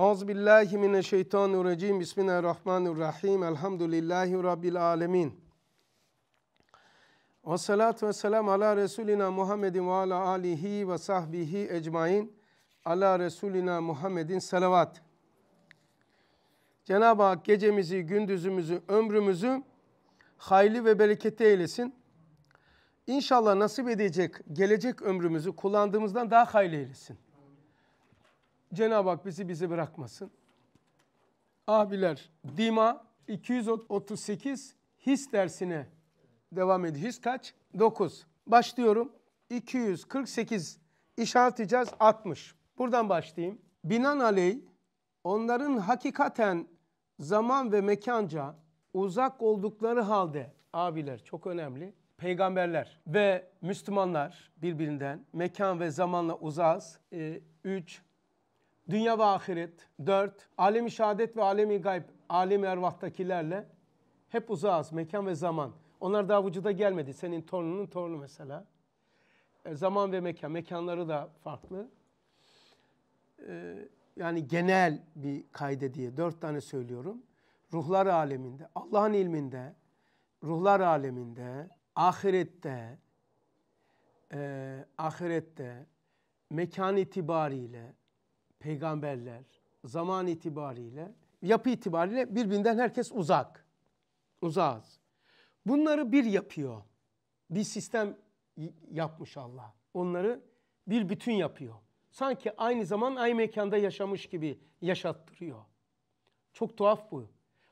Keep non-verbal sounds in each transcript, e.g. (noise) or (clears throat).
Auzu billahi mineşşeytanirracim. Bismillahirrahmanirrahim. Elhamdülillahi rabbil alamin. Ve salatu ve selam ala Resulina Muhammedin ve ala alihi ve sahbihi ecmain. Ala Resulina Muhammedin salavat. Cenab-ı Hak gecemizi, gündüzümüzü, ömrümüzü hayli ve bereketli eylesin. İnşallah nasip edecek gelecek ömrümüzü kullandığımızdan daha hayli eylesin. Cenab-ı Hak bizi bizi bırakmasın. Abiler, Dima 238 his dersine devam ediyor. His kaç? 9. Başlıyorum. 248 işareteceğiz 60. Buradan başlayayım. Binan Binaenaleyh onların hakikaten zaman ve mekanca uzak oldukları halde abiler çok önemli. Peygamberler ve Müslümanlar birbirinden mekan ve zamanla uzağız. 3, ee, dünya ve ahiret. Dört, alemi şehadet ve alemi gayb, alemi ervahtakilerle hep uzağız. Mekan ve zaman. Onlar daha vücuda gelmedi. Senin torununun torunu mesela. E, zaman ve mekan. Mekanları da farklı. E, yani genel bir kayde diye dört tane söylüyorum. Ruhlar aleminde, Allah'ın ilminde, ruhlar aleminde, ahirette, e, ahirette, mekan itibariyle, peygamberler zaman itibariyle, yapı itibariyle birbirinden herkes uzak. Uzağız. Bunları bir yapıyor. Bir sistem yapmış Allah. Onları bir bütün yapıyor. Sanki aynı zaman aynı mekanda yaşamış gibi yaşattırıyor. Çok tuhaf bu.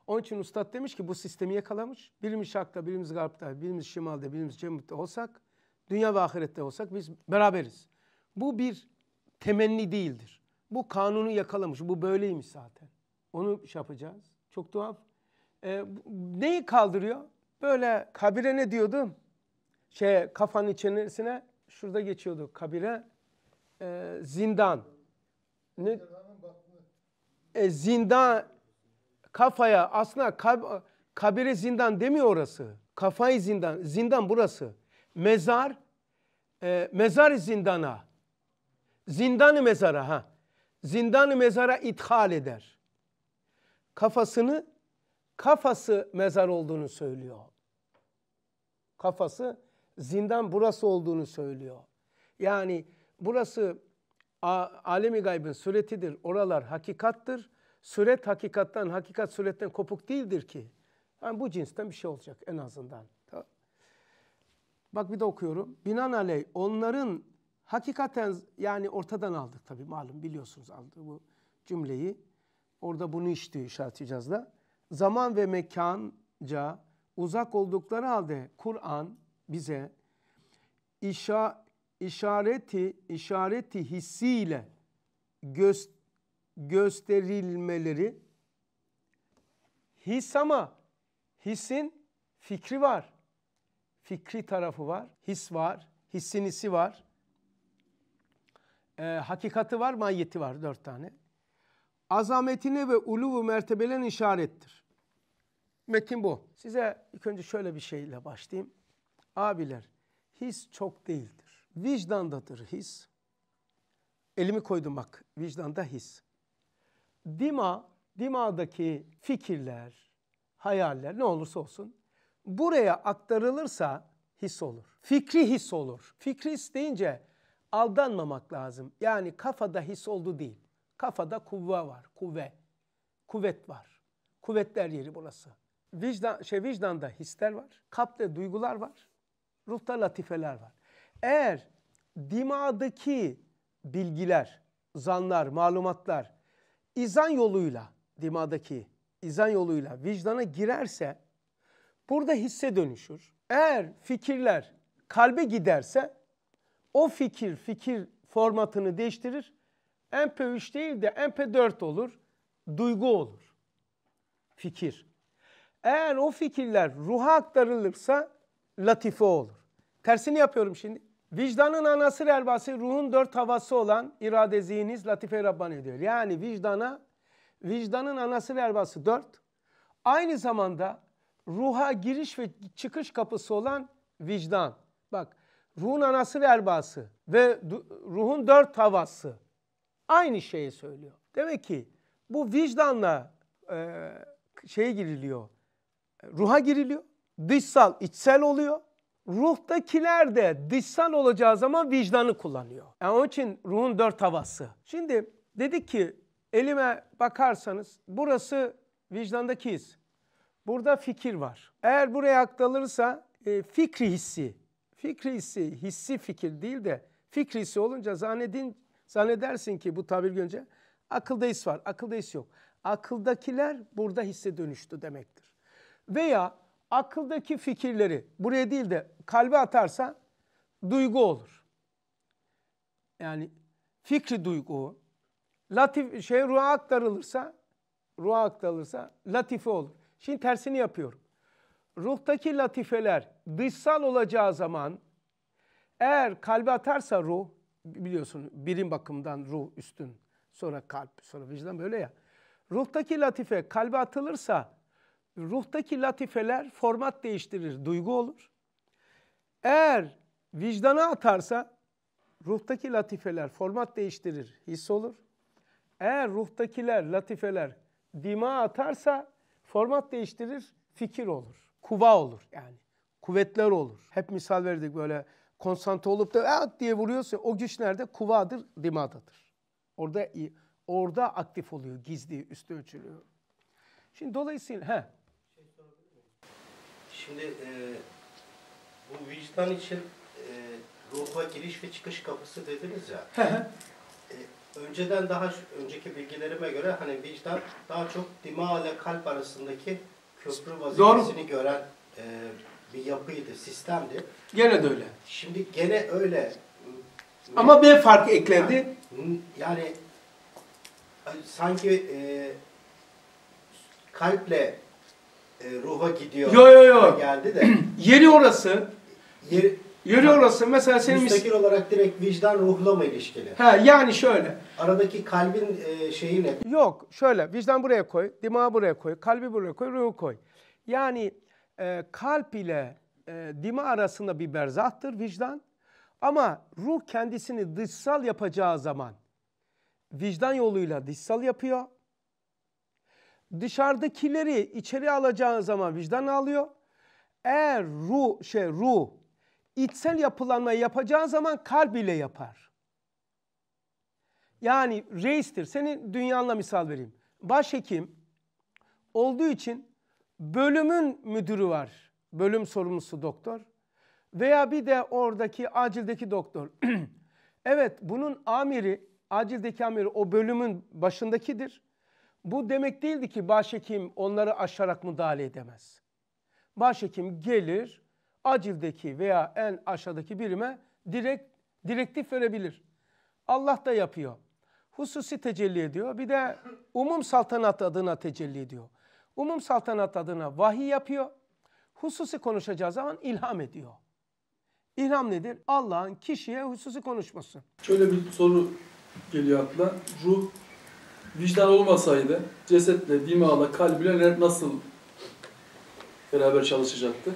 Onun için ustad demiş ki bu sistemi yakalamış. Birimiz şakta, birimiz garpta, birimiz şimalde, birimiz cemutte olsak, dünya ve ahirette olsak biz beraberiz. Bu bir temenni değildir. Bu kanunu yakalamış. Bu böyleymiş zaten. Onu şey yapacağız. Çok tuhaf. E, neyi kaldırıyor? Böyle kabire ne diyordum Şey kafanın içerisine şurada geçiyordu kabire. E, zindan. Ne? E, zindan kafaya aslında kab kabire zindan demiyor orası. Kafayı zindan. Zindan burası. Mezar e, mezar zindana. Zindanı mezara ha zindanı mezara ithal eder. Kafasını kafası mezar olduğunu söylüyor. Kafası zindan burası olduğunu söylüyor. Yani burası alemi gaybın suretidir. Oralar hakikattır. Suret hakikattan, hakikat suretten kopuk değildir ki. Yani bu cinsten bir şey olacak en azından. Bak bir de okuyorum. Binaenaleyh onların Hakikaten yani ortadan aldık tabii malum biliyorsunuz aldı bu cümleyi. Orada bunu işte işaret edeceğiz da. Zaman ve mekanca uzak oldukları halde Kur'an bize işa, işareti işareti hissiyle göz, gösterilmeleri his ama hisin fikri var. Fikri tarafı var, his var, hissinisi var e, hakikati var, mahiyeti var dört tane. Azametini ve uluvu mertebelen işarettir. Metin bu. Size ilk önce şöyle bir şeyle başlayayım. Abiler, his çok değildir. Vicdandadır his. Elimi koydum bak, vicdanda his. Dima, dima'daki fikirler, hayaller ne olursa olsun buraya aktarılırsa his olur. Fikri his olur. Fikri his deyince aldanmamak lazım. Yani kafada his oldu değil. Kafada kuvva var, kuvve. Kuvvet var. Kuvvetler yeri burası. Vicdan, şey, vicdanda hisler var, kalpte duygular var, ruhta latifeler var. Eğer dimadaki bilgiler, zanlar, malumatlar izan yoluyla, dimadaki izan yoluyla vicdana girerse burada hisse dönüşür. Eğer fikirler kalbe giderse o fikir fikir formatını değiştirir. MP3 değil de MP4 olur. Duygu olur. Fikir. Eğer o fikirler ruha aktarılırsa latife olur. Tersini yapıyorum şimdi. Vicdanın anası erbası, ruhun dört havası olan irade zihiniz latife Rabbani ediyor. Yani vicdana, vicdanın anası erbası dört. Aynı zamanda ruha giriş ve çıkış kapısı olan vicdan. Bak ruhun anası verbası ve ruhun dört havası aynı şeyi söylüyor. Demek ki bu vicdanla e, şeye giriliyor, ruha giriliyor, dışsal, içsel oluyor. Ruhtakiler de dışsal olacağı zaman vicdanı kullanıyor. Yani onun için ruhun dört havası. Şimdi dedik ki elime bakarsanız burası vicdandaki his. Burada fikir var. Eğer buraya aktarılırsa e, fikri hissi fikrisi, hissi fikir değil de fikrisi olunca zannedin, zannedersin ki bu tabir görünce akılda var, akılda yok. Akıldakiler burada hisse dönüştü demektir. Veya akıldaki fikirleri buraya değil de kalbe atarsa duygu olur. Yani fikri duygu, latif şey ruha aktarılırsa, ruha aktarılırsa latife olur. Şimdi tersini yapıyorum ruhtaki latifeler dışsal olacağı zaman eğer kalbe atarsa ruh biliyorsun birim bakımdan ruh üstün sonra kalp sonra vicdan böyle ya. Ruhtaki latife kalbe atılırsa ruhtaki latifeler format değiştirir, duygu olur. Eğer vicdana atarsa ruhtaki latifeler format değiştirir, his olur. Eğer ruhtakiler, latifeler dima atarsa format değiştirir, fikir olur kuva olur yani. Kuvvetler olur. Hep misal verdik böyle konsantre olup da ah diye vuruyorsun. O güç nerede? Kuvadır, dimadadır. Orada orada aktif oluyor, gizli, üstü ölçülüyor. Şimdi dolayısıyla he. Şimdi e, bu vicdan için e, ruha giriş ve çıkış kapısı dediniz ya. e, önceden daha önceki bilgilerime göre hani vicdan daha çok dima ile kalp arasındaki köprü vazifesini Doğru. gören e, bir yapıydı, sistemdi. Gene de öyle. Şimdi gene öyle. Ama bir fark eklendi. Yani, yani sanki e, kalple e, ruha gidiyor. Yo yo yo. Geldi de. (clears throat) Yeri orası. Yeri, Yürü orası mesela senin müstakil olarak direkt vicdan ruhla mı ilişkili? He yani şöyle. Aradaki kalbin e, şeyi ne? Yok şöyle vicdan buraya koy, dimağı buraya koy, kalbi buraya koy, ruhu koy. Yani e, kalp ile e, dima arasında bir berzahtır vicdan. Ama ruh kendisini dışsal yapacağı zaman vicdan yoluyla dışsal yapıyor. Dışarıdakileri içeri alacağı zaman vicdan alıyor. Eğer ruh şey ruh içsel yapılanmayı yapacağı zaman kalb ile yapar. Yani reistir. Seni dünyanla misal vereyim. Başhekim olduğu için bölümün müdürü var. Bölüm sorumlusu doktor. Veya bir de oradaki acildeki doktor. (clears throat) evet bunun amiri, acildeki amiri o bölümün başındakidir. Bu demek değildi ki başhekim onları aşarak müdahale edemez. Başhekim gelir, acildeki veya en aşağıdaki birime direkt direktif verebilir. Allah da yapıyor. Hususi tecelli ediyor. Bir de umum saltanat adına tecelli ediyor. Umum saltanat adına vahiy yapıyor. Hususi konuşacağı zaman ilham ediyor. İlham nedir? Allah'ın kişiye hususi konuşması. Şöyle bir soru geliyor akla. Ruh vicdan olmasaydı cesetle, dimağla, kalbiyle nasıl beraber çalışacaktı?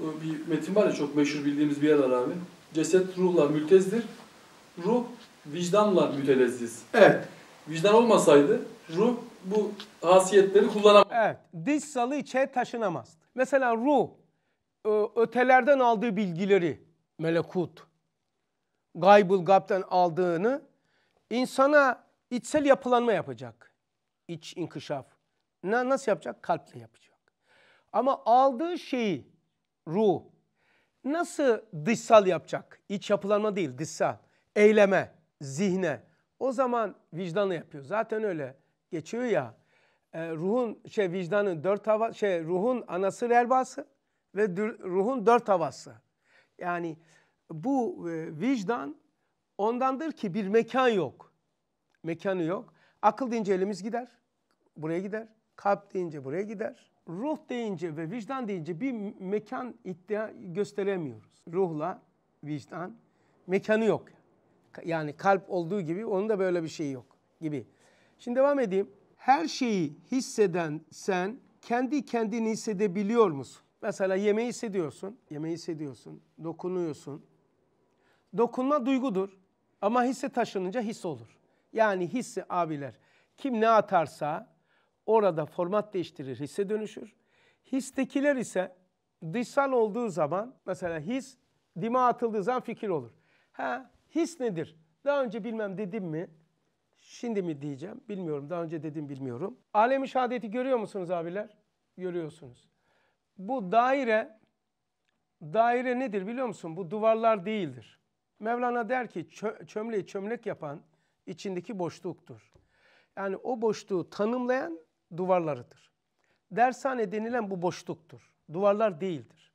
bir metin var ya çok meşhur bildiğimiz bir yer var abi. Ceset ruhla mültezdir. Ruh vicdanla mütelezziz. Evet. Vicdan olmasaydı ruh bu hasiyetleri kullanamaz. Evet. Diz salı içe taşınamaz. Mesela ruh e, ötelerden aldığı bilgileri melekut gaybul gap'ten aldığını insana içsel yapılanma yapacak. İç inkışaf. Ne, nasıl yapacak? Kalple yapacak. Ama aldığı şeyi ruh. Nasıl dışsal yapacak? İç yapılanma değil dışsal. Eyleme, zihne. O zaman vicdanı yapıyor. Zaten öyle geçiyor ya. E, ruhun şey vicdanın dört hava şey ruhun anası relvası ve dür, ruhun dört havası. Yani bu e, vicdan ondandır ki bir mekan yok. Mekanı yok. Akıl deyince elimiz gider. Buraya gider. Kalp deyince buraya gider ruh deyince ve vicdan deyince bir mekan iddia gösteremiyoruz. Ruhla vicdan mekanı yok. Yani kalp olduğu gibi onun da böyle bir şeyi yok gibi. Şimdi devam edeyim. Her şeyi hisseden sen kendi kendini hissedebiliyor musun? Mesela yemeği hissediyorsun, yemeği hissediyorsun, dokunuyorsun. Dokunma duygudur ama hisse taşınınca his olur. Yani hissi abiler kim ne atarsa orada format değiştirir, hisse dönüşür. Histekiler ise dışsal olduğu zaman mesela his dima atıldığı zaman fikir olur. Ha, his nedir? Daha önce bilmem dedim mi? Şimdi mi diyeceğim? Bilmiyorum. Daha önce dedim bilmiyorum. Alemi şehadeti görüyor musunuz abiler? Görüyorsunuz. Bu daire daire nedir biliyor musun? Bu duvarlar değildir. Mevlana der ki çö çömleği çömlek yapan içindeki boşluktur. Yani o boşluğu tanımlayan duvarlarıdır. Dershane denilen bu boşluktur. Duvarlar değildir.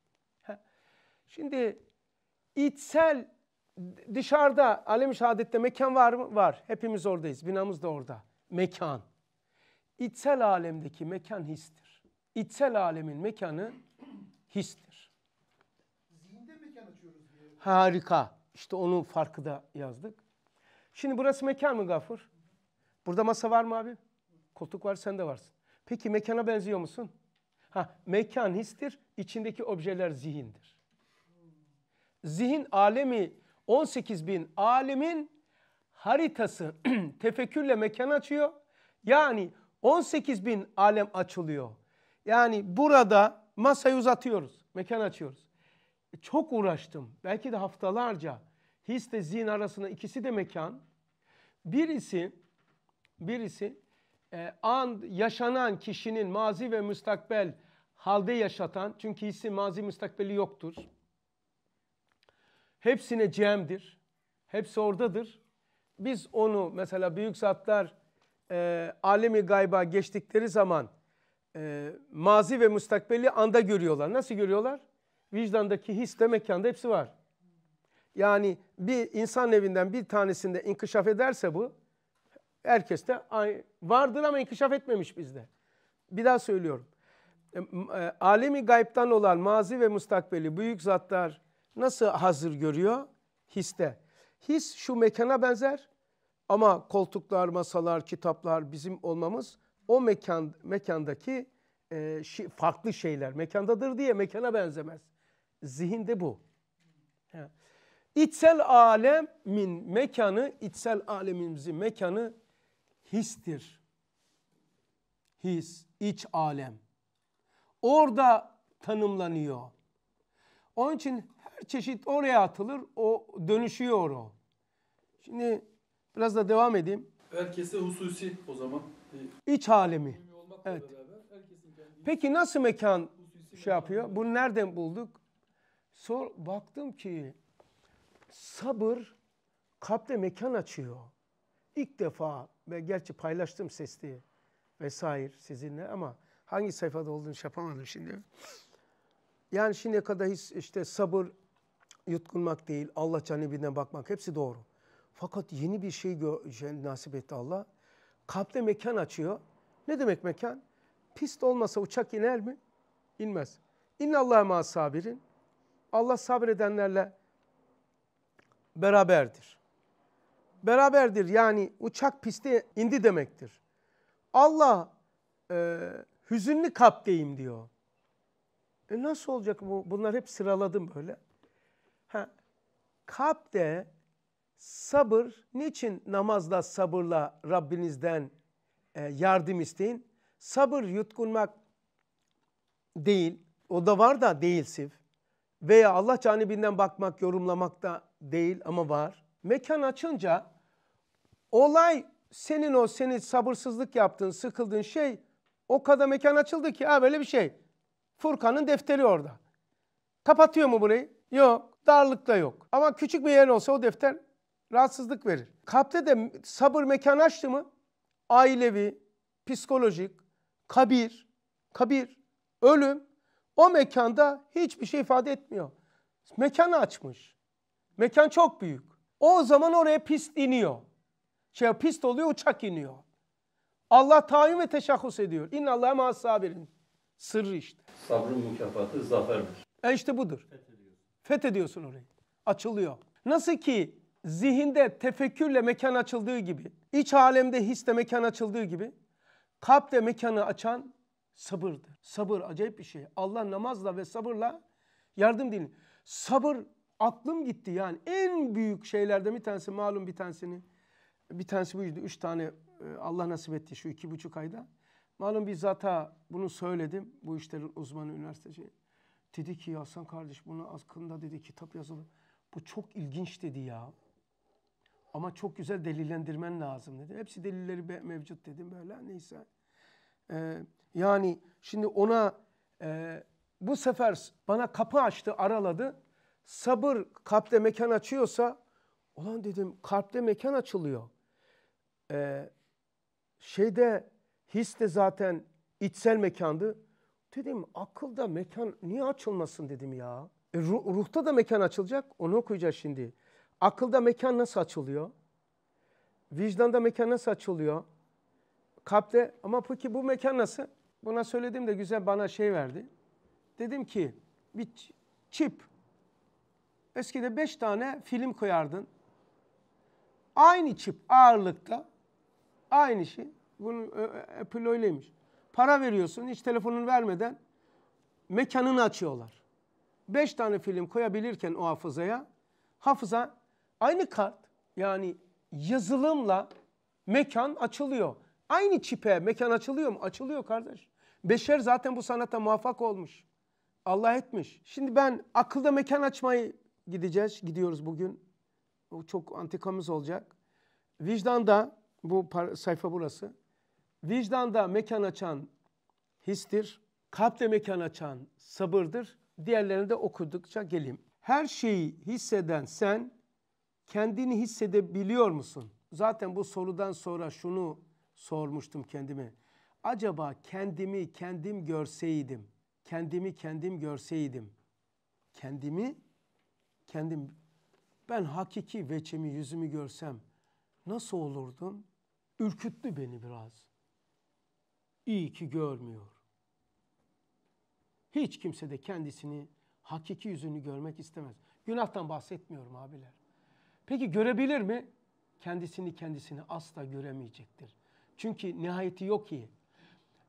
Şimdi içsel dışarıda alem şahadette mekan var mı? Var. Hepimiz oradayız. Binamız da orada. Mekan. İçsel alemdeki mekan histir. İçsel alemin mekanı histir. Zihinde mekan açıyoruz. Diye. Harika. İşte onun farkı da yazdık. Şimdi burası mekan mı Gafur? Burada masa var mı abi? koltuk var sen de varsın. Peki mekana benziyor musun? Ha, mekan histir, içindeki objeler zihindir. Zihin alemi 18 bin alemin haritası (clears throat) tefekkürle mekan açıyor. Yani 18 bin alem açılıyor. Yani burada masayı uzatıyoruz, mekan açıyoruz. E, çok uğraştım. Belki de haftalarca his de zihin arasında ikisi de mekan. Birisi birisi e, ee, an yaşanan kişinin mazi ve müstakbel halde yaşatan çünkü hissi mazi müstakbeli yoktur. Hepsine cemdir. Hepsi oradadır. Biz onu mesela büyük zatlar e, alemi gayba geçtikleri zaman e, mazi ve müstakbeli anda görüyorlar. Nasıl görüyorlar? Vicdandaki his de mekanda hepsi var. Yani bir insan evinden bir tanesinde inkişaf ederse bu Herkeste vardır ama inkişaf etmemiş bizde. Bir daha söylüyorum. E, e, alemi gaybtan olan mazi ve mustakbeli büyük zatlar nasıl hazır görüyor? Histe. His şu mekana benzer ama koltuklar, masalar, kitaplar bizim olmamız o mekan mekandaki e, şi, farklı şeyler. Mekandadır diye mekana benzemez. Zihinde bu. Ha. İçsel alemin mekanı, içsel alemimizin mekanı histir. His, iç alem. Orada tanımlanıyor. Onun için her çeşit oraya atılır, o dönüşüyor o. Şimdi biraz da devam edeyim. Herkese hususi o zaman. İç alemi. Evet. Peki nasıl mekan şey yapıyor? Bunu nereden bulduk? Sor, baktım ki sabır kalpte mekan açıyor. İlk defa ben gerçi paylaştım sesli vesaire sizinle ama hangi sayfada olduğunu şey yapamadım şimdi. Yani şimdiye kadar hiç işte sabır yutkunmak değil, Allah canibine bakmak hepsi doğru. Fakat yeni bir şey, şey nasip etti Allah. Kalpte mekan açıyor. Ne demek mekan? Pist olmasa uçak iner mi? İnmez. İnna Allah'a sabirin. Allah sabredenlerle beraberdir beraberdir. Yani uçak piste indi demektir. Allah e, hüzünlü kalpteyim diyor. E nasıl olacak bu? Bunlar hep sıraladım böyle. Ha, kalpte sabır, niçin namazla sabırla Rabbinizden e, yardım isteyin? Sabır yutkunmak değil, o da var da değil sif. Veya Allah canibinden bakmak, yorumlamak da değil ama var. Mekan açınca olay senin o seni sabırsızlık yaptığın, sıkıldığın şey o kadar mekan açıldı ki ha böyle bir şey. Furkan'ın defteri orada. Kapatıyor mu burayı? Yok. Darlıkta yok. Ama küçük bir yer olsa o defter rahatsızlık verir. Kapte de sabır mekan açtı mı? Ailevi, psikolojik, kabir, kabir, ölüm o mekanda hiçbir şey ifade etmiyor. Mekanı açmış. Mekan çok büyük. O zaman oraya pis iniyor şey pist oluyor uçak iniyor. Allah tayin ve teşahhus ediyor. İnna Allah'a ma sabirin. Sırrı işte. Sabrın mükafatı zaferdir. E işte budur. Fethediyorsun. Fethediyorsun orayı. Açılıyor. Nasıl ki zihinde tefekkürle mekan açıldığı gibi, iç alemde hisle mekan açıldığı gibi, kalple mekanı açan sabırdır. Sabır acayip bir şey. Allah namazla ve sabırla yardım dilin. Sabır aklım gitti yani en büyük şeylerden bir tanesi malum bir tanesini bir tanesi buydu. Üç tane e, Allah nasip etti şu iki buçuk ayda. Malum bir zata bunu söyledim. Bu işlerin uzmanı üniversiteci. Dedi ki Hasan kardeş bunu hakkında dedi kitap yazalım. Bu çok ilginç dedi ya. Ama çok güzel delillendirmen lazım dedi. Hepsi delilleri mevcut dedim böyle neyse. Ee, yani şimdi ona e, bu sefer bana kapı açtı araladı. Sabır kalpte mekan açıyorsa ulan dedim kalpte mekan açılıyor e, şeyde his de zaten içsel mekandı. Dedim akılda mekan niye açılmasın dedim ya. E, ruh, ruhta da mekan açılacak onu okuyacağız şimdi. Akılda mekan nasıl açılıyor? Vicdanda mekan nasıl açılıyor? Kalpte ama peki bu mekan nasıl? Buna söyledim de güzel bana şey verdi. Dedim ki bir çip. Eskide beş tane film koyardın. Aynı çip ağırlıkta Aynı şey. bunu e, e, Apple öyleymiş. Para veriyorsun hiç telefonunu vermeden mekanını açıyorlar. Beş tane film koyabilirken o hafızaya hafıza aynı kart yani yazılımla mekan açılıyor. Aynı çipe mekan açılıyor mu? Açılıyor kardeş. Beşer zaten bu sanata muvaffak olmuş. Allah etmiş. Şimdi ben akılda mekan açmayı gideceğiz, gidiyoruz bugün. O çok antikamız olacak. Vicdanda bu sayfa burası. Vicdanda mekan açan histir. Kalpte mekan açan sabırdır. Diğerlerini de okudukça geleyim. Her şeyi hisseden sen kendini hissedebiliyor musun? Zaten bu sorudan sonra şunu sormuştum kendime. Acaba kendimi kendim görseydim, kendimi kendim görseydim, kendimi kendim ben hakiki veçimi yüzümü görsem nasıl olurdum? ürküttü beni biraz. İyi ki görmüyor. Hiç kimse de kendisini, hakiki yüzünü görmek istemez. Günahtan bahsetmiyorum abiler. Peki görebilir mi? Kendisini kendisini asla göremeyecektir. Çünkü nihayeti yok ki.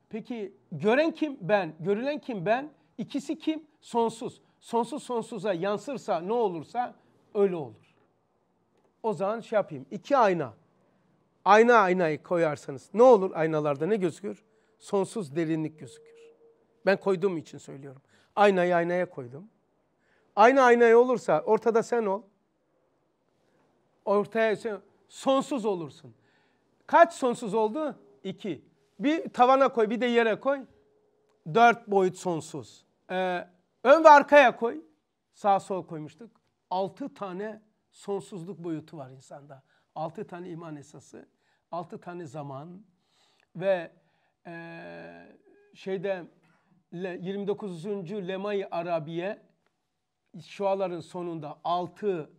Peki gören kim? Ben. Görülen kim? Ben. İkisi kim? Sonsuz. Sonsuz sonsuza yansırsa ne olursa öyle olur. O zaman şey yapayım. İki ayna. Ayna aynayı koyarsanız ne olur aynalarda ne gözükür? Sonsuz derinlik gözükür. Ben koyduğum için söylüyorum. Aynayı aynaya koydum. Ayna aynaya olursa ortada sen ol. Ortaya sen, sonsuz olursun. Kaç sonsuz oldu? İki. Bir tavana koy bir de yere koy. Dört boyut sonsuz. Ee, ön ve arkaya koy. Sağ sol koymuştuk. Altı tane sonsuzluk boyutu var insanda. Altı tane iman esası altı tane zaman ve e, şeyde 29. Lemay-i Arabiye şuaların sonunda altı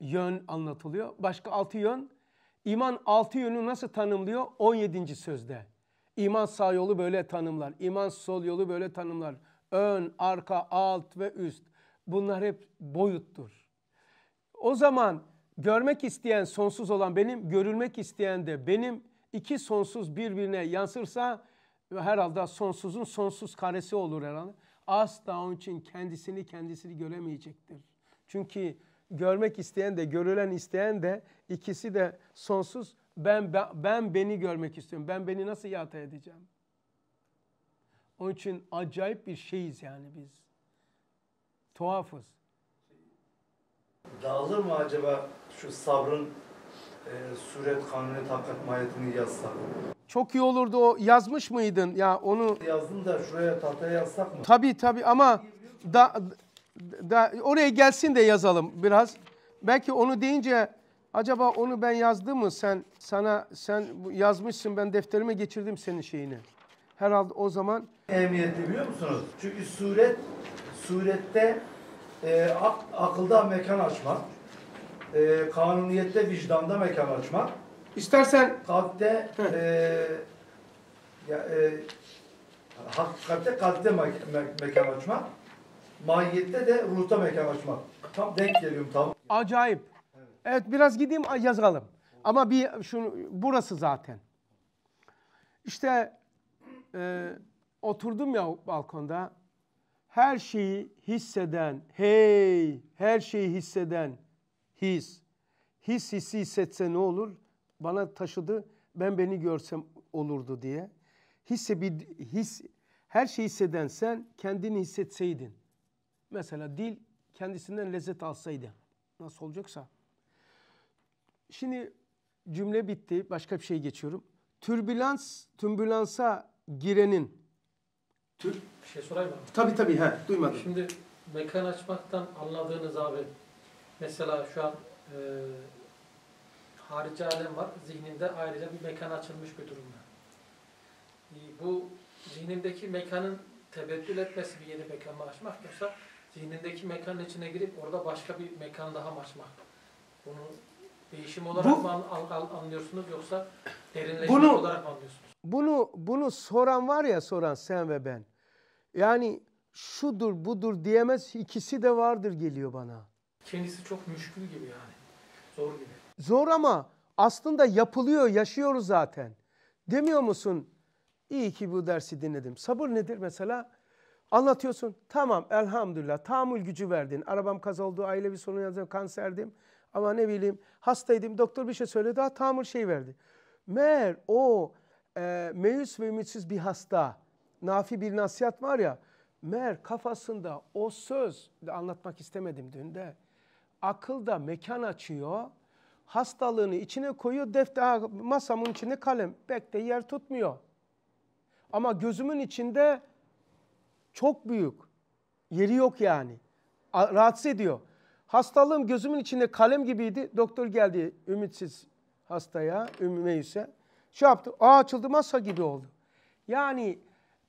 yön anlatılıyor. Başka altı yön iman altı yönü nasıl tanımlıyor? 17. sözde. İman sağ yolu böyle tanımlar. İman sol yolu böyle tanımlar. Ön, arka, alt ve üst. Bunlar hep boyuttur. O zaman görmek isteyen sonsuz olan benim, görülmek isteyen de benim iki sonsuz birbirine yansırsa herhalde sonsuzun sonsuz karesi olur herhalde. Asla onun için kendisini kendisini göremeyecektir. Çünkü görmek isteyen de görülen isteyen de ikisi de sonsuz. Ben, ben, ben beni görmek istiyorum. Ben beni nasıl yata edeceğim? Onun için acayip bir şeyiz yani biz. Tuhafız. Dağılır mı acaba şu sabrın e, suret kanuni takat mahiyetini yazsak? Çok iyi olurdu o. Yazmış mıydın? Ya onu Yazdım da şuraya tahtaya yazsak mı? tabii tabii ama da, da oraya gelsin de yazalım biraz. Belki onu deyince acaba onu ben yazdım mı sen sana sen yazmışsın ben defterime geçirdim senin şeyini. Herhalde o zaman Ehemmiyetli biliyor musunuz? Çünkü suret surette e, akılda mekan açmak, e, kanuniyette vicdanda mekan açmak, İstersen kalpte ee, e, ya, hakikatte kalpte me me mekan açmak, mahiyette de ruhta mekan açmak. Tam denk geliyorum tam. Acayip. Evet, evet biraz gideyim yazalım. Ama bir şu burası zaten. İşte e, oturdum ya balkonda her şeyi hisseden, hey, her şeyi hisseden his. His hissi hissetse ne olur? Bana taşıdı, ben beni görsem olurdu diye. Hisse bir his, her şeyi hisseden sen kendini hissetseydin. Mesela dil kendisinden lezzet alsaydı. Nasıl olacaksa. Şimdi cümle bitti. Başka bir şey geçiyorum. Türbülans, türbülansa girenin Türk... Bir şey sorayım mı? Tabii tabii, he, duymadım. Şimdi mekan açmaktan anladığınız abi, mesela şu an e, harici alem var, zihninde ayrıca bir mekan açılmış bir durumda. E, bu zihnindeki mekanın tebettül etmesi bir yeni mekan mı açmak yoksa zihnindeki mekanın içine girip orada başka bir mekan daha mı açmak? Bunu Değişim olarak Bu, mı an, an, anlıyorsunuz yoksa derinleşme bunu, olarak mı anlıyorsunuz? Bunu, bunu soran var ya soran sen ve ben. Yani şudur budur diyemez ikisi de vardır geliyor bana. Kendisi çok müşkül gibi yani. Zor gibi. Zor ama aslında yapılıyor yaşıyoruz zaten. Demiyor musun İyi ki bu dersi dinledim. Sabır nedir mesela? Anlatıyorsun tamam elhamdülillah tahammül gücü verdin. Arabam kaz oldu ailevi sorun yazdım kanserdim. Ama ne bileyim hastaydım doktor bir şey söyledi daha tamir şey verdi. Meğer o e, meyus ve ümitsiz bir hasta nafi bir nasihat var ya meğer kafasında o söz anlatmak istemedim dün de akılda mekan açıyor hastalığını içine koyuyor defter masamın içine kalem pek de yer tutmuyor. Ama gözümün içinde çok büyük yeri yok yani rahatsız ediyor. Hastalığım gözümün içinde kalem gibiydi. Doktor geldi ümitsiz hastaya, Ümmü Meys'e. Şey yaptı, aa açıldı masa gibi oldu. Yani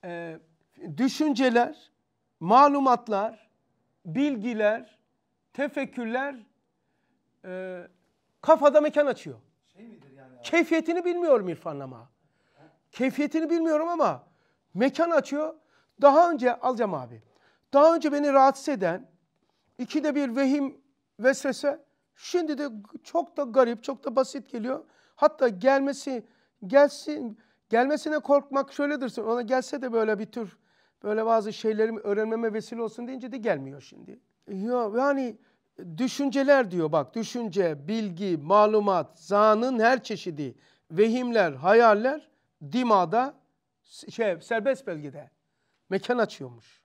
e, düşünceler, malumatlar, bilgiler, tefekkürler e, kafada mekan açıyor. Şey midir yani? Keyfiyetini bilmiyorum irfanlama. Ha? Keyfiyetini bilmiyorum ama mekan açıyor. Daha önce alacağım abi. Daha önce beni rahatsız eden İkide bir vehim vesvese şimdi de çok da garip, çok da basit geliyor. Hatta gelmesi gelsin gelmesine korkmak şöyledir. Ona gelse de böyle bir tür böyle bazı şeylerimi öğrenmeme vesile olsun deyince de gelmiyor şimdi. Ya yani düşünceler diyor bak düşünce, bilgi, malumat, zanın her çeşidi, vehimler, hayaller dimada şey serbest bölgede mekan açıyormuş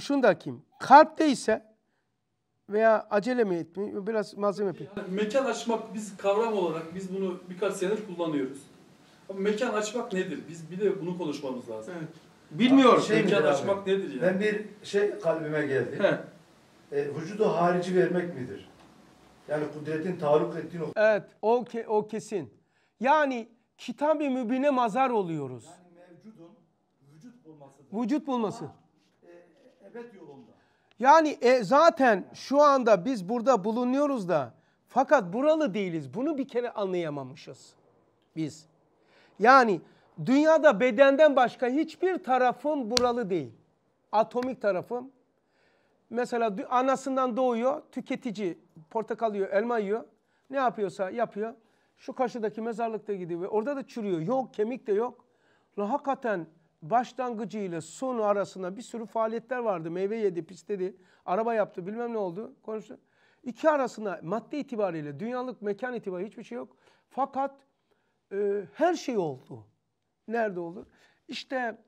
şunu da kim? Kalpte ise veya acele mi etmiyor biraz malzeme yapayım. Yani mekan açmak biz kavram olarak biz bunu birkaç senedir kullanıyoruz. Ama mekan açmak nedir? Biz bir de bunu konuşmamız lazım. Evet. Bilmiyorum. Şey, şey mekan açmak nedir yani? Ben bir şey kalbime geldi. He. E, vücudu harici vermek midir? Yani kudretin taalluk ettiği nokta. Evet o, ke o kesin. Yani kitab-ı mübine mazar oluyoruz. Yani mevcudun vücut bulmasıdır. Vücut bulması. Ha ebed yolunda. Yani e, zaten şu anda biz burada bulunuyoruz da fakat buralı değiliz. Bunu bir kere anlayamamışız biz. Yani dünyada bedenden başka hiçbir tarafım buralı değil. Atomik tarafım. Mesela anasından doğuyor, tüketici, portakal yiyor, elma yiyor. Ne yapıyorsa yapıyor. Şu karşıdaki mezarlıkta gidiyor ve orada da çürüyor. Yok, kemik de yok. Ve hakikaten Başlangıcıyla sonu arasında bir sürü faaliyetler vardı. Meyve yedi, pisledi, araba yaptı bilmem ne oldu konuştu. İki arasında madde itibariyle dünyalık mekan itibariyle hiçbir şey yok. Fakat e, her şey oldu. Nerede olur? İşte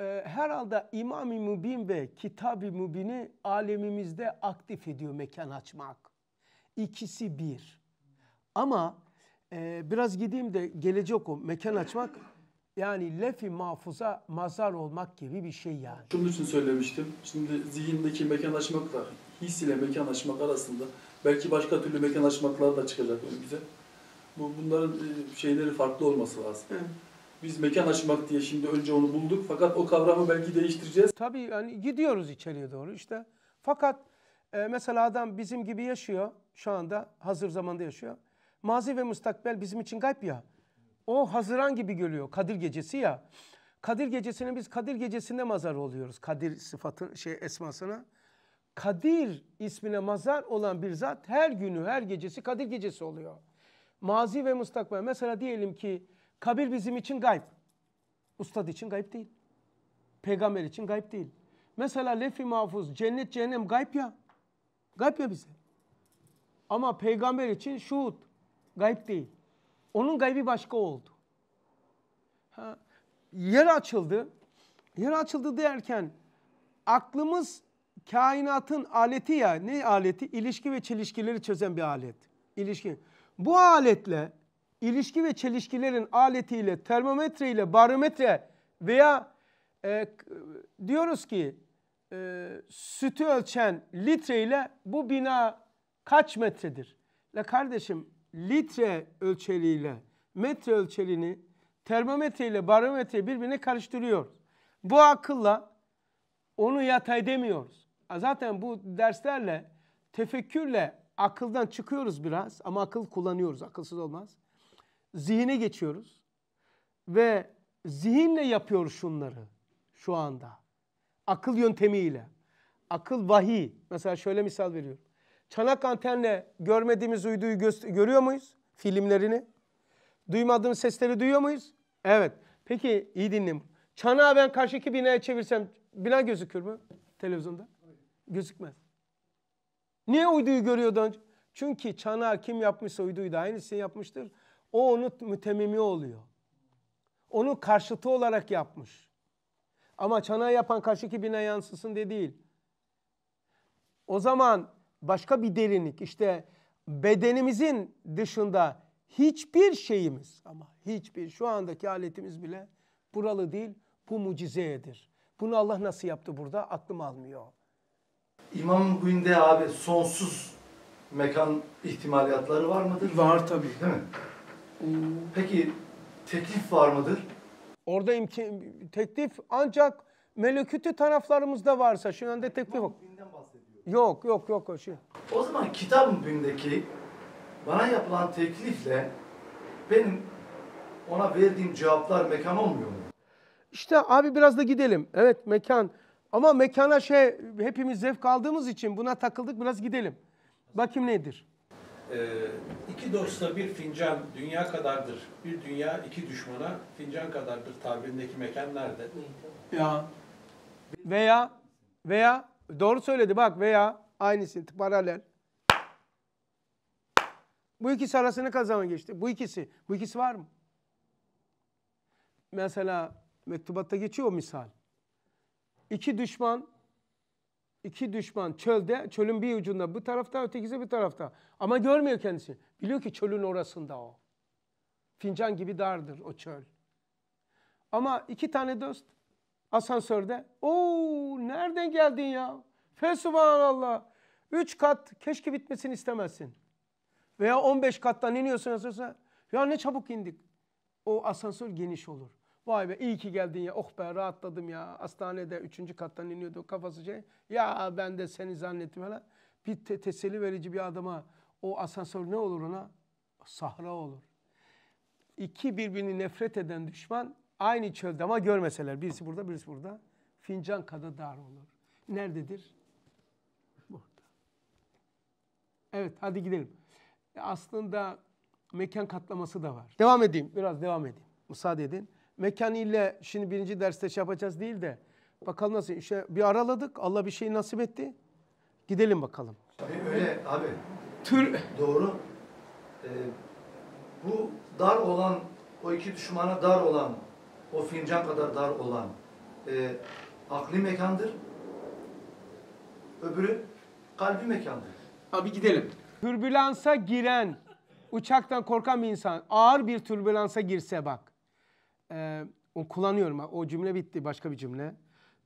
e, herhalde İmam-ı Mübin ve Kitab-ı Mübin'i alemimizde aktif ediyor mekan açmak. İkisi bir. Ama e, biraz gideyim de gelecek o mekan açmak yani lefi mahfuza mazar olmak gibi bir şey yani. Şunun için söylemiştim. Şimdi zihindeki mekanlaşmakla his ile mekanlaşmak arasında belki başka türlü mekanlaşmaklar da çıkacak bize. Bu, bunların e, şeyleri farklı olması lazım. Hı. Biz açmak diye şimdi önce onu bulduk fakat o kavramı belki değiştireceğiz. Tabii yani gidiyoruz içeriye doğru işte. Fakat e, mesela adam bizim gibi yaşıyor şu anda hazır zamanda yaşıyor. Mazi ve müstakbel bizim için kayıp ya. O Haziran gibi geliyor Kadir Gecesi ya. Kadir Gecesi'ne biz Kadir Gecesi'nde mazar oluyoruz. Kadir sıfatı şey esmasına. Kadir ismine mazar olan bir zat her günü her gecesi Kadir Gecesi oluyor. Mazi ve mustakbel. Mesela diyelim ki kabir bizim için gayb. Ustad için gayb değil. Peygamber için gayb değil. Mesela lefi mahfuz, cennet, cehennem gayb ya. Gayb ya bize. Ama peygamber için şuhut. Gayb değil. Onun gaybi başka oldu. Ha, yer açıldı. Yer açıldı derken aklımız kainatın aleti ya ne aleti? İlişki ve çelişkileri çözen bir alet. İlişki. Bu aletle ilişki ve çelişkilerin aletiyle termometre ile barometre veya e, diyoruz ki e, sütü ölçen litre ile bu bina kaç metredir? La kardeşim litre ölçeriyle metre ölçerini termometre ile barometreyi birbirine karıştırıyoruz. Bu akılla onu yatay demiyoruz. Zaten bu derslerle tefekkürle akıldan çıkıyoruz biraz ama akıl kullanıyoruz. Akılsız olmaz. Zihine geçiyoruz ve zihinle yapıyoruz şunları şu anda. Akıl yöntemiyle. Akıl vahiy. Mesela şöyle misal veriyorum. Çanak antenle görmediğimiz uyduyu görüyor muyuz? Filmlerini. Duymadığımız sesleri duyuyor muyuz? Evet. Peki iyi dinleyin. Çanağı ben karşıki binaya çevirsem bina gözükür mü televizyonda? Gözükmez. Niye uyduyu görüyordu önce? Çünkü çanağı kim yapmışsa uyduyu da aynısını şey yapmıştır. O onu mütemimi oluyor. Onu karşıtı olarak yapmış. Ama çanağı yapan karşıki bina yansısın diye değil. O zaman başka bir derinlik işte bedenimizin dışında hiçbir şeyimiz ama hiçbir şu andaki aletimiz bile buralı değil bu mucizedir. Bunu Allah nasıl yaptı burada aklım almıyor. İmam Günde abi sonsuz mekan ihtimaliyatları var mıdır? Var tabii. Değil mi? Hmm. Peki teklif var mıdır? Orada imkan, teklif ancak melekütü taraflarımızda varsa şu anda teklif yok. Gün'den bahsediyor. Yok yok yok o şey. O zaman kitabın bindeki bana yapılan teklifle benim ona verdiğim cevaplar mekan olmuyor mu? İşte abi biraz da gidelim. Evet mekan. Ama mekana şey hepimiz zevk aldığımız için buna takıldık biraz gidelim. Bakayım nedir? Ee, iki dosta bir fincan dünya kadardır. Bir dünya iki düşmana fincan kadardır tabirindeki mekan nerede? Ya. Veya veya Doğru söyledi bak veya aynısını paralel. Bu ikisi arasını kazanma geçti. Bu ikisi. Bu ikisi var mı? Mesela mektubatta geçiyor misal. İki düşman iki düşman çölde, çölün bir ucunda bu tarafta, ötekisi bir tarafta. Ama görmüyor kendisi. Biliyor ki çölün orasında o. Fincan gibi dardır o çöl. Ama iki tane dost asansörde. Oo nereden geldin ya? Allah. Üç kat keşke bitmesini istemezsin. Veya 15 kattan iniyorsun asansöre. Ya ne çabuk indik. O asansör geniş olur. Vay be iyi ki geldin ya. Oh be rahatladım ya. Hastanede üçüncü kattan iniyordu kafası şey. Ya ben de seni zannettim falan. Bir te teselli verici bir adama o asansör ne olur ona? Sahra olur. İki birbirini nefret eden düşman Aynı çölde ama görmeseler. Birisi burada, birisi burada. Fincan kadar dar olur. Nerededir? Burada. Evet, hadi gidelim. Aslında mekan katlaması da var. Devam edeyim. Biraz devam edeyim. Müsaade edin. Mekan ile şimdi birinci derste şey yapacağız değil de bakalım nasıl işe bir araladık. Allah bir şey nasip etti. Gidelim bakalım. Tabii öyle abi. Tür doğru. Ee, bu dar olan o iki düşmana dar olan o fincan kadar dar olan e, akli mekandır. Öbürü kalbi mekandır. Abi gidelim. Türbülansa giren, uçaktan korkan bir insan ağır bir türbülansa girse bak. E, o kullanıyorum. O cümle bitti. Başka bir cümle.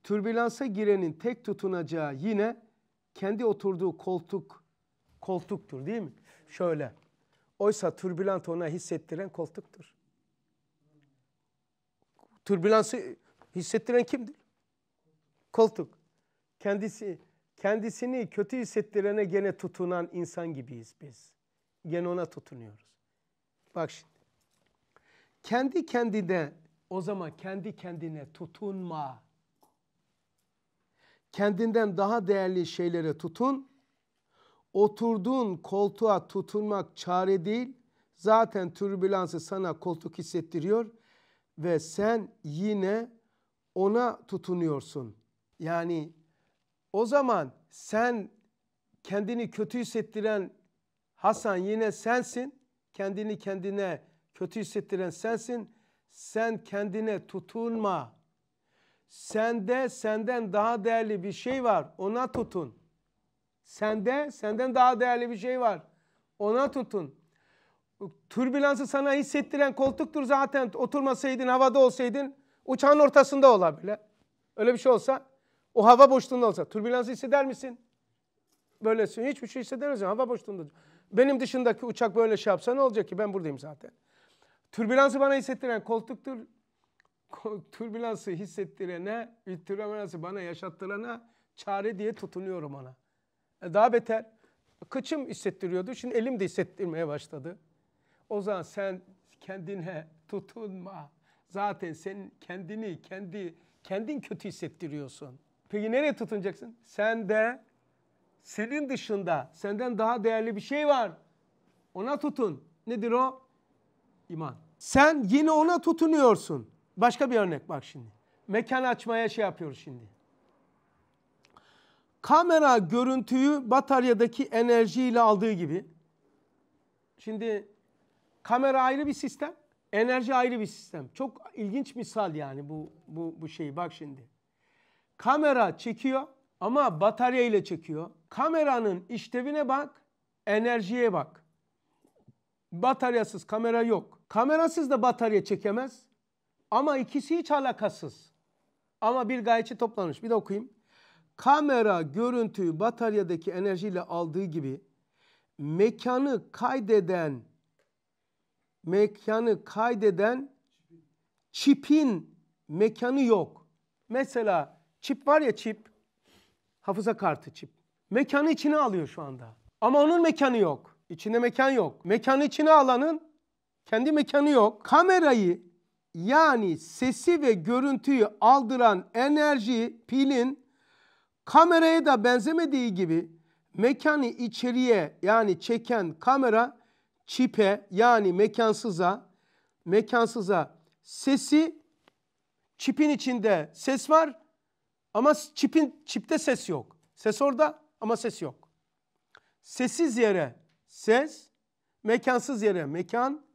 Türbülansa girenin tek tutunacağı yine kendi oturduğu koltuk koltuktur değil mi? Şöyle. Oysa türbülant ona hissettiren koltuktur. Türbülansı hissettiren kimdir? Koltuk. Kendisi kendisini kötü hissettirene gene tutunan insan gibiyiz biz. Gene ona tutunuyoruz. Bak şimdi. Kendi kendine o zaman kendi kendine tutunma. Kendinden daha değerli şeylere tutun. Oturduğun koltuğa tutunmak çare değil. Zaten türbülansı sana koltuk hissettiriyor ve sen yine ona tutunuyorsun. Yani o zaman sen kendini kötü hissettiren Hasan yine sensin. Kendini kendine kötü hissettiren sensin. Sen kendine tutunma. Sende senden daha değerli bir şey var. Ona tutun. Sende senden daha değerli bir şey var. Ona tutun. Türbülansı sana hissettiren koltuktur zaten. Oturmasaydın, havada olsaydın uçağın ortasında olabilir. Öyle bir şey olsa o hava boşluğunda olsa türbülansı hisseder misin? Böylesin. Hiçbir şey hissedemezsin. Hava boşluğunda. Benim dışındaki uçak böyle şey yapsa ne olacak ki? Ben buradayım zaten. Türbülansı bana hissettiren koltuktur. Türbülansı hissettirene, türbülansı bana yaşattırana çare diye tutunuyorum ona. E, daha beter. Kıçım hissettiriyordu. Şimdi elim de hissettirmeye başladı. O zaman sen kendine tutunma. Zaten sen kendini kendi kendin kötü hissettiriyorsun. Peki nereye tutunacaksın? Sen de senin dışında senden daha değerli bir şey var. Ona tutun. Nedir o? İman. Sen yine ona tutunuyorsun. Başka bir örnek bak şimdi. Mekan açmaya şey yapıyoruz şimdi. Kamera görüntüyü bataryadaki enerjiyle aldığı gibi. Şimdi Kamera ayrı bir sistem, enerji ayrı bir sistem. Çok ilginç misal yani bu bu bu şey bak şimdi. Kamera çekiyor ama batarya ile çekiyor. Kameranın işlevine bak, enerjiye bak. Bataryasız kamera yok. Kamerasız da batarya çekemez. Ama ikisi hiç alakasız. Ama bir gayçi toplanmış. Bir de okuyayım. Kamera görüntüyü bataryadaki enerjiyle aldığı gibi mekanı kaydeden mekanı kaydeden çipin mekanı yok. Mesela çip var ya çip, hafıza kartı çip. Mekanı içine alıyor şu anda. Ama onun mekanı yok. İçinde mekan yok. Mekanı içine alanın kendi mekanı yok. Kamerayı yani sesi ve görüntüyü aldıran enerji pilin kameraya da benzemediği gibi mekanı içeriye yani çeken kamera çipe yani mekansıza mekansıza sesi çipin içinde ses var ama çipin çipte ses yok. Ses orada ama ses yok. Sessiz yere ses, mekansız yere mekan,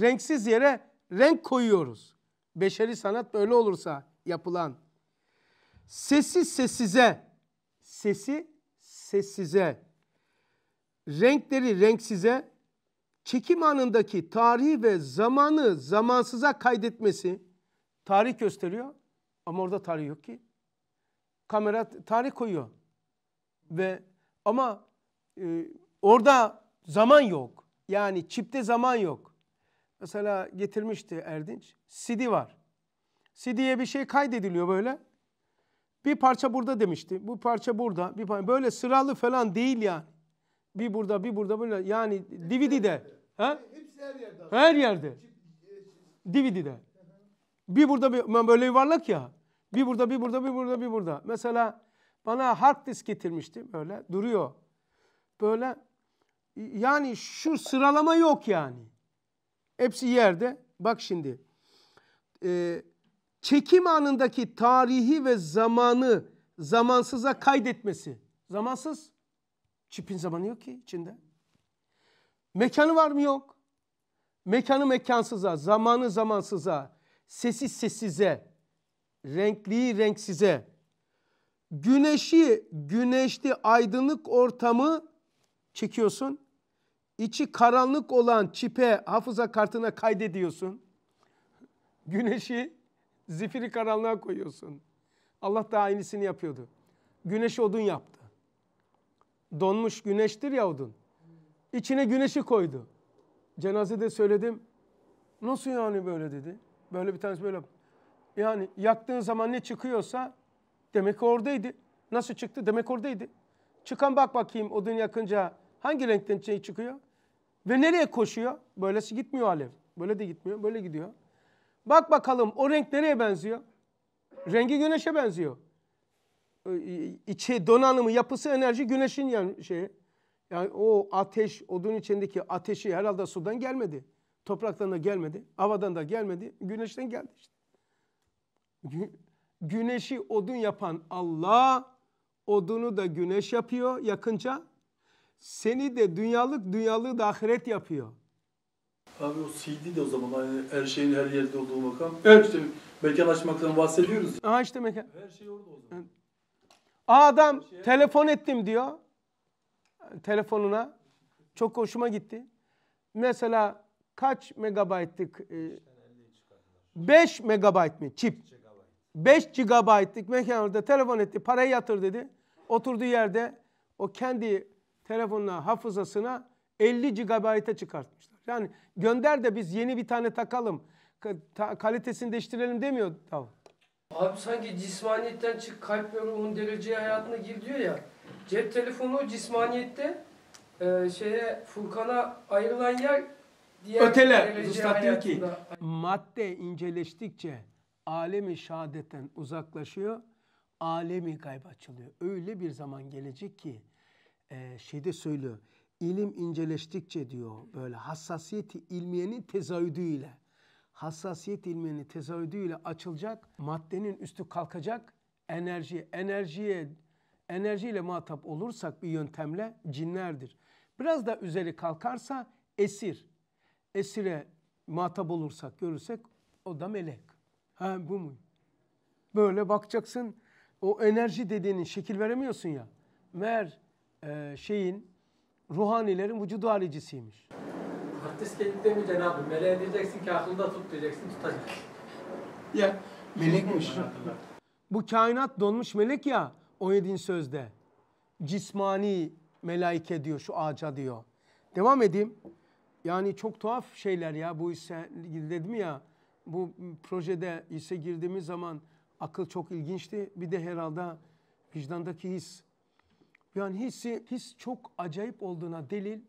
renksiz yere renk koyuyoruz. Beşeri sanat böyle olursa yapılan. Sessiz sessize, sesi sessize, renkleri renksize, çekim anındaki tarihi ve zamanı zamansıza kaydetmesi tarih gösteriyor ama orada tarih yok ki. Kamera tarih koyuyor. Ve ama e, orada zaman yok. Yani çipte zaman yok. Mesela getirmişti Erdinç. CD var. CD'ye bir şey kaydediliyor böyle. Bir parça burada demişti. Bu parça burada. Bir parça. Böyle sıralı falan değil ya Bir burada bir burada böyle. Yani DVD'de He? Hepsi her yerde. Her yerde. DVD'de. Bir burada bir, böyle yuvarlak ya. Bir burada, bir burada, bir burada, bir burada. Mesela bana hard disk getirmişti böyle duruyor. Böyle yani şu sıralama yok yani. Hepsi yerde. Bak şimdi. Ee, çekim anındaki tarihi ve zamanı zamansıza kaydetmesi. Zamansız. Çipin zamanı yok ki içinde. Mekanı var mı yok? Mekanı mekansıza, zamanı zamansıza, sesi sessize, renkliyi renksize, güneşi güneşli aydınlık ortamı çekiyorsun. İçi karanlık olan çipe hafıza kartına kaydediyorsun. Güneşi zifiri karanlığa koyuyorsun. Allah da aynısını yapıyordu. Güneş odun yaptı. Donmuş güneştir ya odun. İçine güneşi koydu. Cenazede söyledim. Nasıl yani böyle dedi. Böyle bir tanesi böyle. Yani yaktığın zaman ne çıkıyorsa demek oradaydı. Nasıl çıktı? Demek oradaydı. Çıkan bak bakayım odun yakınca hangi renkten şey çıkıyor? Ve nereye koşuyor? Böylesi gitmiyor alev. Böyle de gitmiyor. Böyle gidiyor. Bak bakalım o renk nereye benziyor? Rengi güneşe benziyor. Ee, içi donanımı, yapısı, enerji güneşin yani şeyi. Yani o ateş, odun içindeki ateşi herhalde sudan gelmedi. Topraktan da gelmedi, havadan da gelmedi, güneşten geldi işte. Güneşi odun yapan Allah, odunu da güneş yapıyor yakınca. Seni de dünyalık, dünyalığı da ahiret yapıyor. Abi o CD de o zaman yani her şeyin her yerde olduğu makam. Evet. İşte mekan açmaktan bahsediyoruz. Ya. Aha işte mekan. Her şey orada o zaman. Adam şey telefon ettim diyor telefonuna çok hoşuma gitti. Mesela kaç megabaytlık? 5 e, megabayt mı? Çip. 5 gigabaytlık mekanlarda telefon etti. Parayı yatır dedi. Oturduğu yerde o kendi telefonuna, hafızasına 50 gigabayta çıkartmışlar. Yani gönder de biz yeni bir tane takalım. kalitesini değiştirelim demiyor Davut. Abi sanki cismaniyetten çık kalp ve ruhun dereceye hayatına gir diyor ya. Cep telefonu cismaniyette e, şeye Furkan'a ayrılan yer diğer Öteler. Üstad diyor ki hayatında. madde inceleştikçe alemi şahadetten uzaklaşıyor, alemi kayb açılıyor. Öyle bir zaman gelecek ki e, şeyde söylüyor. ilim inceleştikçe diyor böyle hassasiyeti ilmiyenin tezahüdüyle hassasiyet ilmiyenin tezahüdüyle açılacak, maddenin üstü kalkacak, enerji, enerjiye enerjiyle muhatap olursak bir yöntemle cinlerdir. Biraz da üzeri kalkarsa esir. Esire muhatap olursak görürsek o da melek. Ha bu mu? Böyle bakacaksın o enerji dediğinin şekil veremiyorsun ya. Meğer e, şeyin ruhanilerin vücudu halicisiymiş. Artist geldi mi Cenab-ı Meleğe diyeceksin ki aklında tut diyeceksin tutacak. Ya melekmiş. Bu kainat donmuş melek ya. 17. sözde cismani melaike diyor şu ağaca diyor. Devam edeyim. Yani çok tuhaf şeyler ya bu ise dedim ya bu projede ise girdiğimiz zaman akıl çok ilginçti. Bir de herhalde vicdandaki his. Yani hissi, his çok acayip olduğuna delil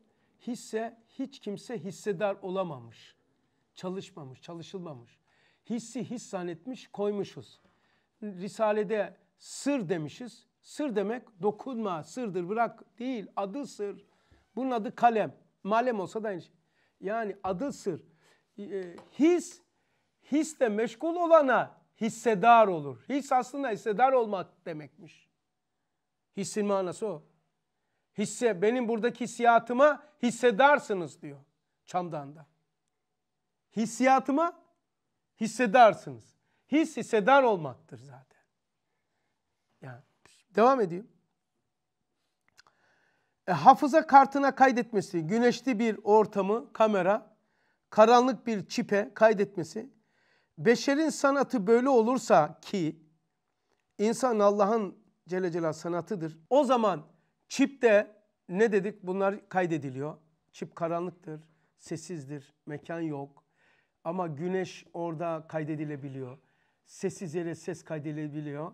hisse hiç kimse hissedar olamamış. Çalışmamış, çalışılmamış. Hissi his zannetmiş koymuşuz. Risalede sır demişiz. Sır demek dokunma, sırdır, bırak değil. Adı sır. Bunun adı kalem. Malem olsa da aynı şey. Yani adı sır. E, his, hisle meşgul olana hissedar olur. His aslında hissedar olmak demekmiş. Hissin manası o. Hisse, benim buradaki hissiyatıma hissedarsınız diyor Çamdan'da. Hissiyatıma hissedarsınız. His hissedar olmaktır zaten. Yani Devam edeyim. E, hafıza kartına kaydetmesi, güneşli bir ortamı kamera, karanlık bir çipe kaydetmesi. Beşerin sanatı böyle olursa ki insan Allah'ın Celle Celal sanatıdır. O zaman çipte ne dedik? Bunlar kaydediliyor. Çip karanlıktır, sessizdir, mekan yok. Ama güneş orada kaydedilebiliyor. Sessiz yere ses kaydedilebiliyor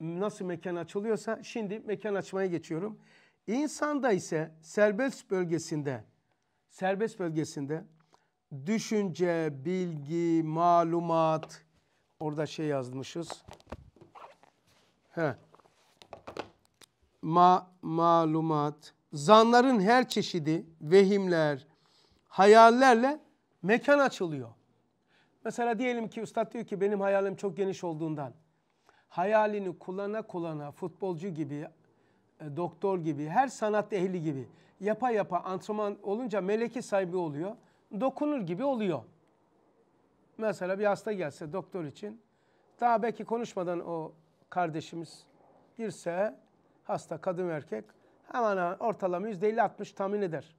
nasıl mekan açılıyorsa şimdi mekan açmaya geçiyorum. İnsanda ise serbest bölgesinde serbest bölgesinde düşünce, bilgi, malumat orada şey yazmışız. He. Ma malumat, zanların her çeşidi, vehimler, hayallerle mekan açılıyor. Mesela diyelim ki üstad diyor ki benim hayalim çok geniş olduğundan hayalini kullana kullana futbolcu gibi, e, doktor gibi, her sanat ehli gibi yapa yapa antrenman olunca meleki sahibi oluyor. Dokunur gibi oluyor. Mesela bir hasta gelse doktor için daha belki konuşmadan o kardeşimiz girse hasta kadın erkek hemen ortalama yüzde %50-60 tahmin eder.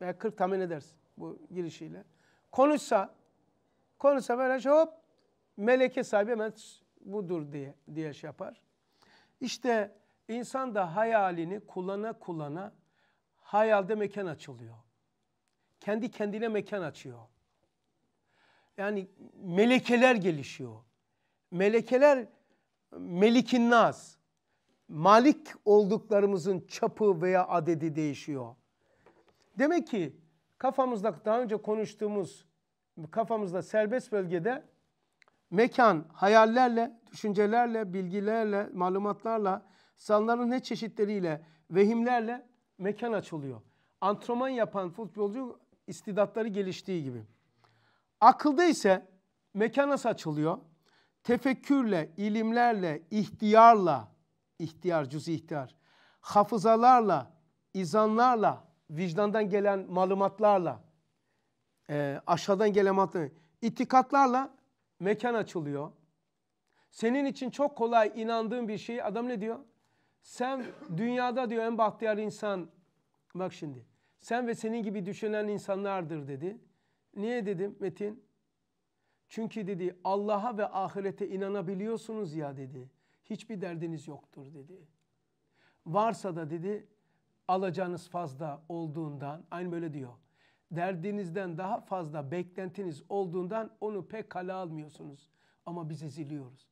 Veya 40 tahmin edersin bu girişiyle. Konuşsa, konuşsa böyle şey hop meleke sahibi hemen budur diye, diye şey yapar. İşte insan da hayalini kullana kullana hayalde mekan açılıyor. Kendi kendine mekan açıyor. Yani melekeler gelişiyor. Melekeler melikin naz. Malik olduklarımızın çapı veya adedi değişiyor. Demek ki kafamızda daha önce konuştuğumuz kafamızda serbest bölgede mekan hayallerle, düşüncelerle, bilgilerle, malumatlarla, sanların ne çeşitleriyle, vehimlerle mekan açılıyor. Antrenman yapan futbolcu istidatları geliştiği gibi. Akılda ise mekana saçılıyor. Tefekkürle, ilimlerle, ihtiyarla, ihtiyar, cüz ihtiyar, hafızalarla, izanlarla, vicdandan gelen malumatlarla, e, aşağıdan gelen malumatlarla, itikatlarla mekan açılıyor. Senin için çok kolay inandığın bir şey. adam ne diyor? Sen dünyada diyor en bahtiyar insan bak şimdi. Sen ve senin gibi düşünen insanlardır dedi. Niye dedim Metin? Çünkü dedi Allah'a ve ahirete inanabiliyorsunuz ya dedi. Hiçbir derdiniz yoktur dedi. Varsa da dedi alacağınız fazla olduğundan aynı böyle diyor derdinizden daha fazla beklentiniz olduğundan onu pek kale almıyorsunuz. Ama biz eziliyoruz.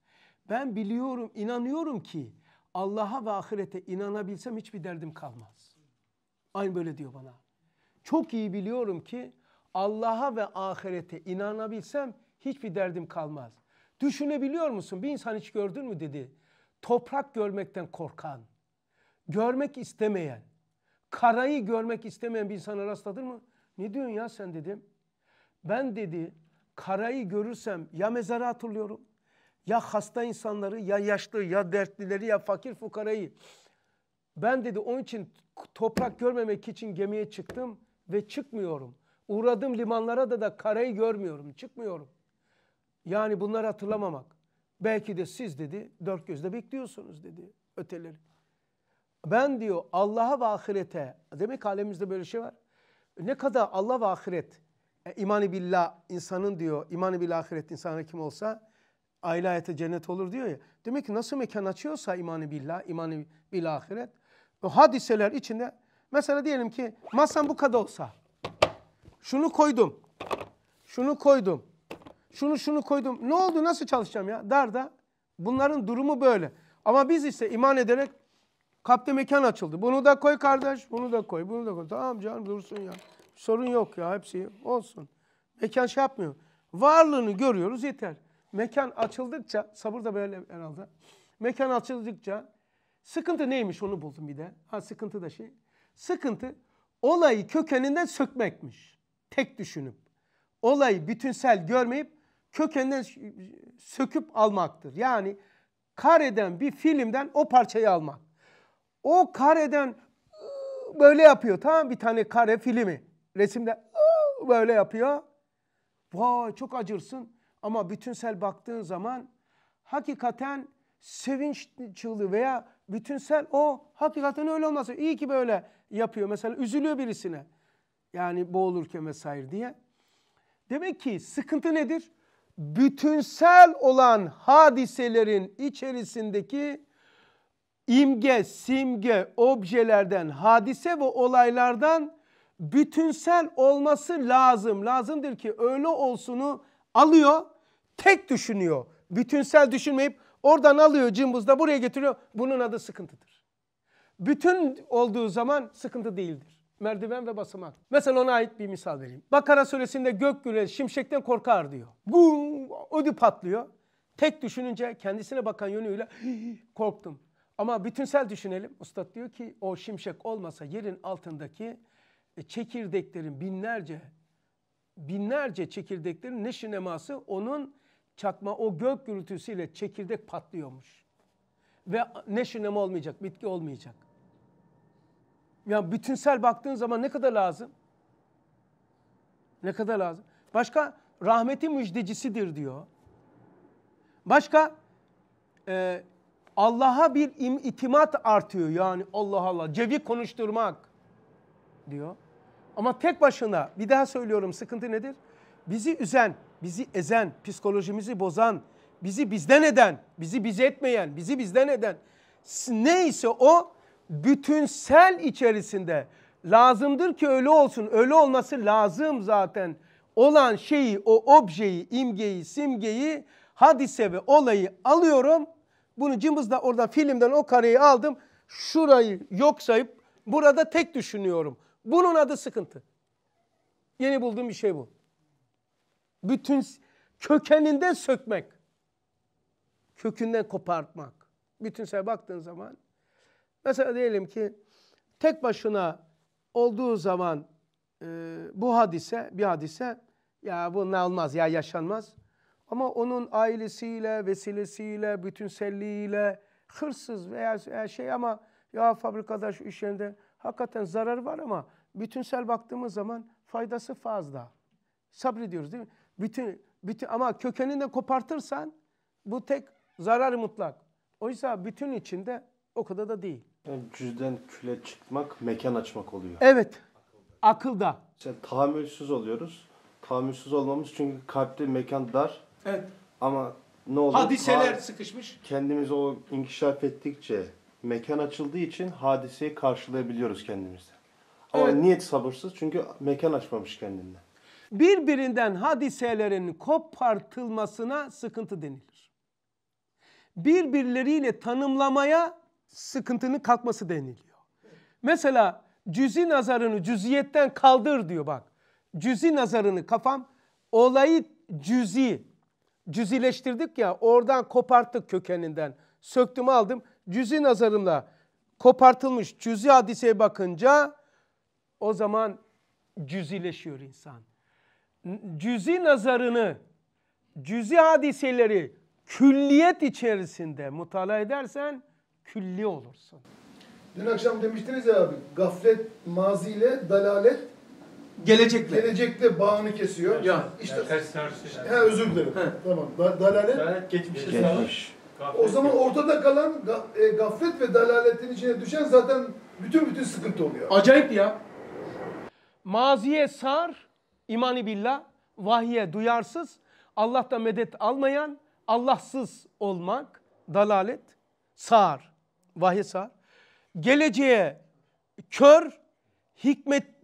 Ben biliyorum, inanıyorum ki Allah'a ve ahirete inanabilsem hiçbir derdim kalmaz. Aynı böyle diyor bana. Çok iyi biliyorum ki Allah'a ve ahirete inanabilsem hiçbir derdim kalmaz. Düşünebiliyor musun? Bir insan hiç gördün mü dedi. Toprak görmekten korkan, görmek istemeyen, karayı görmek istemeyen bir insana rastladın mı? Ne diyorsun ya sen dedim. Ben dedi karayı görürsem ya mezarı hatırlıyorum. Ya hasta insanları ya yaşlı ya dertlileri ya fakir fukarayı. Ben dedi onun için toprak görmemek için gemiye çıktım ve çıkmıyorum. Uğradığım limanlara da da karayı görmüyorum çıkmıyorum. Yani bunları hatırlamamak. Belki de siz dedi dört gözle bekliyorsunuz dedi öteleri. Ben diyor Allah'a ve ahirete demek halimizde böyle şey var. Ne kadar Allah ve ahiret e, imanı billah insanın diyor imanı billah ahiret insanın kim olsa aile hayatı cennet olur diyor ya. Demek ki nasıl mekan açıyorsa imanı billah, imanı billah ahiret. O hadiseler içinde mesela diyelim ki masam bu kadar olsa. Şunu koydum. Şunu koydum. Şunu şunu koydum. Ne oldu? Nasıl çalışacağım ya? Darda. Bunların durumu böyle. Ama biz ise iman ederek Kapta mekan açıldı. Bunu da koy kardeş, bunu da koy, bunu da koy. Tamam canım dursun ya. Sorun yok ya hepsi olsun. Mekan şey yapmıyor. Varlığını görüyoruz yeter. Mekan açıldıkça, sabır da böyle herhalde. Mekan açıldıkça sıkıntı neymiş onu buldum bir de. Ha sıkıntı da şey. Sıkıntı olayı kökeninden sökmekmiş. Tek düşünüp. Olayı bütünsel görmeyip kökeninden söküp almaktır. Yani kareden bir filmden o parçayı almak. O kareden böyle yapıyor tamam bir tane kare filmi resimde böyle yapıyor. Vay çok acırsın ama bütünsel baktığın zaman hakikaten sevinç çığlığı veya bütünsel o hakikaten öyle olmaz. İyi ki böyle yapıyor. Mesela üzülüyor birisine yani boğulurken vesaire diye. Demek ki sıkıntı nedir? Bütünsel olan hadiselerin içerisindeki imge, simge, objelerden, hadise ve olaylardan bütünsel olması lazım. Lazımdır ki öyle olsunu alıyor, tek düşünüyor. Bütünsel düşünmeyip oradan alıyor cımbızda buraya getiriyor. Bunun adı sıkıntıdır. Bütün olduğu zaman sıkıntı değildir. Merdiven ve basamak. Mesela ona ait bir misal vereyim. Bakara suresinde gök gürültü şimşekten korkar diyor. Bu ödü patlıyor. Tek düşününce kendisine bakan yönüyle korktum. Ama bütünsel düşünelim. Ustad diyor ki o şimşek olmasa yerin altındaki e, çekirdeklerin binlerce binlerce çekirdeklerin neşineması onun çakma o gök gürültüsüyle çekirdek patlıyormuş. Ve neşinema olmayacak, bitki olmayacak. Ya bütünsel baktığın zaman ne kadar lazım? Ne kadar lazım? Başka rahmeti müjdecisidir diyor. Başka e, Allah'a bir itimat artıyor. Yani Allah Allah cevi konuşturmak diyor. Ama tek başına bir daha söylüyorum sıkıntı nedir? Bizi üzen, bizi ezen, psikolojimizi bozan, bizi bizden eden, bizi biz etmeyen, bizi bizden eden neyse o bütünsel içerisinde lazımdır ki öyle olsun. Öyle olması lazım zaten. Olan şeyi, o objeyi, imgeyi, simgeyi, hadise ve olayı alıyorum. Bunu cımbızla oradan filmden o kareyi aldım. Şurayı yok sayıp burada tek düşünüyorum. Bunun adı sıkıntı. Yeni bulduğum bir şey bu. Bütün kökeninden sökmek. Kökünden kopartmak. Bütün sen baktığın zaman mesela diyelim ki tek başına olduğu zaman e, bu hadise bir hadise ya bu ne olmaz ya yaşanmaz. Ama onun ailesiyle, vesilesiyle, bütünselliğiyle, hırsız veya şey ama ya fabrikada şu iş yerinde hakikaten zarar var ama bütünsel baktığımız zaman faydası fazla. Sabrediyoruz değil mi? Bütün, bütün ama kökenini kopartırsan bu tek zarar mutlak. Oysa bütün içinde o kadar da değil. Yani cüzden küle çıkmak mekan açmak oluyor. Evet. Akılda. Akılda. İşte tahammülsüz oluyoruz. Tahammülsüz olmamız çünkü kalpte mekan dar. Evet. Ama ne olur? Hadiseler ha, sıkışmış. Kendimiz o inkişaf ettikçe mekan açıldığı için hadiseyi karşılayabiliyoruz kendimizde. Ama evet. niyet sabırsız çünkü mekan açmamış kendinde. Birbirinden hadiselerin kopartılmasına sıkıntı denilir. Birbirleriyle tanımlamaya sıkıntının kalkması deniliyor. Mesela cüzi nazarını cüziyetten kaldır diyor bak. Cüzi nazarını kafam olayı cüzi cüzileştirdik ya oradan koparttık kökeninden. Söktüm aldım cüzi nazarımla kopartılmış cüzi hadiseye bakınca o zaman cüzileşiyor insan. Cüzi nazarını, cüzi hadiseleri külliyet içerisinde mutala edersen külli olursun. Dün akşam demiştiniz ya abi gaflet maziyle dalalet gelecekle. Gelecekte bağını kesiyor. Ya. İşte, ters ters. He, özür dilerim. He. Tamam. Da, dalalet. Dalalet geçmişe Geçmiş. Gaflet o zaman ortada kalan e, gaflet ve dalaletin içine düşen zaten bütün bütün sıkıntı oluyor. Acayip ya. Maziye sar, imani billah, vahiye duyarsız, Allah'ta medet almayan, Allahsız olmak, dalalet, sar, vahiye sar. Geleceğe kör, hikmet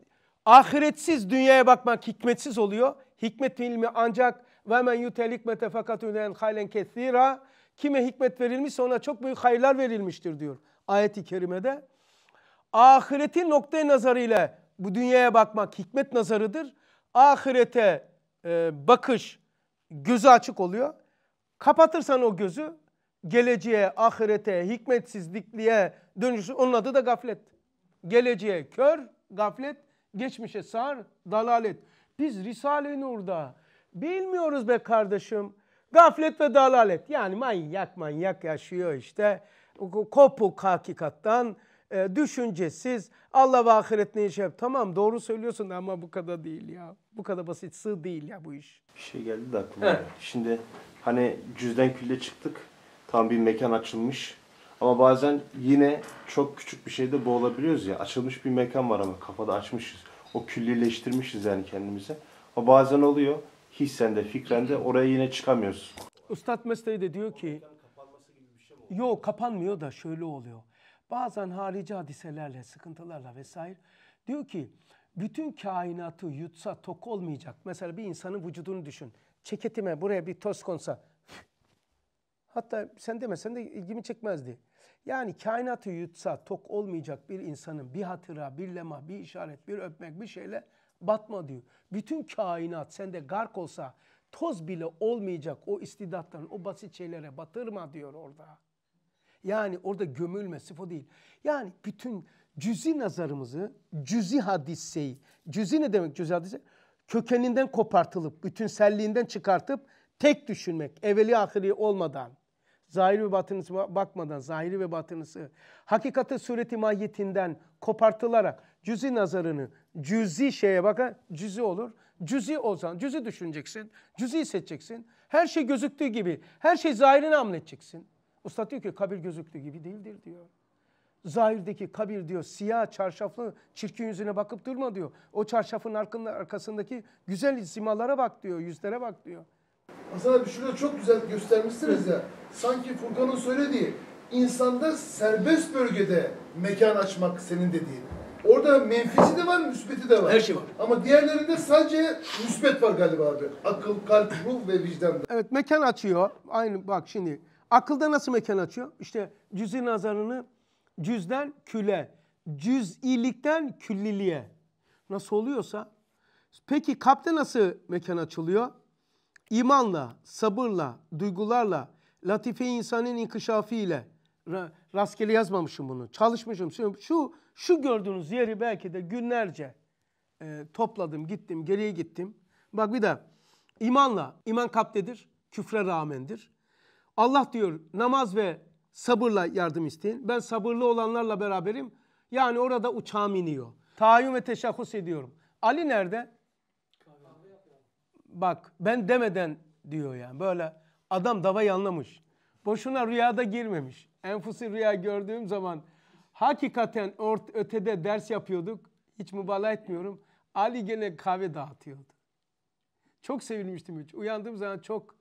Ahiretsiz dünyaya bakmak hikmetsiz oluyor. Hikmet ilmi ancak ve men yutel hikmete fakat ülen haylen kethira kime hikmet verilmiş ona çok büyük hayırlar verilmiştir diyor ayet-i kerimede. Ahiretin noktayı nazarıyla bu dünyaya bakmak hikmet nazarıdır. Ahirete e, bakış gözü açık oluyor. Kapatırsan o gözü geleceğe, ahirete, hikmetsizlikliğe dönüşür. Onun adı da gaflet. Geleceğe kör, gaflet geçmişe sar, dalalet. Biz Risale-i Nur'da bilmiyoruz be kardeşim. Gaflet ve dalalet. Yani manyak manyak yaşıyor işte. Kopuk hakikattan, e, düşüncesiz. Allah ve ahiret ne şey yap. Tamam doğru söylüyorsun ama bu kadar değil ya. Bu kadar basit sığ değil ya bu iş. Bir şey geldi de aklıma. Şimdi hani cüzden külle çıktık. Tam bir mekan açılmış. Ama bazen yine çok küçük bir şeyde boğulabiliyoruz ya. Açılmış bir mekan var ama kafada açmışız. O küllileştirmişiz yani kendimize. Ama bazen oluyor hissen de fikren de oraya yine çıkamıyoruz. Üstad mesleği de diyor ki şey yok kapanmıyor da şöyle oluyor. Bazen harici hadiselerle, sıkıntılarla vesaire diyor ki bütün kainatı yutsa tok olmayacak. Mesela bir insanın vücudunu düşün. Çeketime buraya bir toz konsa. Hatta sen demesen de ilgimi çekmezdi. Yani kainatı yutsa tok olmayacak bir insanın bir hatıra, bir lema, bir işaret, bir öpmek, bir şeyle batma diyor. Bütün kainat sende gark olsa toz bile olmayacak o istidatların, o basit şeylere batırma diyor orada. Yani orada gömülme sıfı değil. Yani bütün cüzi nazarımızı, cüzi hadiseyi, cüzi ne demek cüzi hadise? Kökeninden kopartılıp, bütünselliğinden çıkartıp tek düşünmek, evveli ahiri olmadan. Zahiri ve batınısı bakmadan, zahiri ve batınısı hakikati sureti mahiyetinden kopartılarak cüzi nazarını, cüzi şeye bakın, cüzi olur. Cüzi olsan, cüzi düşüneceksin, cüzi hissedeceksin. Her şey gözüktüğü gibi, her şey zahirine hamledeceksin. Usta diyor ki kabir gözüktüğü gibi değildir diyor. Zahirdeki kabir diyor siyah çarşaflı çirkin yüzüne bakıp durma diyor. O çarşafın arkında arkasındaki güzel simalara bak diyor, yüzlere bak diyor. Hasan abi şurada çok güzel göstermişsiniz ya. Sanki Furkan'ın söylediği insanda serbest bölgede mekan açmak senin dediğin. Orada menfisi de var, müsbeti de var. Her şey var. Ama diğerlerinde sadece müsbet var galiba abi. Akıl, kalp, ruh ve vicdan. Evet mekan açıyor. Aynı bak şimdi. Akılda nasıl mekan açıyor? İşte cüz'i nazarını cüzden küle, cüz'ilikten külliliğe. Nasıl oluyorsa. Peki kalpte nasıl mekan açılıyor? imanla, sabırla, duygularla, latife insanın inkişafı ile rastgele yazmamışım bunu. Çalışmışım. Şu şu gördüğünüz yeri belki de günlerce e, topladım, gittim, geriye gittim. Bak bir de imanla, iman kaptedir, küfre rağmendir. Allah diyor namaz ve sabırla yardım isteyin. Ben sabırlı olanlarla beraberim. Yani orada uçağım iniyor. Tahayyüm ve teşahhus ediyorum. Ali nerede? Bak ben demeden diyor yani böyle adam davayı anlamış. Boşuna rüyada girmemiş. Enfusi rüya gördüğüm zaman hakikaten ort ötede ders yapıyorduk. Hiç mübalağa etmiyorum. Ali gene kahve dağıtıyordu. Çok sevinmiştim hiç. Uyandığım zaman çok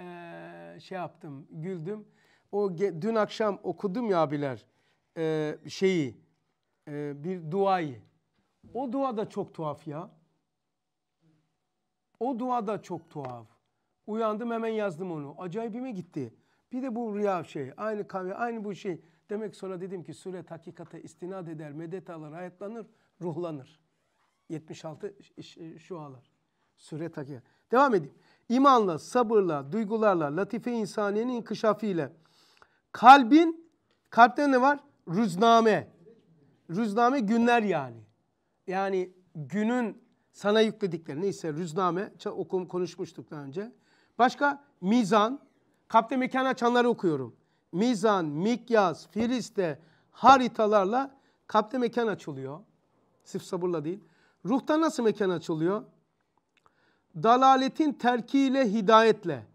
ee, şey yaptım, güldüm. O dün akşam okudum ya abiler e, şeyi, e, bir duayı. O dua da çok tuhaf ya. O dua da çok tuhaf. Uyandım hemen yazdım onu. Acayibime gitti. Bir de bu rüya şey. Aynı kahve, aynı bu şey. Demek sonra dedim ki suret hakikate istinad eder, medet alır, hayatlanır, ruhlanır. 76 e, şu alır. Suret hakikat. Devam edeyim. İmanla, sabırla, duygularla, latife insaniyenin inkişafıyla. Kalbin, kalpte ne var? Rüzname. Rüzname günler yani. Yani günün sana yüklediklerini neyse rüzname okum konuşmuştuk daha önce. Başka mizan, kapte mekana çanları okuyorum. Mizan, mikyas, firiste haritalarla kapte mekan açılıyor. Sırf sabırla değil. Ruhta nasıl mekan açılıyor? Dalaletin terkiyle hidayetle.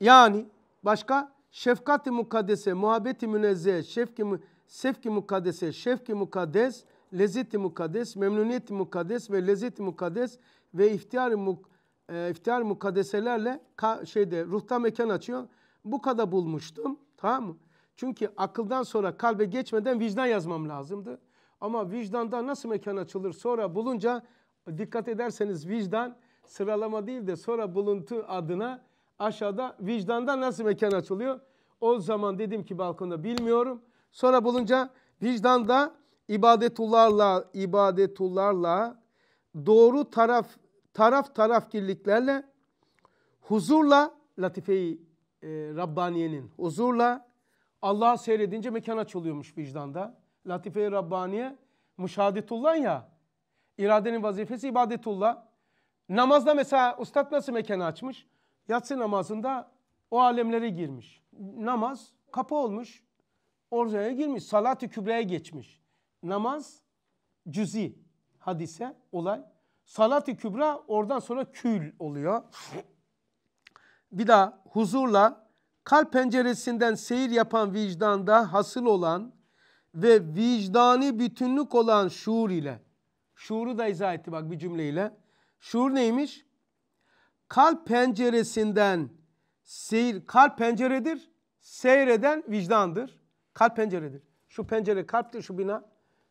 Yani başka şefkati mukaddese, muhabbeti münezzeh, şefki, sefki mukaddese, şefki mukaddes, lezzeti mukaddes, memnuniyeti mukaddes ve lezzeti mukaddes ve iftihar muk, e, iftihar mukaddeselerle ka, şeyde ruhta mekan açıyor. Bu kadar bulmuştum. Tamam mı? Çünkü akıldan sonra kalbe geçmeden vicdan yazmam lazımdı. Ama vicdanda nasıl mekan açılır sonra bulunca dikkat ederseniz vicdan sıralama değil de sonra buluntu adına aşağıda vicdanda nasıl mekan açılıyor? O zaman dedim ki balkonda bilmiyorum. Sonra bulunca vicdanda ibadetullarla ibadetullarla doğru taraf taraf taraf kirliklerle, huzurla latifeyi e, Rabbaniye'nin huzurla Allah'a seyredince mekan açılıyormuş vicdanda. Latife-i Rabbaniye müşahadetullah ya. İradenin vazifesi ibadetullah. Namazda mesela ustad nasıl mekanı açmış? Yatsı namazında o alemlere girmiş. Namaz kapı olmuş. Oraya girmiş. Salat-ı kübreye geçmiş namaz cüzi hadise olay. Salat-ı kübra oradan sonra kül oluyor. Bir daha huzurla kalp penceresinden seyir yapan vicdanda hasıl olan ve vicdani bütünlük olan şuur ile. Şuuru da izah etti bak bir cümleyle. Şuur neymiş? Kalp penceresinden seyir, kalp penceredir, seyreden vicdandır. Kalp penceredir. Şu pencere kalptir, şu bina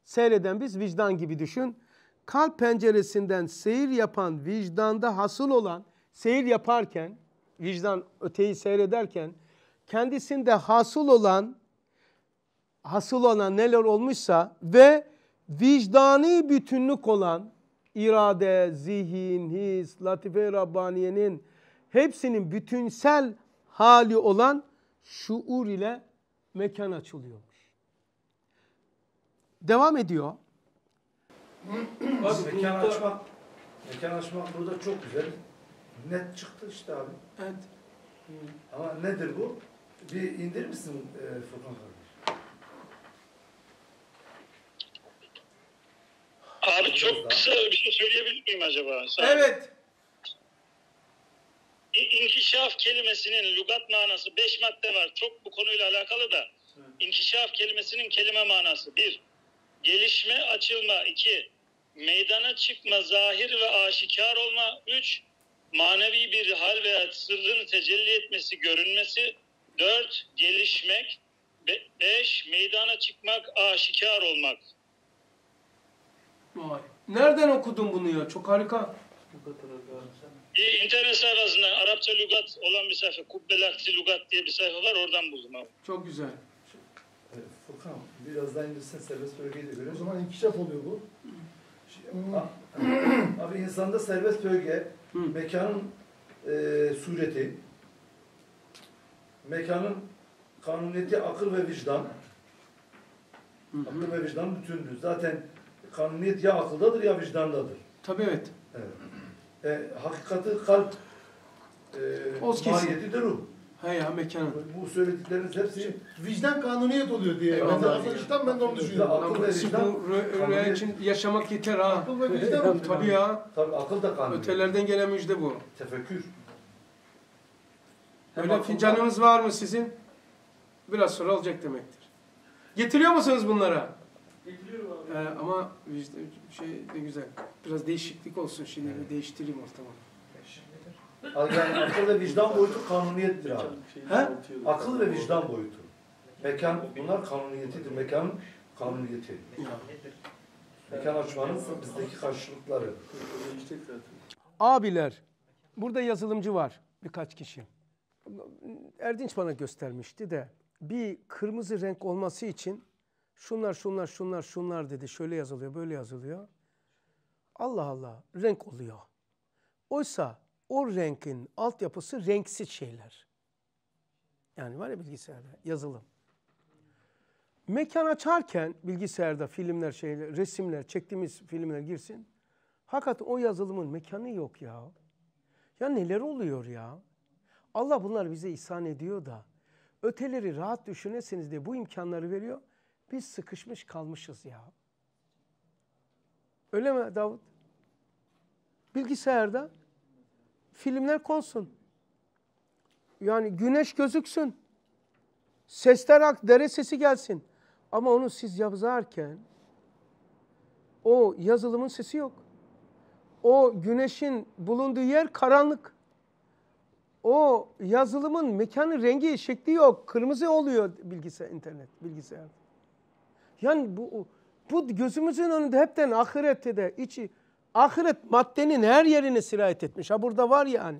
Seyreden biz vicdan gibi düşün. Kalp penceresinden seyir yapan vicdanda hasıl olan seyir yaparken vicdan öteyi seyrederken kendisinde hasıl olan hasıl olan neler olmuşsa ve vicdani bütünlük olan irade, zihin, his, latife Rabbaniye'nin hepsinin bütünsel hali olan şuur ile mekan açılıyor devam ediyor. abi mekan açma, mekan açma burada çok güzel. Net çıktı işte abi. Evet. Hı. Ama nedir bu? Bir indirir misin e, Furkan kardeş? Abi çok kısa bir şey söyleyebilir miyim acaba? Sağ evet. İnkişaf kelimesinin lügat manası beş madde var. Çok bu konuyla alakalı da. Hı. İnkişaf kelimesinin kelime manası bir gelişme açılma. 2. Meydana çıkma, zahir ve aşikar olma. 3. Manevi bir hal veya sırrın tecelli etmesi, görünmesi. 4. Gelişmek. 5. Meydana çıkmak, aşikar olmak. Vay. Nereden okudun bunu ya? Çok harika. Bir internet sayfasından Arapça lügat olan bir sayfa. Kubbelakti lügat diye bir sayfa var. Oradan buldum abi. Çok güzel. Furkan, Birazdan girsin serbest bölgeyi de görelim. O zaman inkişaf oluyor bu. Şimdi, ah, abi insanda serbest bölge mekanın e, sureti, mekanın kanuniyeti akıl ve vicdan. Akıl ve vicdan bütündür. Zaten kanuniyet ya akıldadır ya vicdandadır. Tabii evet. evet. E, hakikati kalp e, mahiyeti de ruh. He ya mekanın. Bu söyledikleriniz hepsi vicdan kanuniyet oluyor diye. ben de vicdan ben de onu düşünüyorum. Akıl ve vicdan. Bu rüya için yaşamak yeter ha. Akıl ve vicdan. Tabii ya. Tabii akıl da kanuniyet. Ötelerden gelen müjde bu. Tefekkür. Öyle fincanınız var mı sizin? Biraz sonra olacak demektir. Getiriyor musunuz bunlara? Getiriyorum abi. Ee, ama işte şey de güzel. Biraz değişiklik olsun şimdi. Evet. Bir değiştireyim ortamı. Yani akıl ve vicdan boyutu kanuniyettir abi. He? Akıl ve vicdan boyutu. Mekan, bunlar kanuniyetidir. Mekanın kanuniyeti. Mekan açmanın bizdeki karşılıkları. Abiler, burada yazılımcı var birkaç kişi. Erdinç bana göstermişti de bir kırmızı renk olması için şunlar şunlar şunlar şunlar dedi. Şöyle yazılıyor, böyle yazılıyor. Allah Allah renk oluyor. Oysa o renkin altyapısı renksiz şeyler. Yani var ya bilgisayarda yazılım. Mekan açarken bilgisayarda filmler, şeyler, resimler, çektiğimiz filmler girsin. Hakikaten o yazılımın mekanı yok ya. Ya neler oluyor ya? Allah bunlar bize ihsan ediyor da öteleri rahat düşünesiniz diye bu imkanları veriyor. Biz sıkışmış kalmışız ya. Öyle mi Davut? Bilgisayarda filmler konsun. Yani güneş gözüksün. Sesler ak, dere sesi gelsin. Ama onu siz yazarken o yazılımın sesi yok. O güneşin bulunduğu yer karanlık. O yazılımın mekanı, rengi, şekli yok. Kırmızı oluyor bilgisayar, internet, bilgisayar. Yani bu, bu gözümüzün önünde hepten ahirette de içi Ahiret maddenin her yerini sirayet etmiş. Ha burada var yani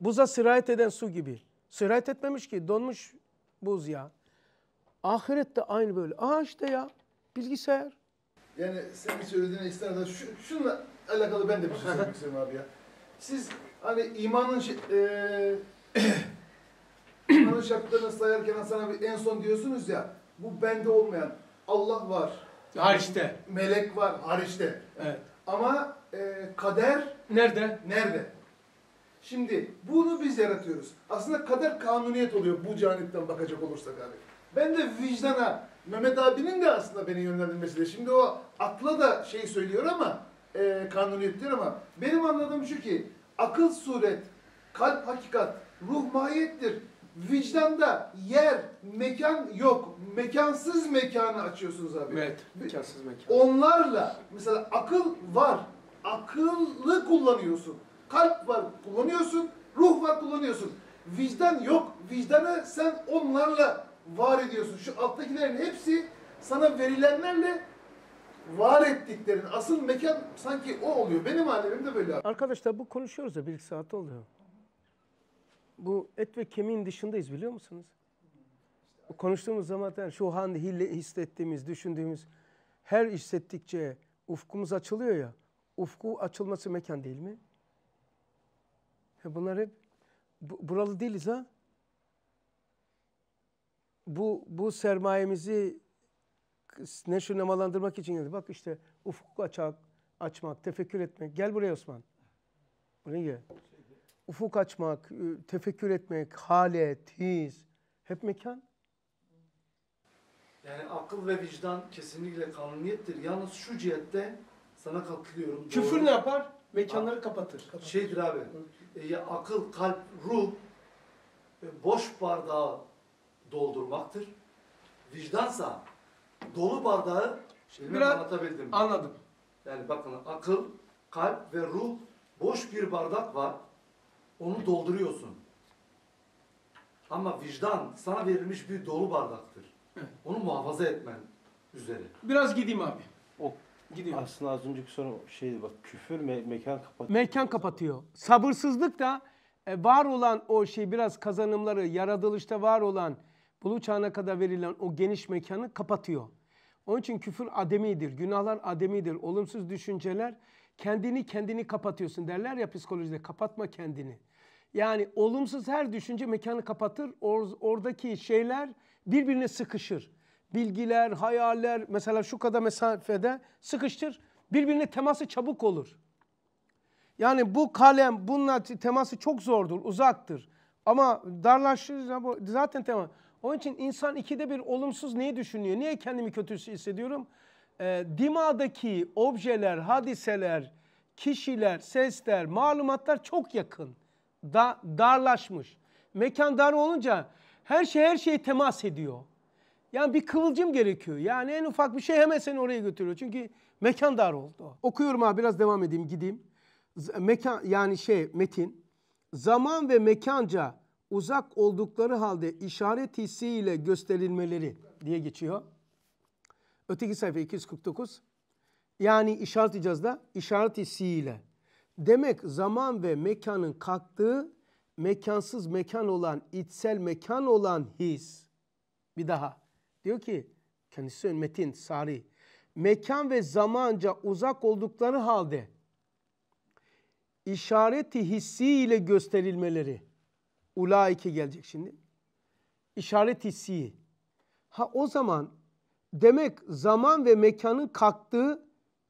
Buza sirayet eden su gibi. Sirayet etmemiş ki donmuş buz ya. Ahiret de aynı böyle. Aha işte ya bilgisayar. Yani senin söylediğine istersen şu, şununla alakalı ben de bir şey söylemek istiyorum abi ya. Siz hani imanın şey, e, (clears throat) imanın şartlarını sayarken sana abi en son diyorsunuz ya bu bende olmayan Allah var. Hariçte. Melek var hariçte. Evet. Ama e, kader nerede? Nerede? Şimdi bunu biz yaratıyoruz. Aslında kader kanuniyet oluyor bu canetten bakacak olursak abi. Ben de vicdana, Mehmet abinin de aslında beni yönlendirmesi de. Şimdi o akla da şey söylüyor ama e, kanuniyet diyor ama benim anladığım şu ki akıl suret, kalp hakikat, ruh mahiyettir vicdanda yer, mekan yok. Mekansız mekanı açıyorsunuz abi. Evet, mekansız mekan. Onlarla, mesela akıl var. Akıllı kullanıyorsun. Kalp var, kullanıyorsun. Ruh var, kullanıyorsun. Vicdan yok. Vicdanı sen onlarla var ediyorsun. Şu alttakilerin hepsi sana verilenlerle var ettiklerin asıl mekan sanki o oluyor. Benim de böyle. Arkadaşlar bu konuşuyoruz ya bir iki saat oluyor bu et ve kemiğin dışındayız biliyor musunuz? Konuştuğumuz zaman şu an hissettiğimiz, düşündüğümüz her hissettikçe ufkumuz açılıyor ya. Ufku açılması mekan değil mi? Bunlar hep buralı değiliz ha. Bu, bu sermayemizi ne şu nemalandırmak için geldi. Bak işte ufku açak, açmak, tefekkür etmek. Gel buraya Osman. Buraya gel ufuk açmak, tefekkür etmek, halet, his hep mekan. Yani akıl ve vicdan kesinlikle kanuniyettir. Yalnız şu cihette sana katılıyorum. Doğru. Küfür ne yapar? Mekanları A kapatır. kapatır. Şeydir abi, Hı. e, akıl, kalp, ruh e, boş bardağı doldurmaktır. Vicdansa dolu bardağı Şimdi Biraz anlatabildim. Anladım. Yani bakın akıl, kalp ve ruh boş bir bardak var onu dolduruyorsun. Ama vicdan sana verilmiş bir dolu bardaktır. Onu muhafaza etmen üzere. Biraz gideyim abi. O Gidiyor. Aslında az önceki soru şeydi bak küfür me mekan kapatıyor. Mekan kapatıyor. Sabırsızlık da e, var olan o şey biraz kazanımları yaratılışta var olan bulu çağına kadar verilen o geniş mekanı kapatıyor. Onun için küfür ademidir, günahlar ademidir, olumsuz düşünceler kendini kendini kapatıyorsun derler ya psikolojide kapatma kendini. Yani olumsuz her düşünce mekanı kapatır. Or oradaki şeyler birbirine sıkışır. Bilgiler, hayaller mesela şu kadar mesafede sıkıştır. Birbirine teması çabuk olur. Yani bu kalem bununla teması çok zordur, uzaktır. Ama darlaşır zaten temas. Onun için insan ikide bir olumsuz neyi düşünüyor? Niye kendimi kötü hissediyorum? E, dimağdaki objeler, hadiseler, kişiler, sesler, malumatlar çok yakın da darlaşmış. Mekan dar olunca her şey her şeye temas ediyor. Yani bir kıvılcım gerekiyor. Yani en ufak bir şey hemen seni oraya götürüyor. Çünkü mekan dar oldu. Okuyorum abi biraz devam edeyim gideyim. Z mekan yani şey metin. Zaman ve mekanca uzak oldukları halde işaret hissiyle gösterilmeleri diye geçiyor. Öteki sayfa 249. Yani işaret icazda işaret hissiyle. Demek zaman ve mekanın kalktığı mekansız mekan olan, içsel mekan olan his. Bir daha. Diyor ki kendisi Metin Sari. Mekan ve zamanca uzak oldukları halde işareti hissiyle gösterilmeleri. Ulaike gelecek şimdi. İşaret hissi. Ha o zaman demek zaman ve mekanın kalktığı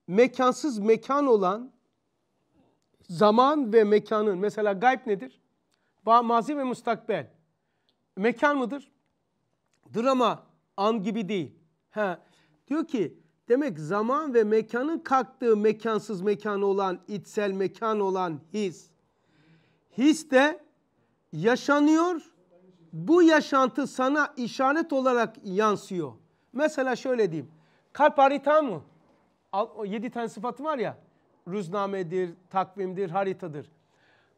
mekansız mekan olan zaman ve mekanın mesela gayb nedir? Mazi ve mustakbel. Mekan mıdır? Drama an gibi değil. Ha. Diyor ki demek zaman ve mekanın kalktığı mekansız mekan olan içsel mekan olan his. His de yaşanıyor. Bu yaşantı sana işaret olarak yansıyor. Mesela şöyle diyeyim. Kalp haritan mı? Yedi tane sıfatı var ya rüznamedir, takvimdir, haritadır.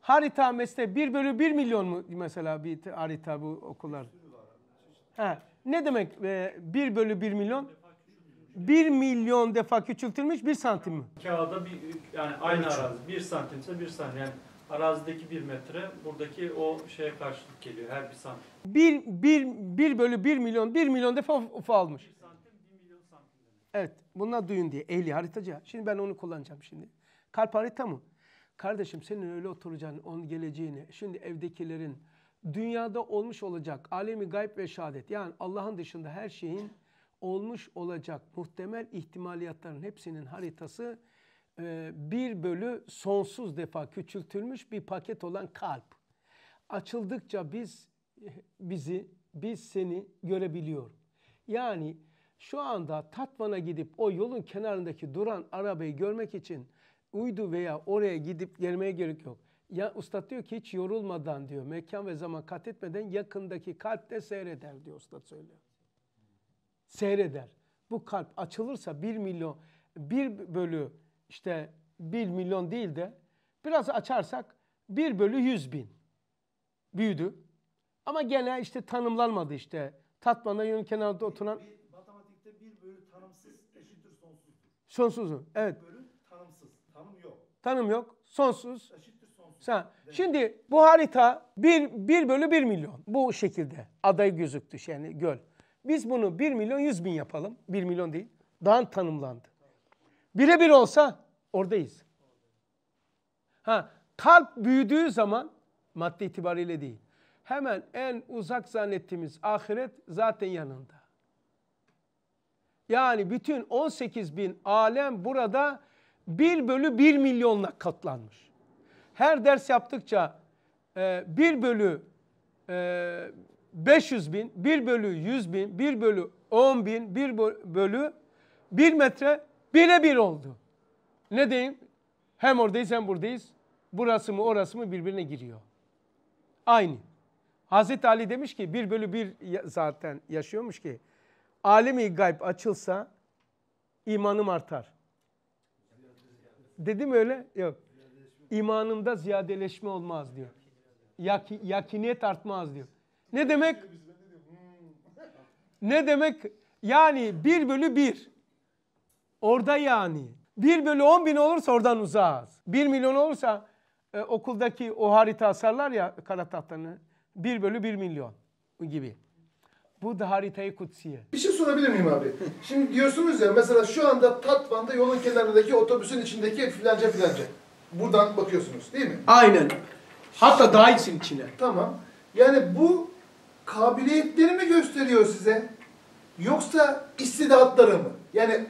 Harita mesela 1 bölü 1 milyon mu mesela bir harita bu okullar? Ha, ne demek e, 1 bölü 1 milyon? 1 milyon defa küçültülmüş 1 santim mi? Kağıda bir yani aynı arazi 1 santimse 1 santim yani arazideki 1 metre buradaki o şeye karşılık geliyor her 1 santim. 1, 1, 1 bölü 1 milyon 1 milyon defa ufalmış. almış. 1 santim 1 milyon santim. Evet bunlar duyun diye ehli haritacı. Şimdi ben onu kullanacağım şimdi. Kalp harita mı? Kardeşim senin öyle oturacaksın onun geleceğini. Şimdi evdekilerin dünyada olmuş olacak alemi gayb ve şehadet yani Allah'ın dışında her şeyin olmuş olacak muhtemel ihtimaliyatların hepsinin haritası e, bir bölü sonsuz defa küçültülmüş bir paket olan kalp. Açıldıkça biz bizi, biz seni görebiliyor. Yani şu anda Tatvan'a gidip o yolun kenarındaki duran arabayı görmek için uydu veya oraya gidip gelmeye gerek yok. Ya ustad diyor ki hiç yorulmadan diyor mekan ve zaman kat etmeden yakındaki kalpte seyreder diyor ustad söylüyor. Seyreder. Bu kalp açılırsa bir milyon bir bölü işte bir milyon değil de biraz açarsak bir bölü yüz bin büyüdü. Ama gene işte tanımlanmadı işte. Tatman'da yönün kenarında oturan... Bir, matematikte bir bölü tanımsız eşittir sonsuz. Sonsuzun. Evet. Böyle Tanım yok. Sonsuz. Sen, şimdi bu harita 1, 1 bölü 1 milyon. Bu şekilde aday gözüktü yani göl. Biz bunu 1 milyon 100 bin yapalım. 1 milyon değil. Dağın tanımlandı. Bire bir olsa oradayız. Ha, kalp büyüdüğü zaman madde itibariyle değil. Hemen en uzak zannettiğimiz ahiret zaten yanında. Yani bütün 18 bin alem burada 1 bölü 1 milyonla katlanmış. Her ders yaptıkça e, 1 bölü e, 500 bin, 1 bölü 100 bin, 1 bölü 10 bin, 1 bölü 1 metre bire bir oldu. Ne diyeyim? Hem oradayız hem buradayız. Burası mı orası mı birbirine giriyor. Aynı. Hazreti Ali demiş ki 1 bölü 1 zaten yaşıyormuş ki alemi gayb açılsa imanım artar. Dedim öyle? Yok. İmanımda ziyadeleşme olmaz diyor. Yaki, yakiniyet artmaz diyor. Ne demek? Ne demek? Yani bir bölü bir Orada yani. Bir bölü on bin olursa oradan uzağız. Bir milyon olursa e, okuldaki o harita asarlar ya kara tahtanı. Bir bölü bir milyon gibi. Bu da haritayı kutsiye. Bir şey sorabilir miyim abi? Şimdi diyorsunuz ya mesela şu anda Tatvan'da yolun kenarındaki otobüsün içindeki filanca filanca. Buradan bakıyorsunuz değil mi? Aynen. Hatta daha için içine. Tamam. Yani bu kabiliyetleri mi gösteriyor size? Yoksa istidatları mı? Yani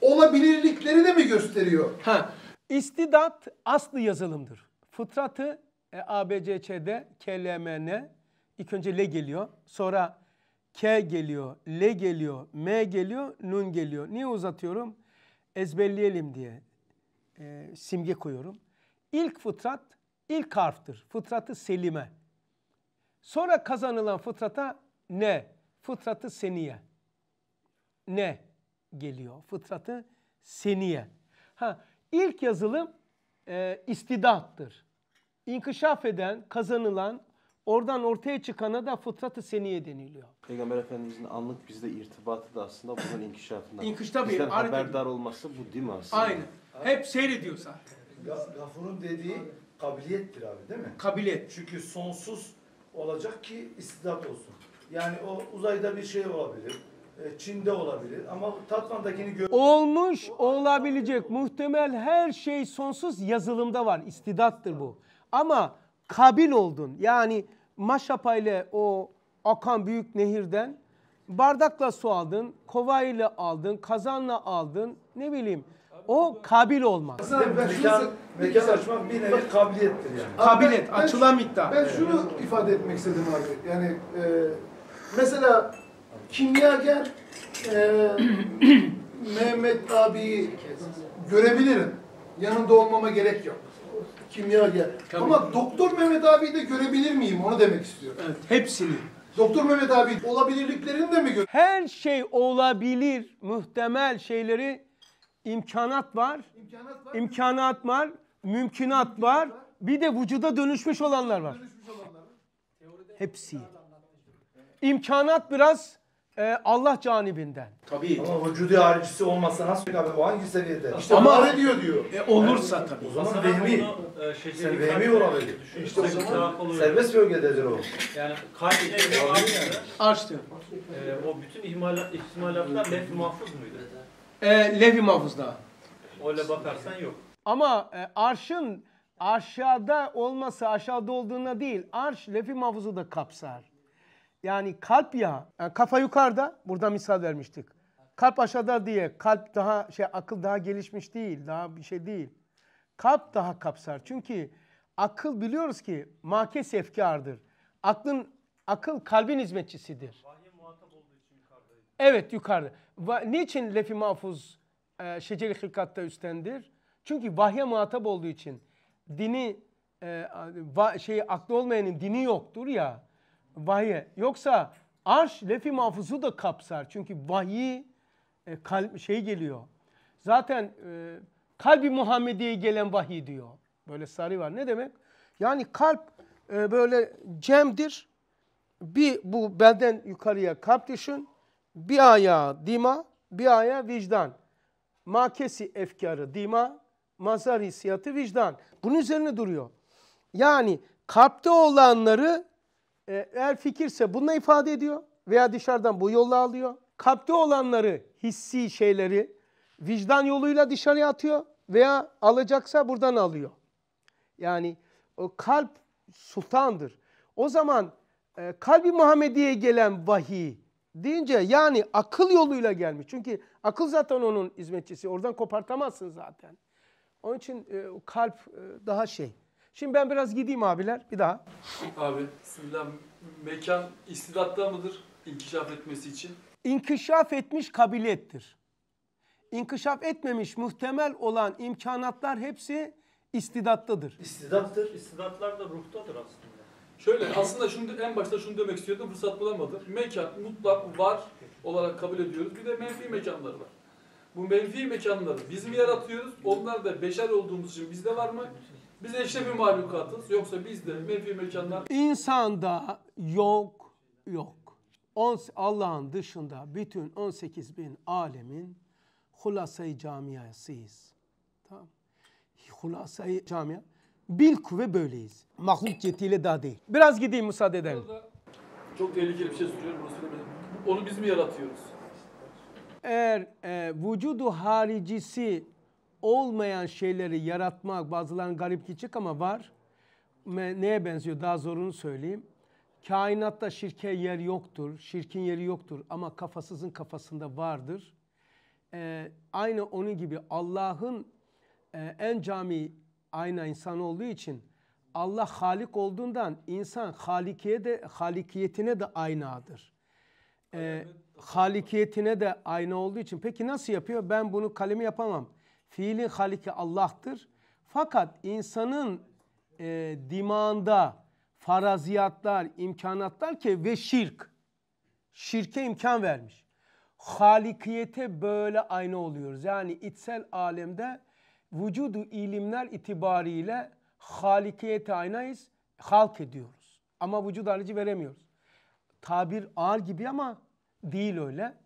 olabilirlikleri de mi gösteriyor? Ha. İstidat aslı yazılımdır. Fıtratı e, ABCC'de KLMN ilk önce L geliyor. Sonra K geliyor, L geliyor, M geliyor, Nun geliyor. Niye uzatıyorum? Ezberleyelim diye e, simge koyuyorum. İlk fıtrat ilk harftır. Fıtratı selime. Sonra kazanılan fıtrata ne? Fıtratı seniye. Ne geliyor? Fıtratı seniye. Ha, ilk yazılım e, istidattır. İnkişaf eden, kazanılan, Oradan ortaya çıkana da fıtratı seniye deniliyor. Peygamber Efendimizin anlık bizde irtibatı da aslında bunun inkişafından. İnkış tabii. Bizden harika. haberdar olması bu değil mi aslında? Aynen. Hep seyrediyor Gafur'un dediği kabiliyettir abi değil mi? Kabiliyet. Çünkü sonsuz olacak ki istidat olsun. Yani o uzayda bir şey olabilir. E, Çin'de olabilir ama Tatvan'dakini gör Olmuş, olabilecek, muhtemel her şey sonsuz yazılımda var. İstidattır bu. Ama kabil oldun. Yani maşapayla o akan büyük nehirden bardakla su aldın, kova ile aldın, kazanla aldın. Ne bileyim o kabil olmak. Aslında mekan, mekan açmak bir nevi kabiliyettir yani. Kabiliyet, ben, açılan miktar. Ben şunu ifade etmek istedim abi. Yani e, mesela kimyager e, Mehmet abi görebilirim. Yanında olmama gerek yok kimya diye. Tabii. Ama Doktor Mehmet abi de görebilir miyim? Onu demek istiyorum. Evet, hepsini. Doktor Mehmet abi olabilirliklerini de mi gör? Her şey olabilir, muhtemel şeyleri imkanat var. İmkanat var. İmkanat var, mümkünat var. Bir de vücuda dönüşmüş olanlar var. Dönüşmüş olanlar. Hepsi. İmkanat biraz e, Allah canibinden. Tabii. Ama vücudu haricisi olmasa nasıl bir abi? O hangi seviyede? İşte Ama ne diyor diyor. E, olursa yani, tabii. O zaman vehmi. E, şey, Sen vehmi olabilir. İşte o zaman serbest bölgededir o. Yani kalbine ve açtı. E, o bütün ihmal, ihtimalatlar lef-i mahfuz muydu? E, lef-i mahfuzda. Öyle bakarsan yok. Ama e, arşın aşağıda olması aşağıda olduğuna değil, arş lef-i mahfuzu da kapsar. Yani kalp ya, yani kafa yukarıda, burada misal vermiştik. Kalp aşağıda diye, kalp daha şey akıl daha gelişmiş değil, daha bir şey değil. Kalp daha kapsar. Çünkü akıl biliyoruz ki makes efkardır. Aklın akıl kalbin hizmetçisidir. Vahye muhatap olduğu için yukarıdaydı. Evet yukarıda. Va Niçin lefi mahfuz e, şeceri hilkatta üstendir Çünkü vahye muhatap olduğu için dini e, şey aklı olmayanın dini yoktur ya vahye. Yoksa arş lefi mahfuzu da kapsar. Çünkü vahyi e, kalp şey geliyor. Zaten e, kalbi Muhammediye gelen vahiy diyor. Böyle sarı var. Ne demek? Yani kalp e, böyle cemdir. Bir bu belden yukarıya kalp düşün. Bir ayağı dima, bir ayağı vicdan. Makesi efkarı dima, mazari hissiyatı vicdan. Bunun üzerine duruyor. Yani kalpte olanları ee, eğer fikirse bununla ifade ediyor veya dışarıdan bu yolla alıyor. Kalpte olanları, hissi şeyleri vicdan yoluyla dışarıya atıyor veya alacaksa buradan alıyor. Yani o kalp sultandır. O zaman e, kalbi Muhammediye gelen vahiy deyince yani akıl yoluyla gelmiş. Çünkü akıl zaten onun hizmetçisi. Oradan kopartamazsın zaten. Onun için e, kalp e, daha şey Şimdi ben biraz gideyim abiler. Bir daha. Abi bismillah mekan istidatta mıdır inkişaf etmesi için? İnkişaf etmiş kabiliyettir. İnkişaf etmemiş muhtemel olan imkanatlar hepsi istidattadır. İstidattır. İstidatlar da ruhtadır aslında. Şöyle aslında şimdi en başta şunu demek istiyordum fırsat bulamadım. Mekan mutlak var olarak kabul ediyoruz. Bir de menfi mekanlar var. Bu menfi mekanları biz mi yaratıyoruz? Onlar da beşer olduğumuz için bizde var mı? Biz eşrefi mahlukatız. Yoksa biz de menfi mekanlar... İnsanda yok, yok. Allah'ın dışında bütün 18 bin alemin hulasayı camiasıyız. Tamam. Hulasayı camia. Bil kuvve böyleyiz. Mahluk cetiyle daha değil. Biraz gideyim müsaade edelim. Çok tehlikeli bir şey söylüyorum. Onu biz mi yaratıyoruz? Eğer e, vücudu haricisi olmayan şeyleri yaratmak bazılarının garip geçecek ama var. Neye benziyor daha zorunu söyleyeyim. Kainatta şirke yer yoktur, şirkin yeri yoktur ama kafasızın kafasında vardır. Ee, aynı onun gibi Allah'ın e, en cami ayna insan olduğu için Allah halik olduğundan insan halikiye de halikiyetine de aynadır. Ee, halikiyetine de ayna olduğu için peki nasıl yapıyor? Ben bunu kalemi yapamam. Fiili haliki Allah'tır. Fakat insanın e, dimağında faraziyatlar, imkanatlar ki ve şirk. Şirke imkan vermiş. Halikiyete böyle aynı oluyoruz. Yani içsel alemde vücudu ilimler itibariyle halikiyete aynayız, halk ediyoruz. Ama vücut harici veremiyoruz. Tabir ağır gibi ama değil öyle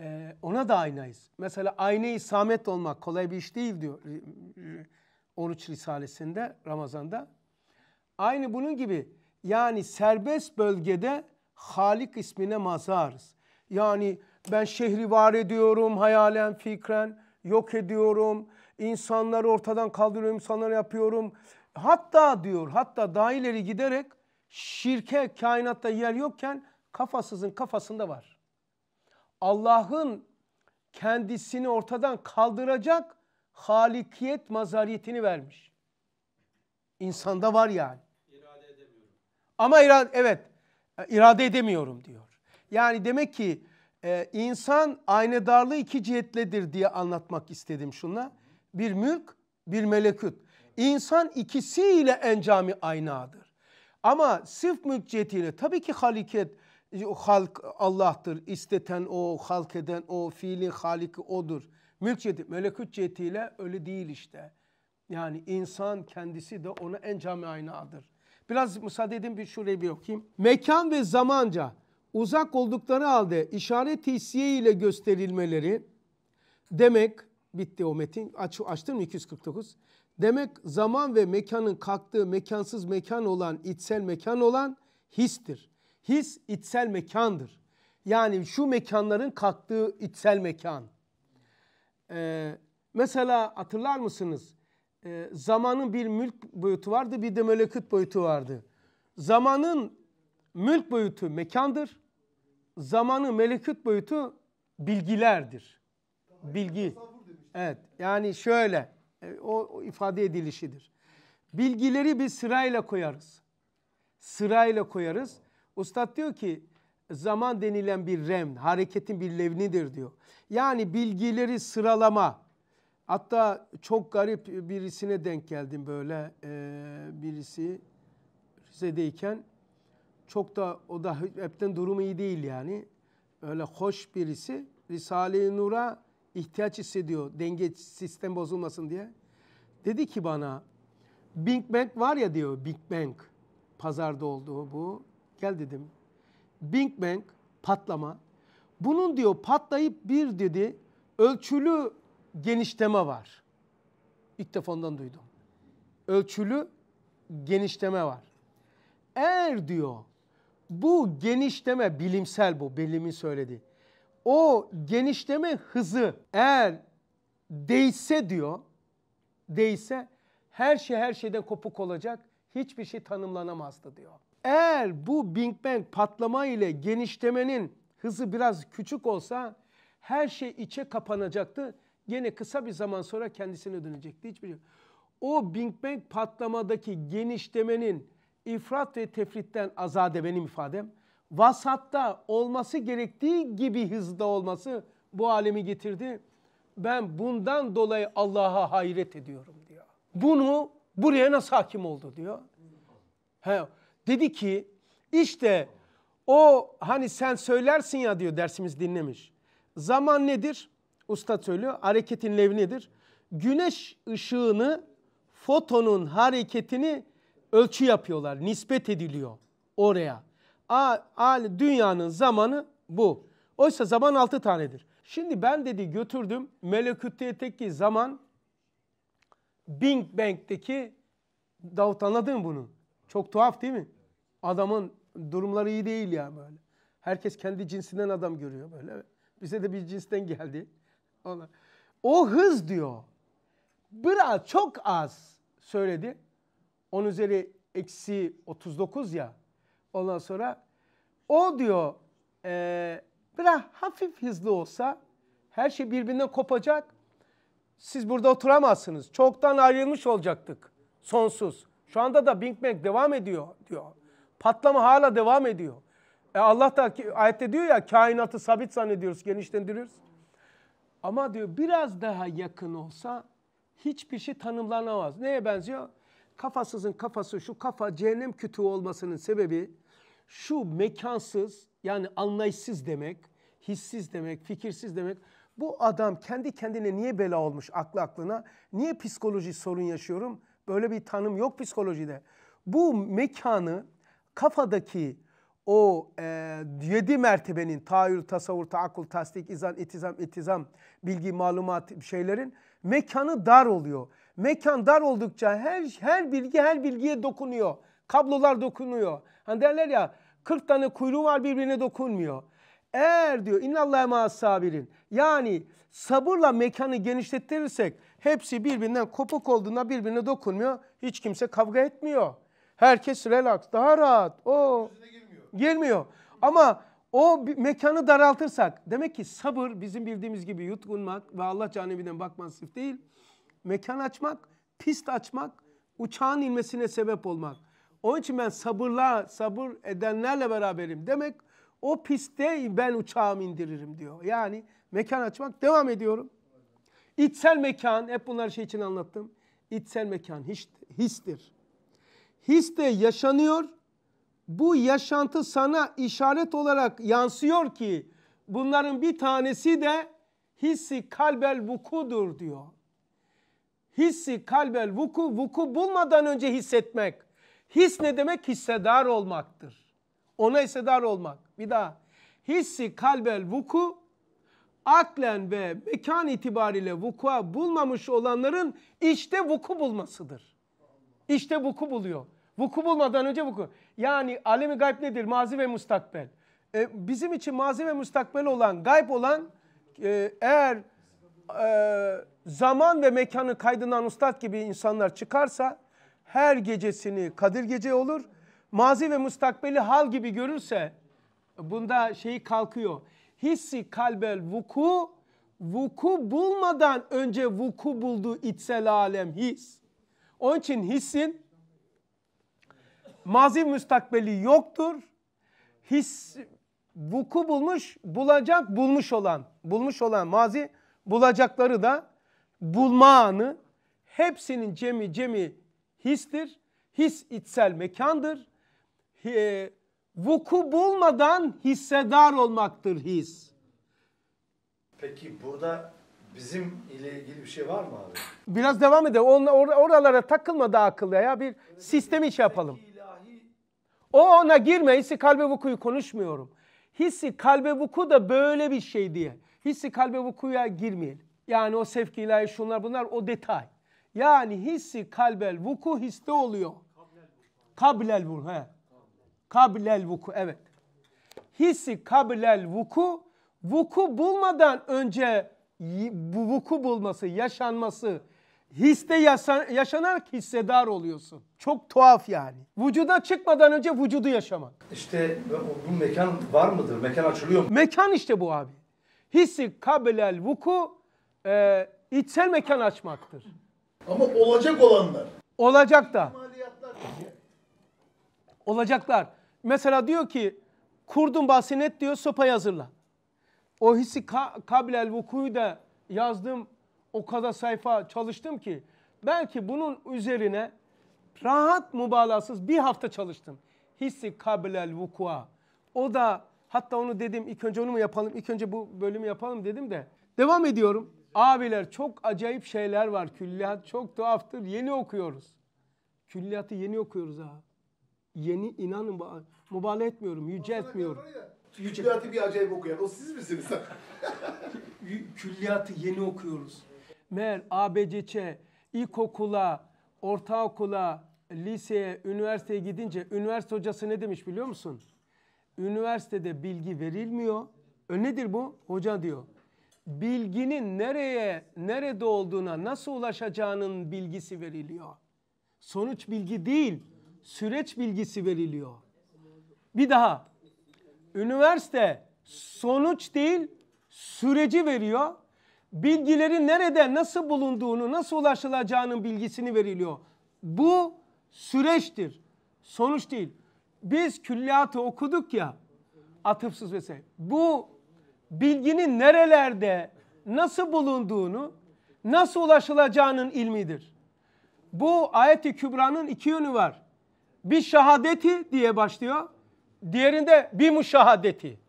e, ona da aynayız. Mesela aynayı samet olmak kolay bir iş değil diyor 13. E, e, risalesinde Ramazan'da. Aynı bunun gibi yani serbest bölgede Halik ismine mazarız. Yani ben şehri var ediyorum hayalen fikren, yok ediyorum, insanları ortadan kaldırıyorum, insanlar yapıyorum. Hatta diyor, hatta daha ileri giderek şirke kainatta yer yokken kafasızın kafasında var. Allah'ın kendisini ortadan kaldıracak halikiyet mazariyetini vermiş. İnsanda var yani. İrade edemiyorum. Ama irade, evet irade edemiyorum diyor. Yani demek ki e, insan darlığı iki cihetledir diye anlatmak istedim şuna. Bir mülk, bir melekut. İnsan ikisiyle encami aynadır. Ama sırf mülk cihetiyle tabii ki haliket halk Allah'tır. İsteten o, halk eden o, fiilin haliki odur. Mülk ciheti, melekut cihetiyle öyle değil işte. Yani insan kendisi de ona en cami camiainadır. Biraz müsaade edin bir şurayı bir okuyayım. Mekan ve zamanca uzak oldukları halde işaret hissiye ile gösterilmeleri demek bitti o metin aç, açtın 249? Demek zaman ve mekanın kalktığı mekansız mekan olan içsel mekan olan histir. His içsel mekandır. Yani şu mekanların kattığı içsel mekan. Ee, mesela hatırlar mısınız? Ee, zamanın bir mülk boyutu vardı bir de melekut boyutu vardı. Zamanın mülk boyutu mekandır. Zamanı melekut boyutu bilgilerdir. Bilgi. Evet yani şöyle e, o, o ifade edilişidir. Bilgileri bir sırayla koyarız. Sırayla koyarız. Ustad diyor ki zaman denilen bir rem hareketin bir levnidir diyor. Yani bilgileri sıralama. Hatta çok garip birisine denk geldim böyle ee, birisi Rize'deyken. Çok da o da hepten durumu iyi değil yani. Öyle hoş birisi. Risale-i Nur'a ihtiyaç hissediyor denge sistem bozulmasın diye. Dedi ki bana Big Bang var ya diyor Big Bang pazarda olduğu bu. Gel dedim. Big Bang patlama. Bunun diyor patlayıp bir dedi ölçülü genişleme var. İlk defa ondan duydum. Ölçülü genişleme var. Eğer diyor bu genişleme bilimsel bu bilimin söyledi. O genişleme hızı eğer değse diyor, değse her şey her şeyden kopuk olacak, hiçbir şey tanımlanamazdı diyor. Eğer bu Big Bang patlama ile genişlemenin hızı biraz küçük olsa her şey içe kapanacaktı. Gene kısa bir zaman sonra kendisine dönecekti. Hiçbir şey. O Big Bang patlamadaki genişlemenin ifrat ve tefritten azade benim ifadem. Vasatta olması gerektiği gibi hızda olması bu alemi getirdi. Ben bundan dolayı Allah'a hayret ediyorum diyor. Bunu buraya nasıl hakim oldu diyor. He, Dedi ki işte o hani sen söylersin ya diyor dersimiz dinlemiş. Zaman nedir? Usta söylüyor. Hareketin levi nedir Güneş ışığını fotonun hareketini ölçü yapıyorlar. Nispet ediliyor oraya. A, a, dünyanın zamanı bu. Oysa zaman altı tanedir. Şimdi ben dedi götürdüm melekütteki zaman Bing Bang'deki Davut anladın mı bunu? Çok tuhaf değil mi? adamın durumları iyi değil ya böyle. Herkes kendi cinsinden adam görüyor böyle. Bize de bir cinsten geldi. O hız diyor. Biraz çok az söyledi. 10 üzeri eksi 39 ya. Ondan sonra o diyor e, biraz hafif hızlı olsa her şey birbirinden kopacak. Siz burada oturamazsınız. Çoktan ayrılmış olacaktık. Sonsuz. Şu anda da Big Bang devam ediyor diyor. Patlama hala devam ediyor. E Allah da ayette diyor ya kainatı sabit zannediyoruz, genişlendiriyoruz. Ama diyor biraz daha yakın olsa hiçbir şey tanımlanamaz. Neye benziyor? Kafasızın kafası şu kafa cehennem kütüğü olmasının sebebi şu mekansız yani anlayışsız demek, hissiz demek, fikirsiz demek. Bu adam kendi kendine niye bela olmuş aklı aklına? Niye psikoloji sorun yaşıyorum? Böyle bir tanım yok psikolojide. Bu mekanı kafadaki o e, yedi mertebenin tahayyül, tasavvur, taakul tasdik, izan, itizam, itizam, bilgi, malumat şeylerin mekanı dar oluyor. Mekan dar oldukça her her bilgi her bilgiye dokunuyor. Kablolar dokunuyor. Hani derler ya 40 tane kuyruğu var birbirine dokunmuyor. Eğer diyor innallâhe mâs sabirin yani sabırla mekanı genişletirsek hepsi birbirinden kopuk olduğuna birbirine dokunmuyor. Hiç kimse kavga etmiyor. Herkes relax, daha rahat. O girmiyor. Ama o mekanı daraltırsak demek ki sabır bizim bildiğimiz gibi yutkunmak ve Allah canibinden bakman sırf değil. Mekan açmak, pist açmak, uçağın inmesine sebep olmak. Onun için ben sabırla, sabır edenlerle beraberim. Demek o pistte ben uçağımı indiririm diyor. Yani mekan açmak devam ediyorum. İçsel mekan, hep bunları şey için anlattım. İçsel mekan his, histir his de yaşanıyor. Bu yaşantı sana işaret olarak yansıyor ki bunların bir tanesi de hissi kalbel vukudur diyor. Hissi kalbel vuku, vuku bulmadan önce hissetmek. His ne demek? Hissedar olmaktır. Ona hissedar olmak. Bir daha. Hissi kalbel vuku aklen ve mekan itibariyle vukua bulmamış olanların işte vuku bulmasıdır. İşte vuku buluyor. Vuku bulmadan önce vuku. Yani alemi gayb nedir? Mazi ve mustakbel. E, bizim için mazi ve mustakbel olan, gayb olan e, eğer e, zaman ve mekanı kaydından ustad gibi insanlar çıkarsa her gecesini Kadir Gece olur. Mazi ve mustakbeli hal gibi görürse bunda şeyi kalkıyor. Hissi kalbel vuku vuku bulmadan önce vuku bulduğu içsel alem his. Onun için hissin Mazi müstakbeli yoktur. His vuku bulmuş, bulacak, bulmuş olan, bulmuş olan mazi bulacakları da bulma anı hepsinin cemi cemi histir. His içsel mekandır. E, vuku bulmadan hissedar olmaktır his. Peki burada bizim ile ilgili bir şey var mı abi? Biraz devam edelim. Or oralara takılma da akıllı ya. Bir sistemi şey yapalım. O ona girme hissi kalbe vukuyu konuşmuyorum. Hissi kalbe vuku da böyle bir şey diye. Hissi kalbe vukuya girmeyelim. Yani o sevki ilahi şunlar bunlar o detay. Yani hissi kalbel vuku histe oluyor. Kablel vuku. He. Kablel vuku evet. Hissi kablel vuku vuku bulmadan önce bu vuku bulması, yaşanması, histe yaşan, yaşanarak hissedar oluyorsun. Çok tuhaf yani. Vücuda çıkmadan önce vücudu yaşamak. İşte bu mekan var mıdır? Mekan açılıyor mu? Mekan işte bu abi. Hissi kabilel, vuku e, içsel mekan açmaktır. Ama olacak olanlar. Olacak da. Olacaklar. Mesela diyor ki kurdun bahsinet diyor sopayı hazırla. O hissi ka kabilel vukuyu da yazdım o kadar sayfa çalıştım ki belki bunun üzerine rahat mübalağasız bir hafta çalıştım. Hissi kabilel vukua. O da hatta onu dedim ilk önce onu mu yapalım ilk önce bu bölümü yapalım dedim de devam ediyorum. Abiler çok acayip şeyler var külliyat çok tuhaftır yeni okuyoruz. Külliyatı yeni okuyoruz ha. Yeni inanın mübalağa etmiyorum yüce etmiyorum. Külliyatı bir acayip okuyan o siz misiniz? külliyatı yeni okuyoruz meğer ABC'ye, ilkokula, ortaokula, liseye, üniversiteye gidince üniversite hocası ne demiş biliyor musun? Üniversitede bilgi verilmiyor. E nedir bu? Hoca diyor. Bilginin nereye, nerede olduğuna, nasıl ulaşacağının bilgisi veriliyor. Sonuç bilgi değil, süreç bilgisi veriliyor. Bir daha. Üniversite sonuç değil, süreci veriyor bilgilerin nerede nasıl bulunduğunu nasıl ulaşılacağının bilgisini veriliyor. Bu süreçtir sonuç değil. Biz külliyatı okuduk ya atıfsız vesaire. Bu bilginin nerelerde nasıl bulunduğunu nasıl ulaşılacağının ilmidir. Bu ayeti kübranın iki yönü var. Bir şahadeti diye başlıyor. Diğerinde bir müşahadeti.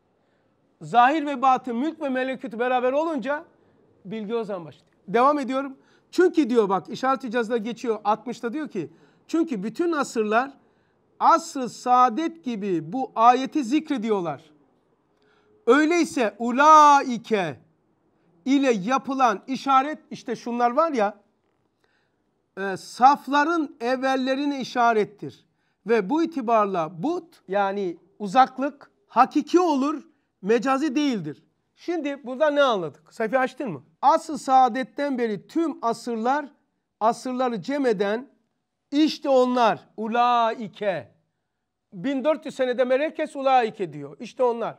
Zahir ve batı, mülk ve melekut beraber olunca Bilgi Ozan başlıyor. Devam ediyorum. Çünkü diyor bak işaret cazda geçiyor 60'ta diyor ki çünkü bütün asırlar asr-ı saadet gibi bu ayeti zikrediyorlar. Öyleyse ulaike ile yapılan işaret işte şunlar var ya e, safların evvellerine işarettir. Ve bu itibarla but yani uzaklık hakiki olur mecazi değildir. Şimdi burada ne anladık? Sayfayı açtın mı? asıl saadetten beri tüm asırlar asırları cem eden işte onlar ulaike. 1400 senede merkez ulaike diyor. İşte onlar.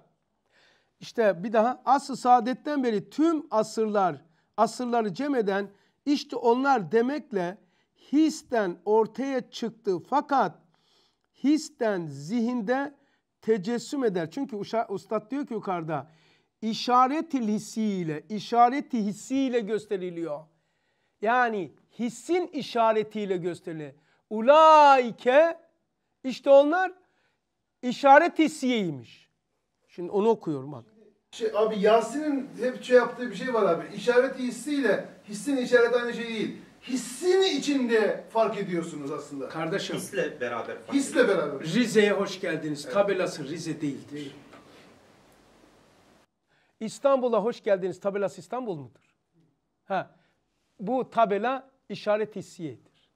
İşte bir daha asıl saadetten beri tüm asırlar asırları cem eden işte onlar demekle histen ortaya çıktı fakat histen zihinde tecessüm eder. Çünkü usta diyor ki yukarıda işaretil hissiyle, işareti hissiyle gösteriliyor. Yani hissin işaretiyle gösteriliyor. Ulaike işte onlar işaret hissiyeymiş. Şimdi onu okuyorum bak. Şey, abi Yasin'in hep şey yaptığı bir şey var abi. İşaret hissiyle hissin işaret aynı şey değil. Hissini içinde fark ediyorsunuz aslında. Kardeşim. Hisle beraber fark Hisle beraber. Rize'ye hoş geldiniz. Evet. Tabelası Rize değil. değil. İstanbul'a hoş geldiniz tabelası İstanbul mudur? Ha. Bu tabela işaret hissiyedir.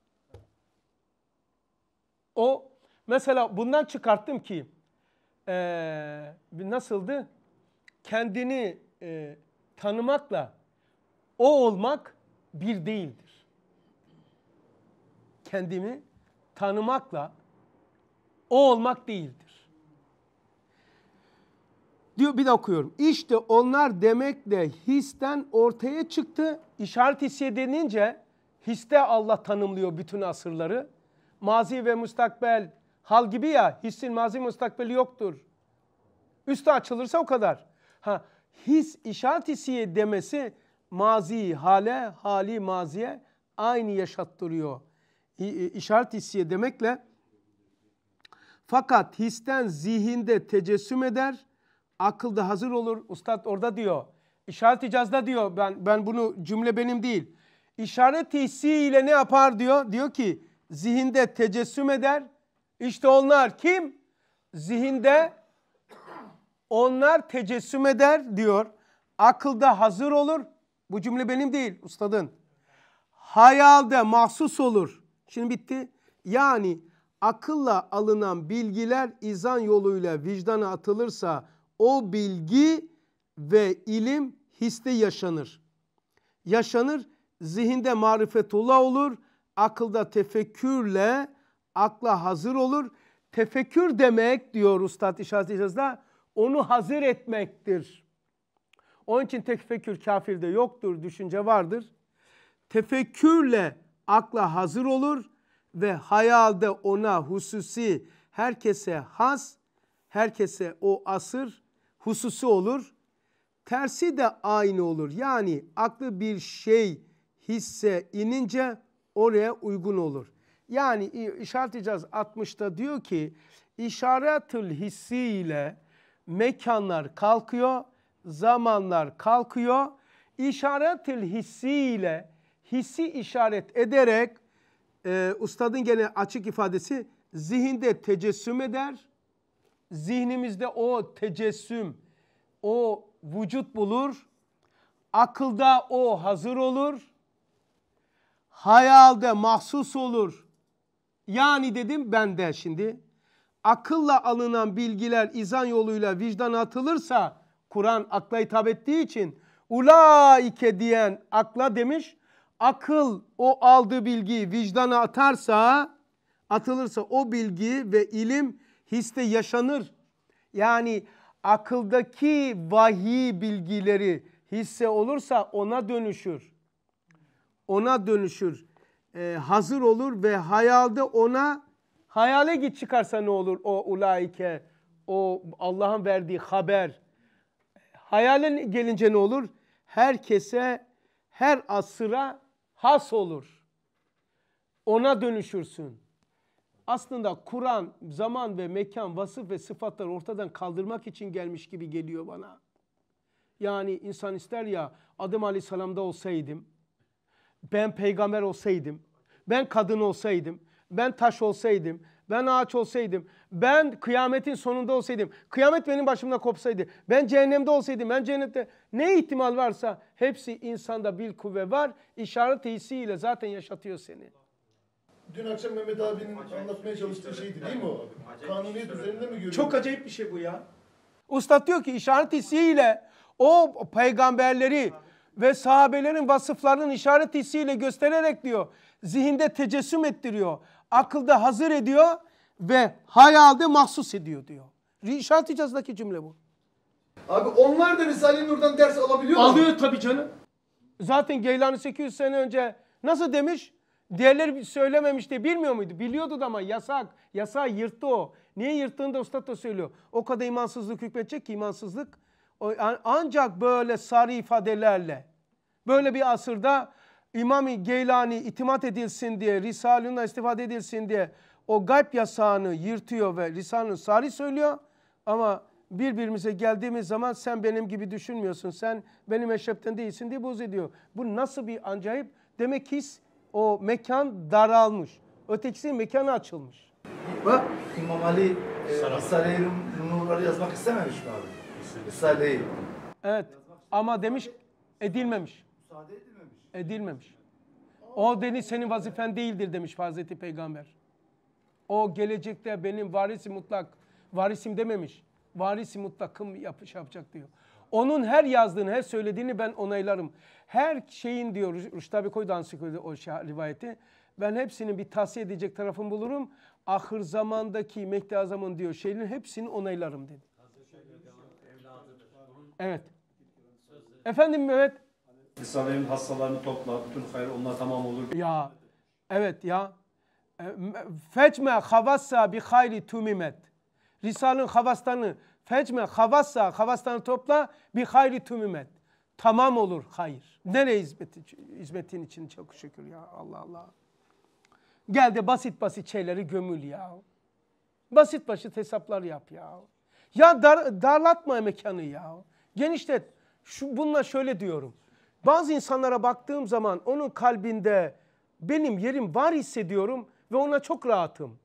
O mesela bundan çıkarttım ki ee, nasıldı? Kendini e, tanımakla o olmak bir değildir. Kendimi tanımakla o olmak değildir. Diyor bir de okuyorum. İşte onlar demekle histen ortaya çıktı. İşaret hissiye denince histe Allah tanımlıyor bütün asırları. Mazi ve müstakbel hal gibi ya hissin mazi müstakbeli yoktur. Üstü açılırsa o kadar. Ha, his işaret hissiye demesi mazi hale, hali maziye aynı yaşattırıyor. E, işaret hissiye demekle fakat histen zihinde tecessüm eder Akıl da hazır olur. Ustad orada diyor. i̇şaret icazda diyor ben ben bunu cümle benim değil. İşaret hissiyle ne yapar diyor? Diyor ki zihinde tecessüm eder. İşte onlar kim? Zihinde onlar tecessüm eder diyor. Akılda hazır olur. Bu cümle benim değil ustadın. Hayalde mahsus olur. Şimdi bitti. Yani akılla alınan bilgiler izan yoluyla vicdana atılırsa o bilgi ve ilim histe yaşanır. Yaşanır, zihinde marifetullah olur, akılda tefekkürle akla hazır olur. Tefekkür demek diyor Üstad işaret içerisinde onu hazır etmektir. Onun için tefekkür kafirde yoktur, düşünce vardır. Tefekkürle akla hazır olur ve hayalde ona hususi herkese has, herkese o asır hususu olur. Tersi de aynı olur. Yani aklı bir şey hisse inince oraya uygun olur. Yani işaret edeceğiz 60'ta diyor ki işaretül hissiyle mekanlar kalkıyor, zamanlar kalkıyor. İşaretül hissiyle hissi işaret ederek e, ustadın gene açık ifadesi zihinde tecessüm eder zihnimizde o tecessüm, o vücut bulur. Akılda o hazır olur. Hayalde mahsus olur. Yani dedim bende şimdi. Akılla alınan bilgiler izan yoluyla vicdan atılırsa Kur'an akla hitap ettiği için ulaike diyen akla demiş. Akıl o aldığı bilgiyi vicdana atarsa atılırsa o bilgi ve ilim histe yaşanır. Yani akıldaki vahiy bilgileri hisse olursa ona dönüşür. Ona dönüşür. Ee, hazır olur ve hayalde ona hayale git çıkarsa ne olur o ulaike o Allah'ın verdiği haber. hayalin gelince ne olur? Herkese her asıra has olur. Ona dönüşürsün aslında Kur'an zaman ve mekan, vasıf ve sıfatları ortadan kaldırmak için gelmiş gibi geliyor bana. Yani insan ister ya Adem Aleyhisselam'da olsaydım, ben peygamber olsaydım, ben kadın olsaydım, ben taş olsaydım, ben ağaç olsaydım, ben kıyametin sonunda olsaydım, kıyamet benim başımda kopsaydı, ben cehennemde olsaydım, ben cennette ne ihtimal varsa hepsi insanda bir kuvve var. işaret hissiyle zaten yaşatıyor seni dün akşam Mehmet abinin şey anlatmaya çalıştığı şeydi değil mi o? Şey Kanuniyet üzerinde mi görüyoruz? Çok acayip bir şey bu ya. Usta diyor ki işaret hissiyle o peygamberleri ve sahabelerin vasıflarının işaret hissiyle göstererek diyor zihinde tecessüm ettiriyor. Akılda hazır ediyor ve hayalde mahsus ediyor diyor. İşaret icazındaki cümle bu. Abi onlar da Risale-i Nur'dan ders alabiliyor mu? Alıyor tabii canım. Zaten Geylani 800 sene önce nasıl demiş? Diğerleri söylememiş diye bilmiyor muydu? Biliyordu da ama yasak. Yasağı yırttı o. Niye yırttığını da üstad da söylüyor. O kadar imansızlık hükmetecek ki imansızlık. Ancak böyle sarı ifadelerle. Böyle bir asırda İmam-ı Geylani itimat edilsin diye, Risalü'nden istifade edilsin diye o gayb yasağını yırtıyor ve Risalü'nün sari söylüyor. Ama birbirimize geldiğimiz zaman sen benim gibi düşünmüyorsun, sen benim eşreften değilsin diye boz ediyor. Bu nasıl bir ancayip? Demek ki o mekan daralmış. Ötekisi mekanı açılmış. Bak İmam Ali e, Risale'yi Nurları yazmak istememiş mi abi? Risale'yi. Evet ama demiş edilmemiş. Müsaade edilmemiş. Edilmemiş. O deniz senin vazifen değildir demiş Hazreti Peygamber. O gelecekte benim varisi mutlak, varisim dememiş. Varisi mutlakım yapış yapacak diyor. Onun her yazdığını, her söylediğini ben onaylarım her şeyin diyor Rüştabi Koydu ansiklopedi o şey, rivayeti. Ben hepsinin bir tavsiye edecek tarafım bulurum. Ahır zamandaki Mehdi Azam'ın diyor şeylerin hepsini onaylarım dedi. Evet. Efendim evet. İslam'ın hastalarını topla, bütün hayır onlar tamam olur. Ya, evet ya. E, fecme havassa bi hayli tumimet. Risal'ın havastanı, fecme havassa, havastanı topla bi hayli tumimet. Tamam olur hayır. Nereye hizmet, hizmetin için çok şükür ya Allah Allah. Gel de basit basit şeyleri gömül ya. Basit basit hesaplar yap ya. Ya dar, darlatma mekanı ya. Genişlet. Şu, bununla şöyle diyorum. Bazı insanlara baktığım zaman onun kalbinde benim yerim var hissediyorum ve ona çok rahatım.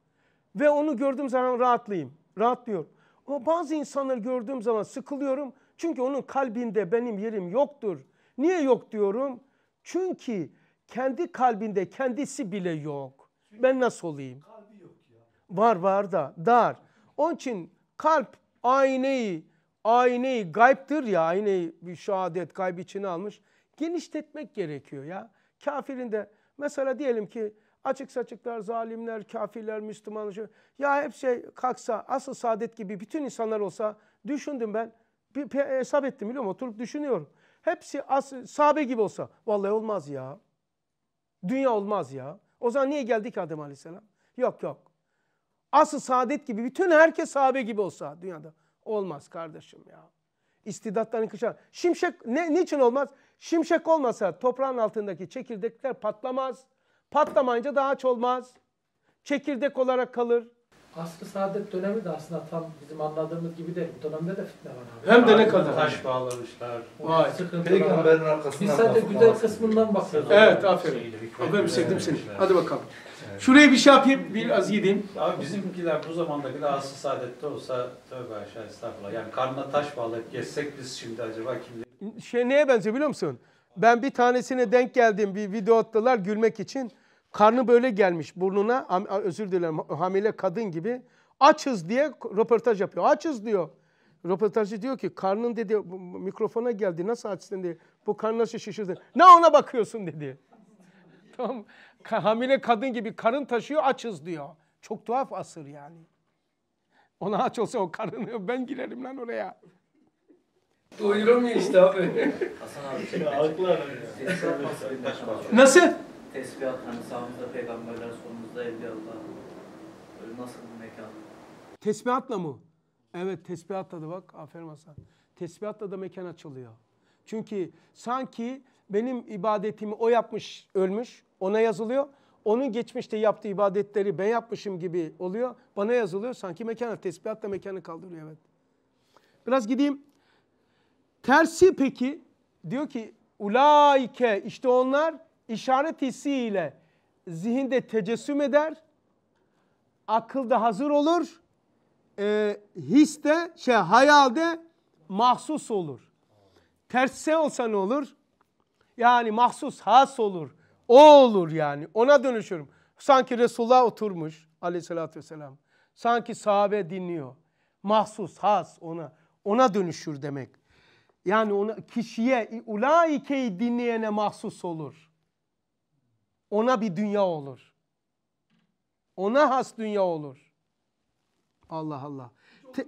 Ve onu gördüğüm zaman rahatlayayım. Rahatlıyorum. Ama bazı insanları gördüğüm zaman sıkılıyorum. Çünkü onun kalbinde benim yerim yoktur. Niye yok diyorum? Çünkü kendi kalbinde kendisi bile yok. ben nasıl olayım? Kalbi yok ya. Var var da dar. Onun için kalp aynayı, aynayı gayptır ya aynayı bir şehadet gayb içine almış. Genişletmek gerekiyor ya. Kafirinde mesela diyelim ki açık saçıklar, zalimler, kafirler, Müslümanlar. Ya hep şey kalksa asıl saadet gibi bütün insanlar olsa düşündüm ben. Bir hesap ettim biliyor musun? Oturup düşünüyorum. Hepsi as sahabe gibi olsa. Vallahi olmaz ya. Dünya olmaz ya. O zaman niye geldik Adem Aleyhisselam? Yok yok. Asıl saadet gibi bütün herkes sahabe gibi olsa dünyada. Olmaz kardeşim ya. İstidatların kışan. Şimşek ne, niçin olmaz? Şimşek olmasa toprağın altındaki çekirdekler patlamaz. Patlamayınca da ağaç olmaz. Çekirdek olarak kalır. Asr-ı Saadet dönemi de aslında tam bizim anladığımız gibi değil. Bu dönemde de fitne var abi. Hem de ne kadar. Taş bağlamışlar. Vay. Peygamberin arkasından. Biz sadece güzel kısmından bakıyoruz. Evet aferin. Aferin sevdim seni. Hadi bakalım. Evet. Şuraya bir şey yapayım, bir az gideyim. Abi bizimkiler bu zamandakiler asıl saadette olsa tövbe aşağı estağfurullah. Yani karnına taş bağlayıp geçsek biz şimdi acaba kimde? Şey neye benziyor biliyor musun? Ben bir tanesine denk geldim bir video attılar gülmek için. Karnı böyle gelmiş burnuna özür dilerim hamile kadın gibi açız diye röportaj yapıyor. Açız diyor. Röportajcı diyor ki karnın dedi mikrofona geldi nasıl açsın diye, Bu karnı nasıl şişirdi. Ne ona bakıyorsun dedi. (laughs) tamam. Hamile kadın gibi karın taşıyor açız diyor. Çok tuhaf asır yani. Ona aç olsa o karını (laughs) ben girerim lan oraya. Doyuramıyor işte abi. Hasan abi. (laughs) Nasıl? tesbihat hani sağımızda peygamberler, solumuzda evliyalar. Böyle nasıl bir mekan? Tesbihatla mı? Evet tesbihatla da bak aferin Hasan. Tesbihatla da mekan açılıyor. Çünkü sanki benim ibadetimi o yapmış ölmüş ona yazılıyor. Onun geçmişte yaptığı ibadetleri ben yapmışım gibi oluyor. Bana yazılıyor sanki mekana tesbihatla mekanı kaldırıyor evet. Biraz gideyim. Tersi peki diyor ki ulaike işte onlar işaret hissiyle zihinde tecessüm eder. Akılda hazır olur. E, his de şey hayalde mahsus olur. Tersse olsa ne olur? Yani mahsus has olur. O olur yani. Ona dönüşürüm. Sanki Resulullah oturmuş aleyhissalatü vesselam. Sanki sahabe dinliyor. Mahsus, has ona. Ona dönüşür demek. Yani ona, kişiye, ulaikeyi dinleyene mahsus olur. Ona bir dünya olur. Ona has dünya olur. Allah Allah. Te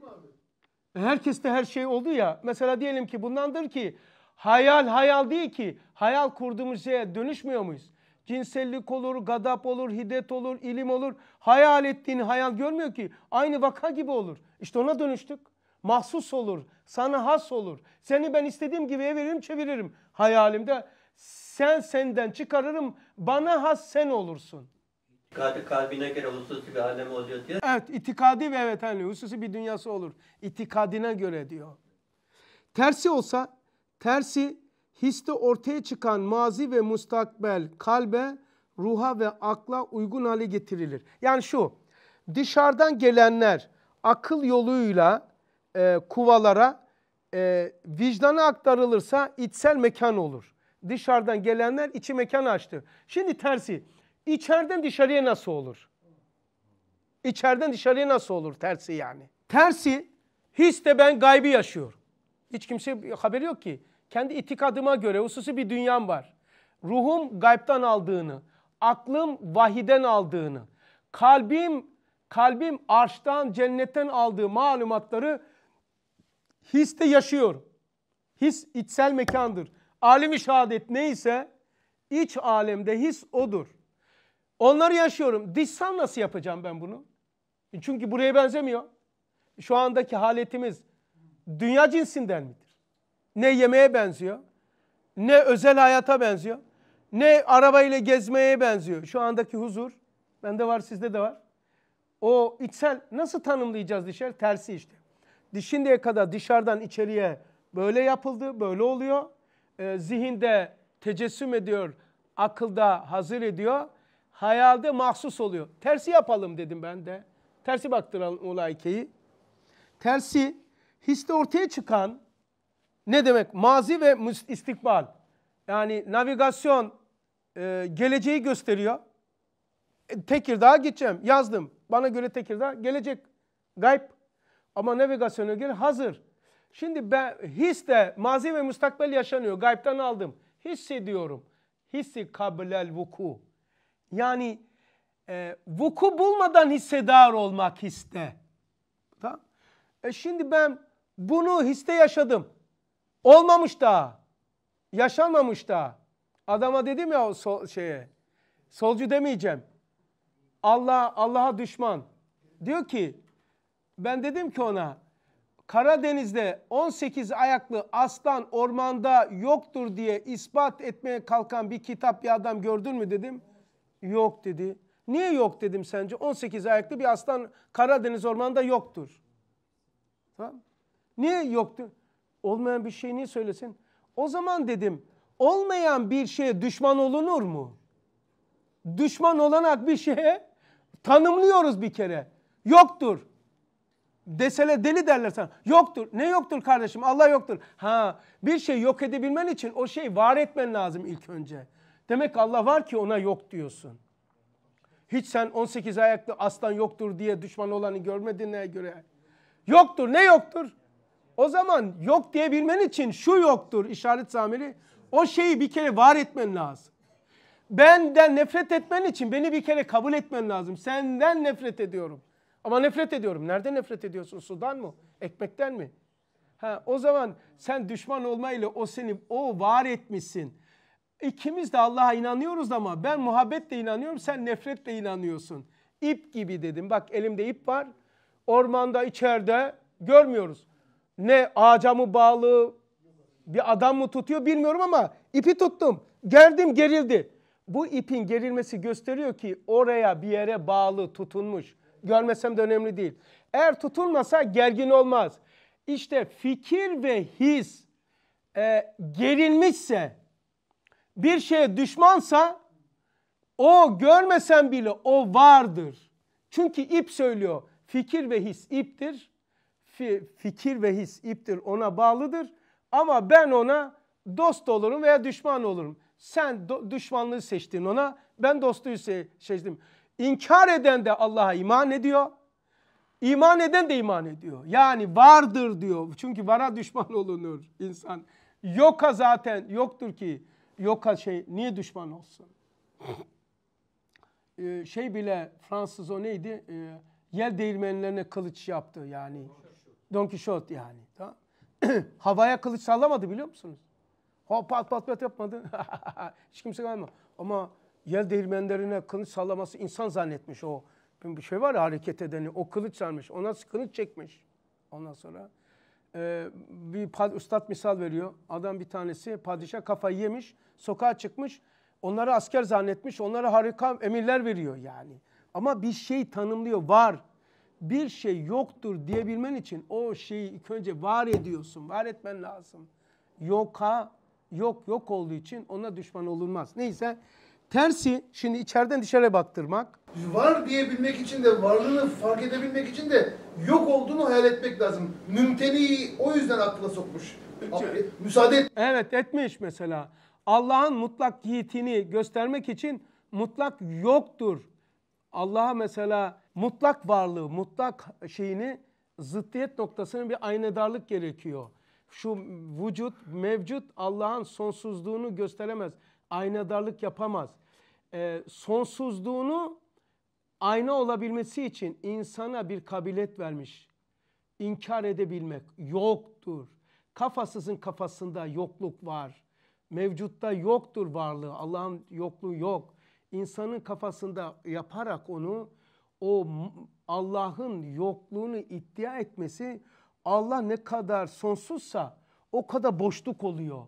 Herkeste her şey oldu ya. Mesela diyelim ki bundandır ki hayal hayal değil ki. Hayal kurduğumuz şeye dönüşmüyor muyuz? Cinsellik olur, gadap olur, hiddet olur, ilim olur. Hayal ettiğini hayal görmüyor ki. Aynı vaka gibi olur. İşte ona dönüştük. Mahsus olur, sana has olur. Seni ben istediğim gibi veririm, çeviririm hayalimde. Sen senden çıkarırım bana has sen olursun. İtikadi kalbine göre hususi bir alem oluyor diyor. Evet itikadi ve evet hani hususi bir dünyası olur. İtikadine göre diyor. Tersi olsa tersi histe ortaya çıkan mazi ve mustakbel kalbe, ruha ve akla uygun hale getirilir. Yani şu dışarıdan gelenler akıl yoluyla e, kuvalara e, vicdana aktarılırsa içsel mekan olur dışarıdan gelenler içi mekan açtı. Şimdi tersi. İçeriden dışarıya nasıl olur? İçeriden dışarıya nasıl olur tersi yani? Tersi his de ben gaybi yaşıyorum. Hiç kimse haberi yok ki. Kendi itikadıma göre hususi bir dünyam var. Ruhum gaybtan aldığını, aklım vahiden aldığını, kalbim kalbim arştan, cennetten aldığı malumatları histe yaşıyorum. His içsel mekandır. Alimi şehadet neyse iç alemde his odur. Onları yaşıyorum. Dışsal nasıl yapacağım ben bunu? Çünkü buraya benzemiyor. Şu andaki haletimiz dünya cinsinden midir? Ne yemeğe benziyor, ne özel hayata benziyor, ne arabayla gezmeye benziyor. Şu andaki huzur, bende var sizde de var. O içsel nasıl tanımlayacağız dışarı? Tersi işte. Şimdiye kadar dışarıdan içeriye böyle yapıldı, böyle oluyor e, zihinde tecessüm ediyor, akılda hazır ediyor, hayalde mahsus oluyor. Tersi yapalım dedim ben de. Tersi baktıralım olaikeyi. Tersi histe ortaya çıkan ne demek? Mazi ve istikbal. Yani navigasyon e, geleceği gösteriyor. E, Tekirdağ'a gideceğim. Yazdım. Bana göre Tekirdağ gelecek. Gayb. Ama navigasyona göre hazır. Şimdi ben his de mazi ve müstakbel yaşanıyor. Gayb'tan aldım. Hissediyorum. Hissi kablel vuku. Yani e, vuku bulmadan hissedar olmak histe. Tamam. E şimdi ben bunu histe yaşadım. Olmamış da. Yaşanmamış da. Adama dedim ya o sol, şeye. Solcu demeyeceğim. Allah Allah'a düşman. Diyor ki ben dedim ki ona Karadeniz'de 18 ayaklı aslan ormanda yoktur diye ispat etmeye kalkan bir kitap bir adam gördün mü dedim. Yok dedi. Niye yok dedim sence? 18 ayaklı bir aslan Karadeniz ormanında yoktur. Tamam. Niye yoktu? Olmayan bir şey niye söylesin? O zaman dedim olmayan bir şeye düşman olunur mu? Düşman olanak bir şeye tanımlıyoruz bir kere. Yoktur desele deli derler sana. Yoktur. Ne yoktur kardeşim? Allah yoktur. Ha bir şey yok edebilmen için o şeyi var etmen lazım ilk önce. Demek Allah var ki ona yok diyorsun. Hiç sen 18 ayaklı aslan yoktur diye düşman olanı görmedin neye göre. Yoktur. Ne yoktur? O zaman yok diyebilmen için şu yoktur işaret zamiri. O şeyi bir kere var etmen lazım. Benden nefret etmen için beni bir kere kabul etmen lazım. Senden nefret ediyorum. Ama nefret ediyorum. Nerede nefret ediyorsun? Sudan mı? Ekmekten mi? Ha, o zaman sen düşman olmayla o seni o var etmişsin. İkimiz de Allah'a inanıyoruz ama ben muhabbetle inanıyorum sen nefretle inanıyorsun. İp gibi dedim. Bak elimde ip var. Ormanda içeride görmüyoruz. Ne ağaca mı bağlı bir adam mı tutuyor bilmiyorum ama ipi tuttum. Gerdim gerildi. Bu ipin gerilmesi gösteriyor ki oraya bir yere bağlı tutunmuş görmesem de önemli değil. Eğer tutulmasa gergin olmaz. İşte fikir ve his e, gerilmişse, bir şeye düşmansa o görmesen bile o vardır. Çünkü ip söylüyor. Fikir ve his iptir. Fi, fikir ve his iptir ona bağlıdır. Ama ben ona dost olurum veya düşman olurum. Sen do, düşmanlığı seçtin ona ben dostluğu se seçtim. İnkar eden de Allah'a iman ediyor. İman eden de iman ediyor. Yani vardır diyor. Çünkü vara düşman olunur insan. Yoka zaten yoktur ki. Yoka şey niye düşman olsun? ee, şey bile Fransız o neydi? Ee, yel değirmenlerine kılıç yaptı yani. Don Quixote yani. Tamam. (clears throat) Havaya kılıç sallamadı biliyor musunuz? Hop pat pat pat yapmadı. (laughs) Hiç kimse kalmadı. Ama yel değirmenlerine kılıç sallaması insan zannetmiş o. Bir şey var ya hareket edeni o kılıç sarmış. Ona kılıç çekmiş. Ondan sonra e, bir pad, üstad misal veriyor. Adam bir tanesi padişah kafayı yemiş. Sokağa çıkmış. Onları asker zannetmiş. Onlara harika emirler veriyor yani. Ama bir şey tanımlıyor. Var. Bir şey yoktur diyebilmen için o şeyi ilk önce var ediyorsun. Var etmen lazım. Yoka yok yok olduğu için ona düşman olunmaz. Neyse Tersi şimdi içeriden dışarıya baktırmak. Var diyebilmek için de varlığını fark edebilmek için de yok olduğunu hayal etmek lazım. Mümteni'yi o yüzden aklına sokmuş. Müsaade et. Evet etmiş mesela. Allah'ın mutlak yiğitini göstermek için mutlak yoktur. Allah'a mesela mutlak varlığı, mutlak şeyini zıttiyet noktasını bir aynedarlık gerekiyor. Şu vücut, mevcut Allah'ın sonsuzluğunu gösteremez aynadarlık yapamaz. E, sonsuzluğunu ayna olabilmesi için insana bir kabilet vermiş. İnkar edebilmek yoktur. Kafasızın kafasında yokluk var. Mevcutta yoktur varlığı. Allah'ın yokluğu yok. İnsanın kafasında yaparak onu o Allah'ın yokluğunu iddia etmesi Allah ne kadar sonsuzsa o kadar boşluk oluyor.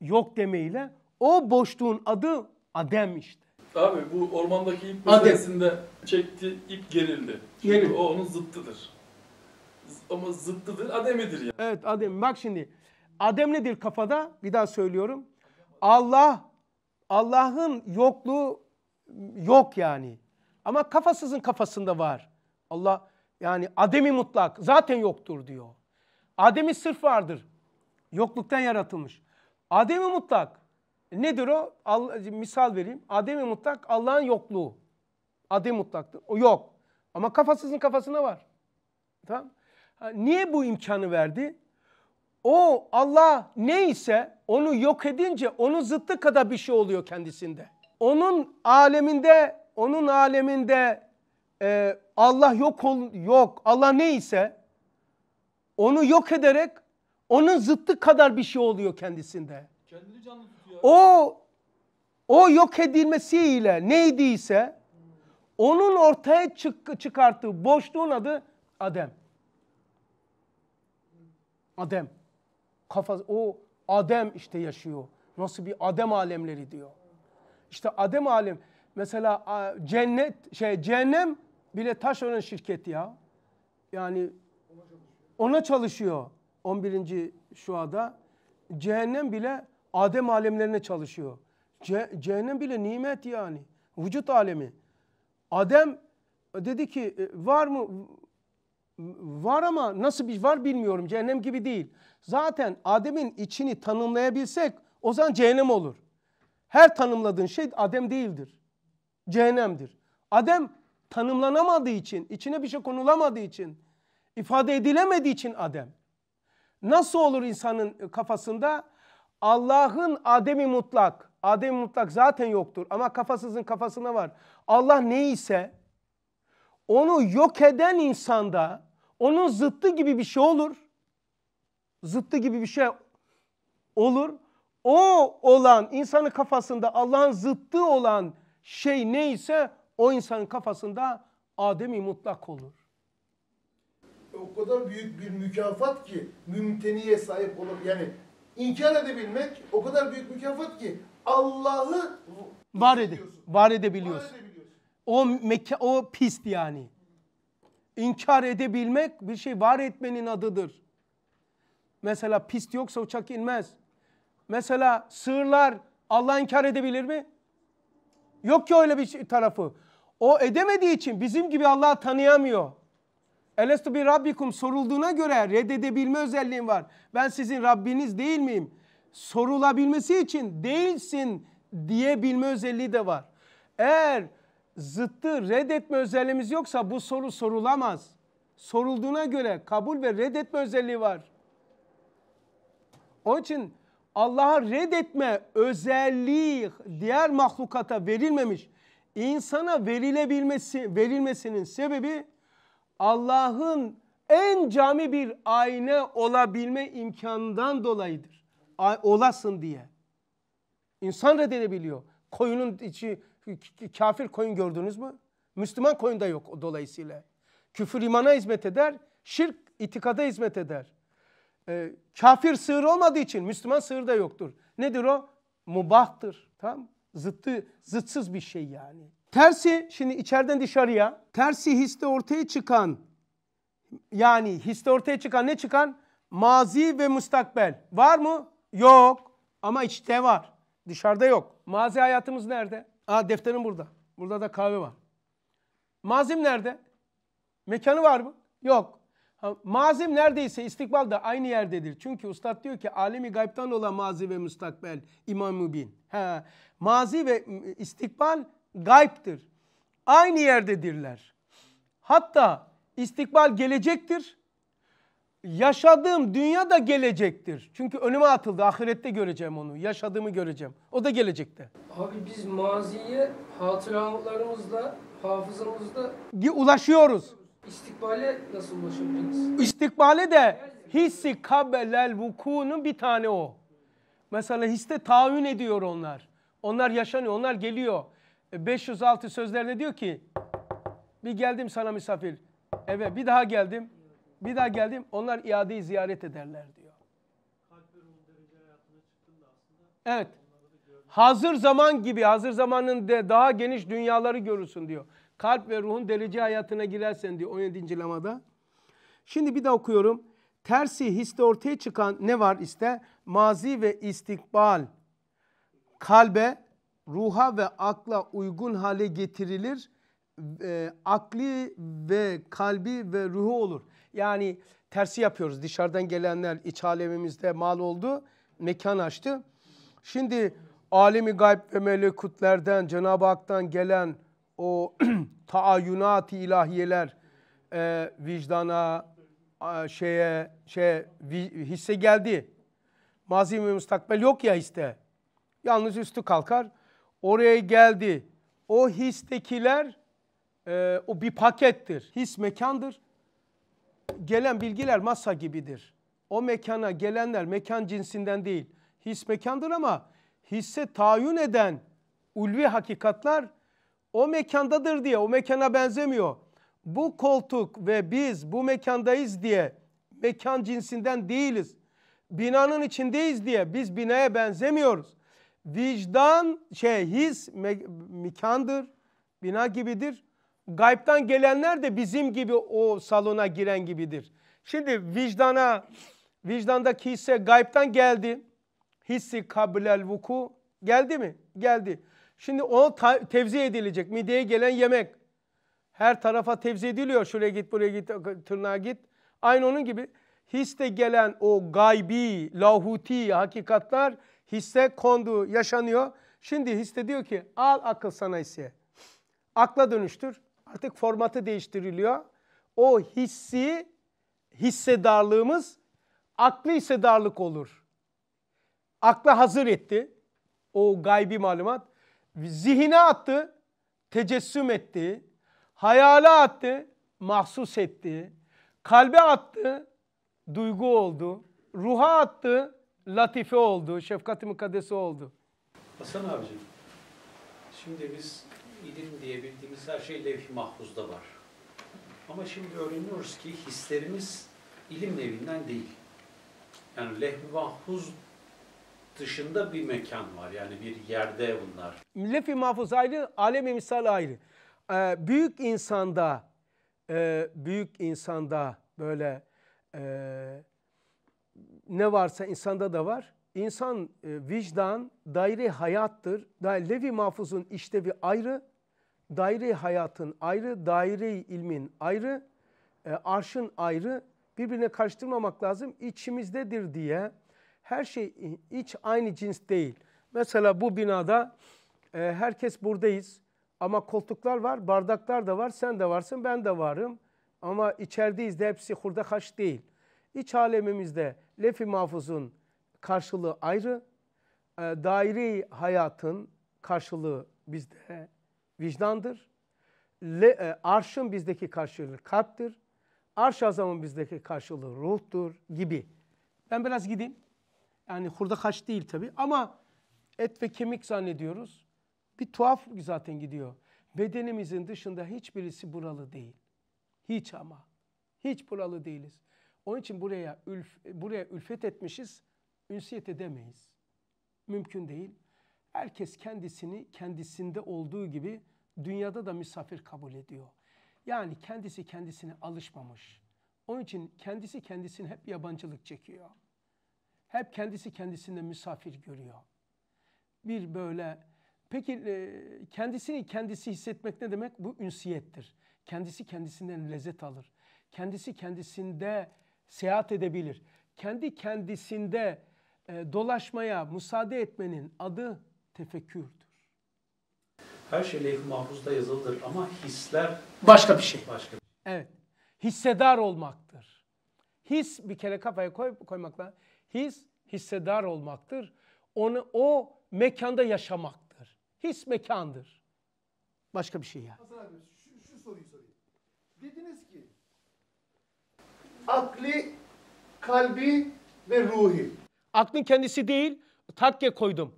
Yok demeyle o boşluğun adı Adem işte. Abi bu ormandaki ip Adem. çekti ip gerildi. Çünkü o onun zıttıdır. Ama zıttıdır Adem'idir yani. Evet Adem bak şimdi. Adem nedir kafada? Bir daha söylüyorum. Allah Allah'ın yokluğu yok yani. Ama kafasızın kafasında var. Allah yani Adem'i mutlak zaten yoktur diyor. Adem'i sırf vardır. Yokluktan yaratılmış. Adem'i mutlak Nedir o? Allah, misal vereyim. Adem-i mutlak Allah'ın yokluğu. Adem mutlaktır. O yok. Ama kafasızın kafasına var. Tamam ha, Niye bu imkanı verdi? O Allah neyse onu yok edince onun zıttı kadar bir şey oluyor kendisinde. Onun aleminde, onun aleminde e, Allah yok ol, yok. Allah neyse onu yok ederek onun zıttı kadar bir şey oluyor kendisinde. Kendini canlı tutuyor. O o yok edilmesiyle neydiyse onun ortaya çık çıkarttığı boşluğun adı Adem. Adem. Kafa, o Adem işte yaşıyor. Nasıl bir Adem alemleri diyor. İşte Adem alem. Mesela cennet, şey cehennem bile taşeron şirket ya. Yani ona çalışıyor. 11. şuada. Cehennem bile Adem alemlerine çalışıyor. Ce, cehennem bile nimet yani. Vücut alemi. Adem e, dedi ki e, var mı? Var ama nasıl bir var bilmiyorum. Cehennem gibi değil. Zaten Adem'in içini tanımlayabilsek o zaman cehennem olur. Her tanımladığın şey Adem değildir. Cehennemdir. Adem tanımlanamadığı için, içine bir şey konulamadığı için, ifade edilemediği için Adem. Nasıl olur insanın e, kafasında? Allah'ın ademi mutlak, ademi mutlak zaten yoktur ama kafasızın kafasına var. Allah neyse onu yok eden insanda onun zıttı gibi bir şey olur. Zıttı gibi bir şey olur. O olan insanın kafasında Allah'ın zıttı olan şey neyse o insanın kafasında Adem'i mutlak olur. O kadar büyük bir mükafat ki mümteniye sahip olur. Yani inkar edebilmek o kadar büyük mükafat ki Allah'ı var, ede var edebiliyorsun. Var edebiliyorsun. O, meka o pist yani. İnkar edebilmek bir şey var etmenin adıdır. Mesela pist yoksa uçak inmez. Mesela sığırlar Allah inkar edebilir mi? Yok ki öyle bir şey, tarafı. O edemediği için bizim gibi Allah'ı tanıyamıyor. Elestu bir Rabbikum sorulduğuna göre reddedebilme özelliğim var. Ben sizin Rabbiniz değil miyim? Sorulabilmesi için değilsin diyebilme özelliği de var. Eğer zıttı reddetme özelliğimiz yoksa bu soru sorulamaz. Sorulduğuna göre kabul ve reddetme özelliği var. Onun için Allah'a reddetme özelliği diğer mahlukata verilmemiş. İnsana verilebilmesi, verilmesinin sebebi Allah'ın en cami bir ayna olabilme imkanından dolayıdır. olasın diye. İnsan reddedebiliyor. Koyunun içi kafir koyun gördünüz mü? Müslüman koyun da yok dolayısıyla. Küfür imana hizmet eder, şirk itikada hizmet eder. Ee, kafir sığır olmadığı için Müslüman sığır da yoktur. Nedir o? Mubahtır. Tamam? Zıttı, zıtsız bir şey yani. Tersi şimdi içeriden dışarıya, tersi histe ortaya çıkan yani histe ortaya çıkan ne çıkan? Mazi ve müstakbel. Var mı? Yok. Ama içte var. Dışarıda yok. Mazi hayatımız nerede? Aa defterim burada. Burada da kahve var. Mazim nerede? Mekanı var mı? Yok. Ha, mazim neredeyse istikbal da aynı yerdedir. Çünkü ustad diyor ki alemi gaybtan olan mazi ve müstakbel imam mübin. Ha, mazi ve ıı, istikbal gayiptir. Aynı yerdedirler. Hatta istikbal gelecektir. Yaşadığım dünya da gelecektir. Çünkü önüme atıldı. Ahirette göreceğim onu. Yaşadığımı göreceğim. O da gelecekte. Abi biz maziye hatıralarımızla, hafızamızda ulaşıyoruz. İstikbale nasıl ulaşabiliriz? İstikbale de hissi kabelel vuku'nun bir tane o. Mesela histe taahhün ediyor onlar. Onlar yaşanıyor, onlar geliyor. 506 sözlerde diyor ki bir geldim sana misafir eve bir daha geldim bir daha geldim onlar iadeyi ziyaret ederler diyor. Evet. Hazır zaman gibi hazır zamanın de daha geniş dünyaları görürsün diyor. Kalp ve ruhun derece hayatına girersen diyor 17. lamada. Şimdi bir daha okuyorum. Tersi histe ortaya çıkan ne var işte Mazi ve istikbal. Kalbe ruha ve akla uygun hale getirilir. E, akli ve kalbi ve ruhu olur. Yani tersi yapıyoruz. Dışarıdan gelenler iç alemimizde mal oldu, mekan açtı. Şimdi alemi gayb ve melekutlerden, Cenab-ı Hak'tan gelen o (clears throat) taayyunat-ı ilahiyeler e, vicdana, şeye, şey hisse geldi. Mazi ve müstakbel yok ya hisse. Yalnız üstü kalkar oraya geldi. O histekiler e, o bir pakettir. His mekandır. Gelen bilgiler masa gibidir. O mekana gelenler mekan cinsinden değil. His mekandır ama hisse tayin eden ulvi hakikatlar o mekandadır diye o mekana benzemiyor. Bu koltuk ve biz bu mekandayız diye mekan cinsinden değiliz. Binanın içindeyiz diye biz binaya benzemiyoruz vicdan şey his mikandır, bina gibidir. Gayb'tan gelenler de bizim gibi o salona giren gibidir. Şimdi vicdana, vicdandaki hisse gayb'tan geldi. Hissi kabilel vuku geldi mi? Geldi. Şimdi o tevzi edilecek. Mideye gelen yemek. Her tarafa tevzi ediliyor. Şuraya git, buraya git, tırnağa git. Aynı onun gibi histe gelen o gaybi, lahuti hakikatlar hisse konduğu yaşanıyor. Şimdi hisse diyor ki al akıl sana hisse. Akla dönüştür. Artık formatı değiştiriliyor. O hissi hissedarlığımız aklı hissedarlık olur. Akla hazır etti. O gaybi malumat. Zihine attı. Tecessüm etti. hayale attı. Mahsus etti. Kalbe attı. Duygu oldu. Ruha attı latife oldu, şefkat-i mukaddesi oldu. Hasan abicim, şimdi biz ilim diye bildiğimiz her şey levh-i mahfuzda var. Ama şimdi öğreniyoruz ki hislerimiz ilim levinden değil. Yani levh-i mahfuz dışında bir mekan var. Yani bir yerde bunlar. Levh-i mahfuz ayrı, alemi misal ayrı. Ee, büyük insanda, e, büyük insanda böyle e, ne varsa insanda da var. İnsan e, vicdan daire hayattır. Levi mahfuzun işlevi ayrı, daire hayatın ayrı, daire ilmin ayrı, e, arşın ayrı. Birbirine karıştırmamak lazım. İçimizdedir diye her şey iç aynı cins değil. Mesela bu binada e, herkes buradayız ama koltuklar var, bardaklar da var, sen de varsın, ben de varım. Ama içerideyiz de hepsi hurda kaş değil. İç alemimizde lef-i mahfuzun karşılığı ayrı. E, daire hayatın karşılığı bizde vicdandır. Le, e, arşın bizdeki karşılığı kalptir. Arş azamın bizdeki karşılığı ruhtur gibi. Ben biraz gideyim. Yani hurda kaç değil tabi ama et ve kemik zannediyoruz. Bir tuhaf zaten gidiyor. Bedenimizin dışında hiçbirisi buralı değil. Hiç ama. Hiç buralı değiliz. Onun için buraya ülf, buraya ülfet etmişiz, ünsiyet edemeyiz. Mümkün değil. Herkes kendisini kendisinde olduğu gibi dünyada da misafir kabul ediyor. Yani kendisi kendisine alışmamış. Onun için kendisi kendisini hep yabancılık çekiyor. Hep kendisi kendisinde misafir görüyor. Bir böyle peki e, kendisini kendisi hissetmek ne demek? Bu ünsiyettir. Kendisi kendisinden lezzet alır. Kendisi kendisinde seyahat edebilir. Kendi kendisinde e, dolaşmaya müsaade etmenin adı tefekkürdür. Her şey leyh mahfuzda yazılıdır ama hisler başka bir şey. Başka. Bir şey. Evet. Hissedar olmaktır. His bir kere kafaya koy, koymakla his hissedar olmaktır. Onu o mekanda yaşamaktır. His mekandır. Başka bir şey yani. şu, şu soruyu sorayım. akli, kalbi ve ruhi. Aklın kendisi değil, takke koydum.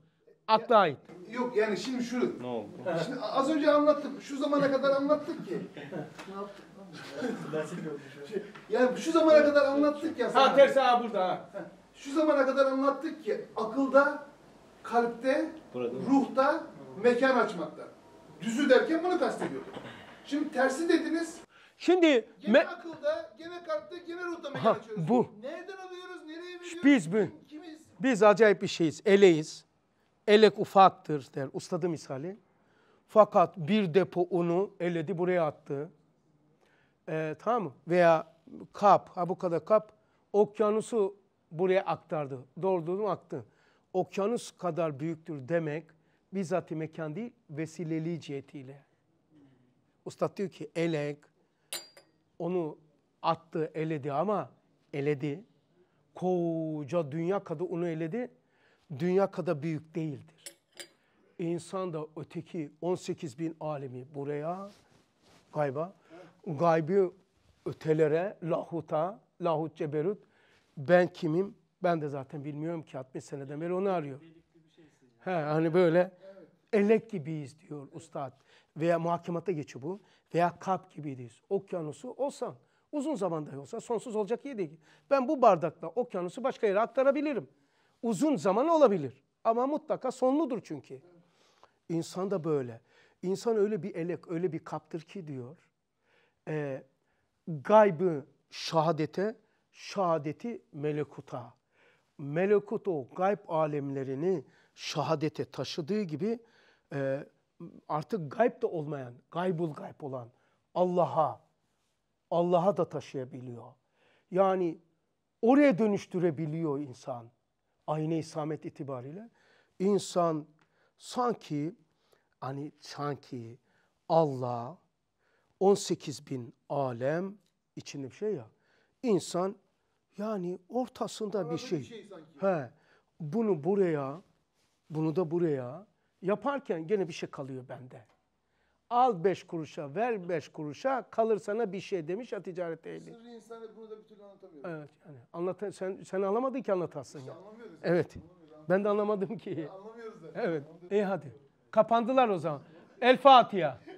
Akla ait. Yok yani şimdi şu. Ne oldu? Şimdi az önce anlattık. Şu zamana kadar anlattık ki. ne (laughs) yaptık? yani şu zamana kadar anlattık ya. Ha tersi ha burada ha. Şu zamana kadar anlattık ki akılda, kalpte, burada ruhta mekan açmakta. Düzü derken bunu kastediyorduk. Şimdi tersi dediniz. Şimdi genel akılda, gene kalpte, gene ruhta mekan açıyoruz. Bu. Nereden alıyoruz, nereye veriyoruz? Biz bu. Kimiz? Biz acayip bir şeyiz. Eleyiz. Elek ufaktır der ustadı misali. Fakat bir depo unu eledi buraya attı. Ee, tamam mı? Veya kap, ha bu kadar kap okyanusu buraya aktardı. Doğrudan aktı. Okyanus kadar büyüktür demek bizzat mekan değil vesileliği cihetiyle. Ustad diyor ki elek, onu attı, eledi ama eledi. Koca dünya kadar onu eledi. Dünya kadar büyük değildir. İnsan da öteki 18 bin alemi buraya gayba, gaybi ötelere, lahuta, lahut ceberut. Ben kimim? Ben de zaten bilmiyorum ki 60 seneden beri onu arıyor. Şey He, hani böyle evet. elek gibiyiz diyor evet. ustad. Veya muhakemata geçiyor bu veya kap gibiyiz. Okyanusu olsan, uzun zamanda olsa sonsuz olacak iyi değil. Ben bu bardakla okyanusu başka yere aktarabilirim. Uzun zaman olabilir ama mutlaka sonludur çünkü. İnsan da böyle. İnsan öyle bir elek, öyle bir kaptır ki diyor. E, gaybı şahadete, şahadeti melekuta. Melekut o gayb alemlerini şahadete taşıdığı gibi e, artık gayb de olmayan, gaybul gayb olan Allah'a, Allah'a da taşıyabiliyor. Yani oraya dönüştürebiliyor insan. Aynı isamet itibariyle insan sanki hani sanki Allah 18 bin alem içinde bir şey ya. İnsan yani ortasında bir şey. bir şey. Sanki. He. Bunu buraya, bunu da buraya, Yaparken gene bir şey kalıyor bende. Al beş kuruşa, ver beş kuruşa, kalır sana bir şey demiş ya ticaret ehli. Sırrı insanı bunu da bir türlü anlatamıyorum. Evet. Yani anlatan, sen, sen anlamadın ki anlatasın. ya. anlamıyoruz. Evet. Anlamıyoruz. Ben de anlamadım ki. Ya, anlamıyoruz da. Evet. İyi hadi. Kapandılar o zaman. El Fatiha.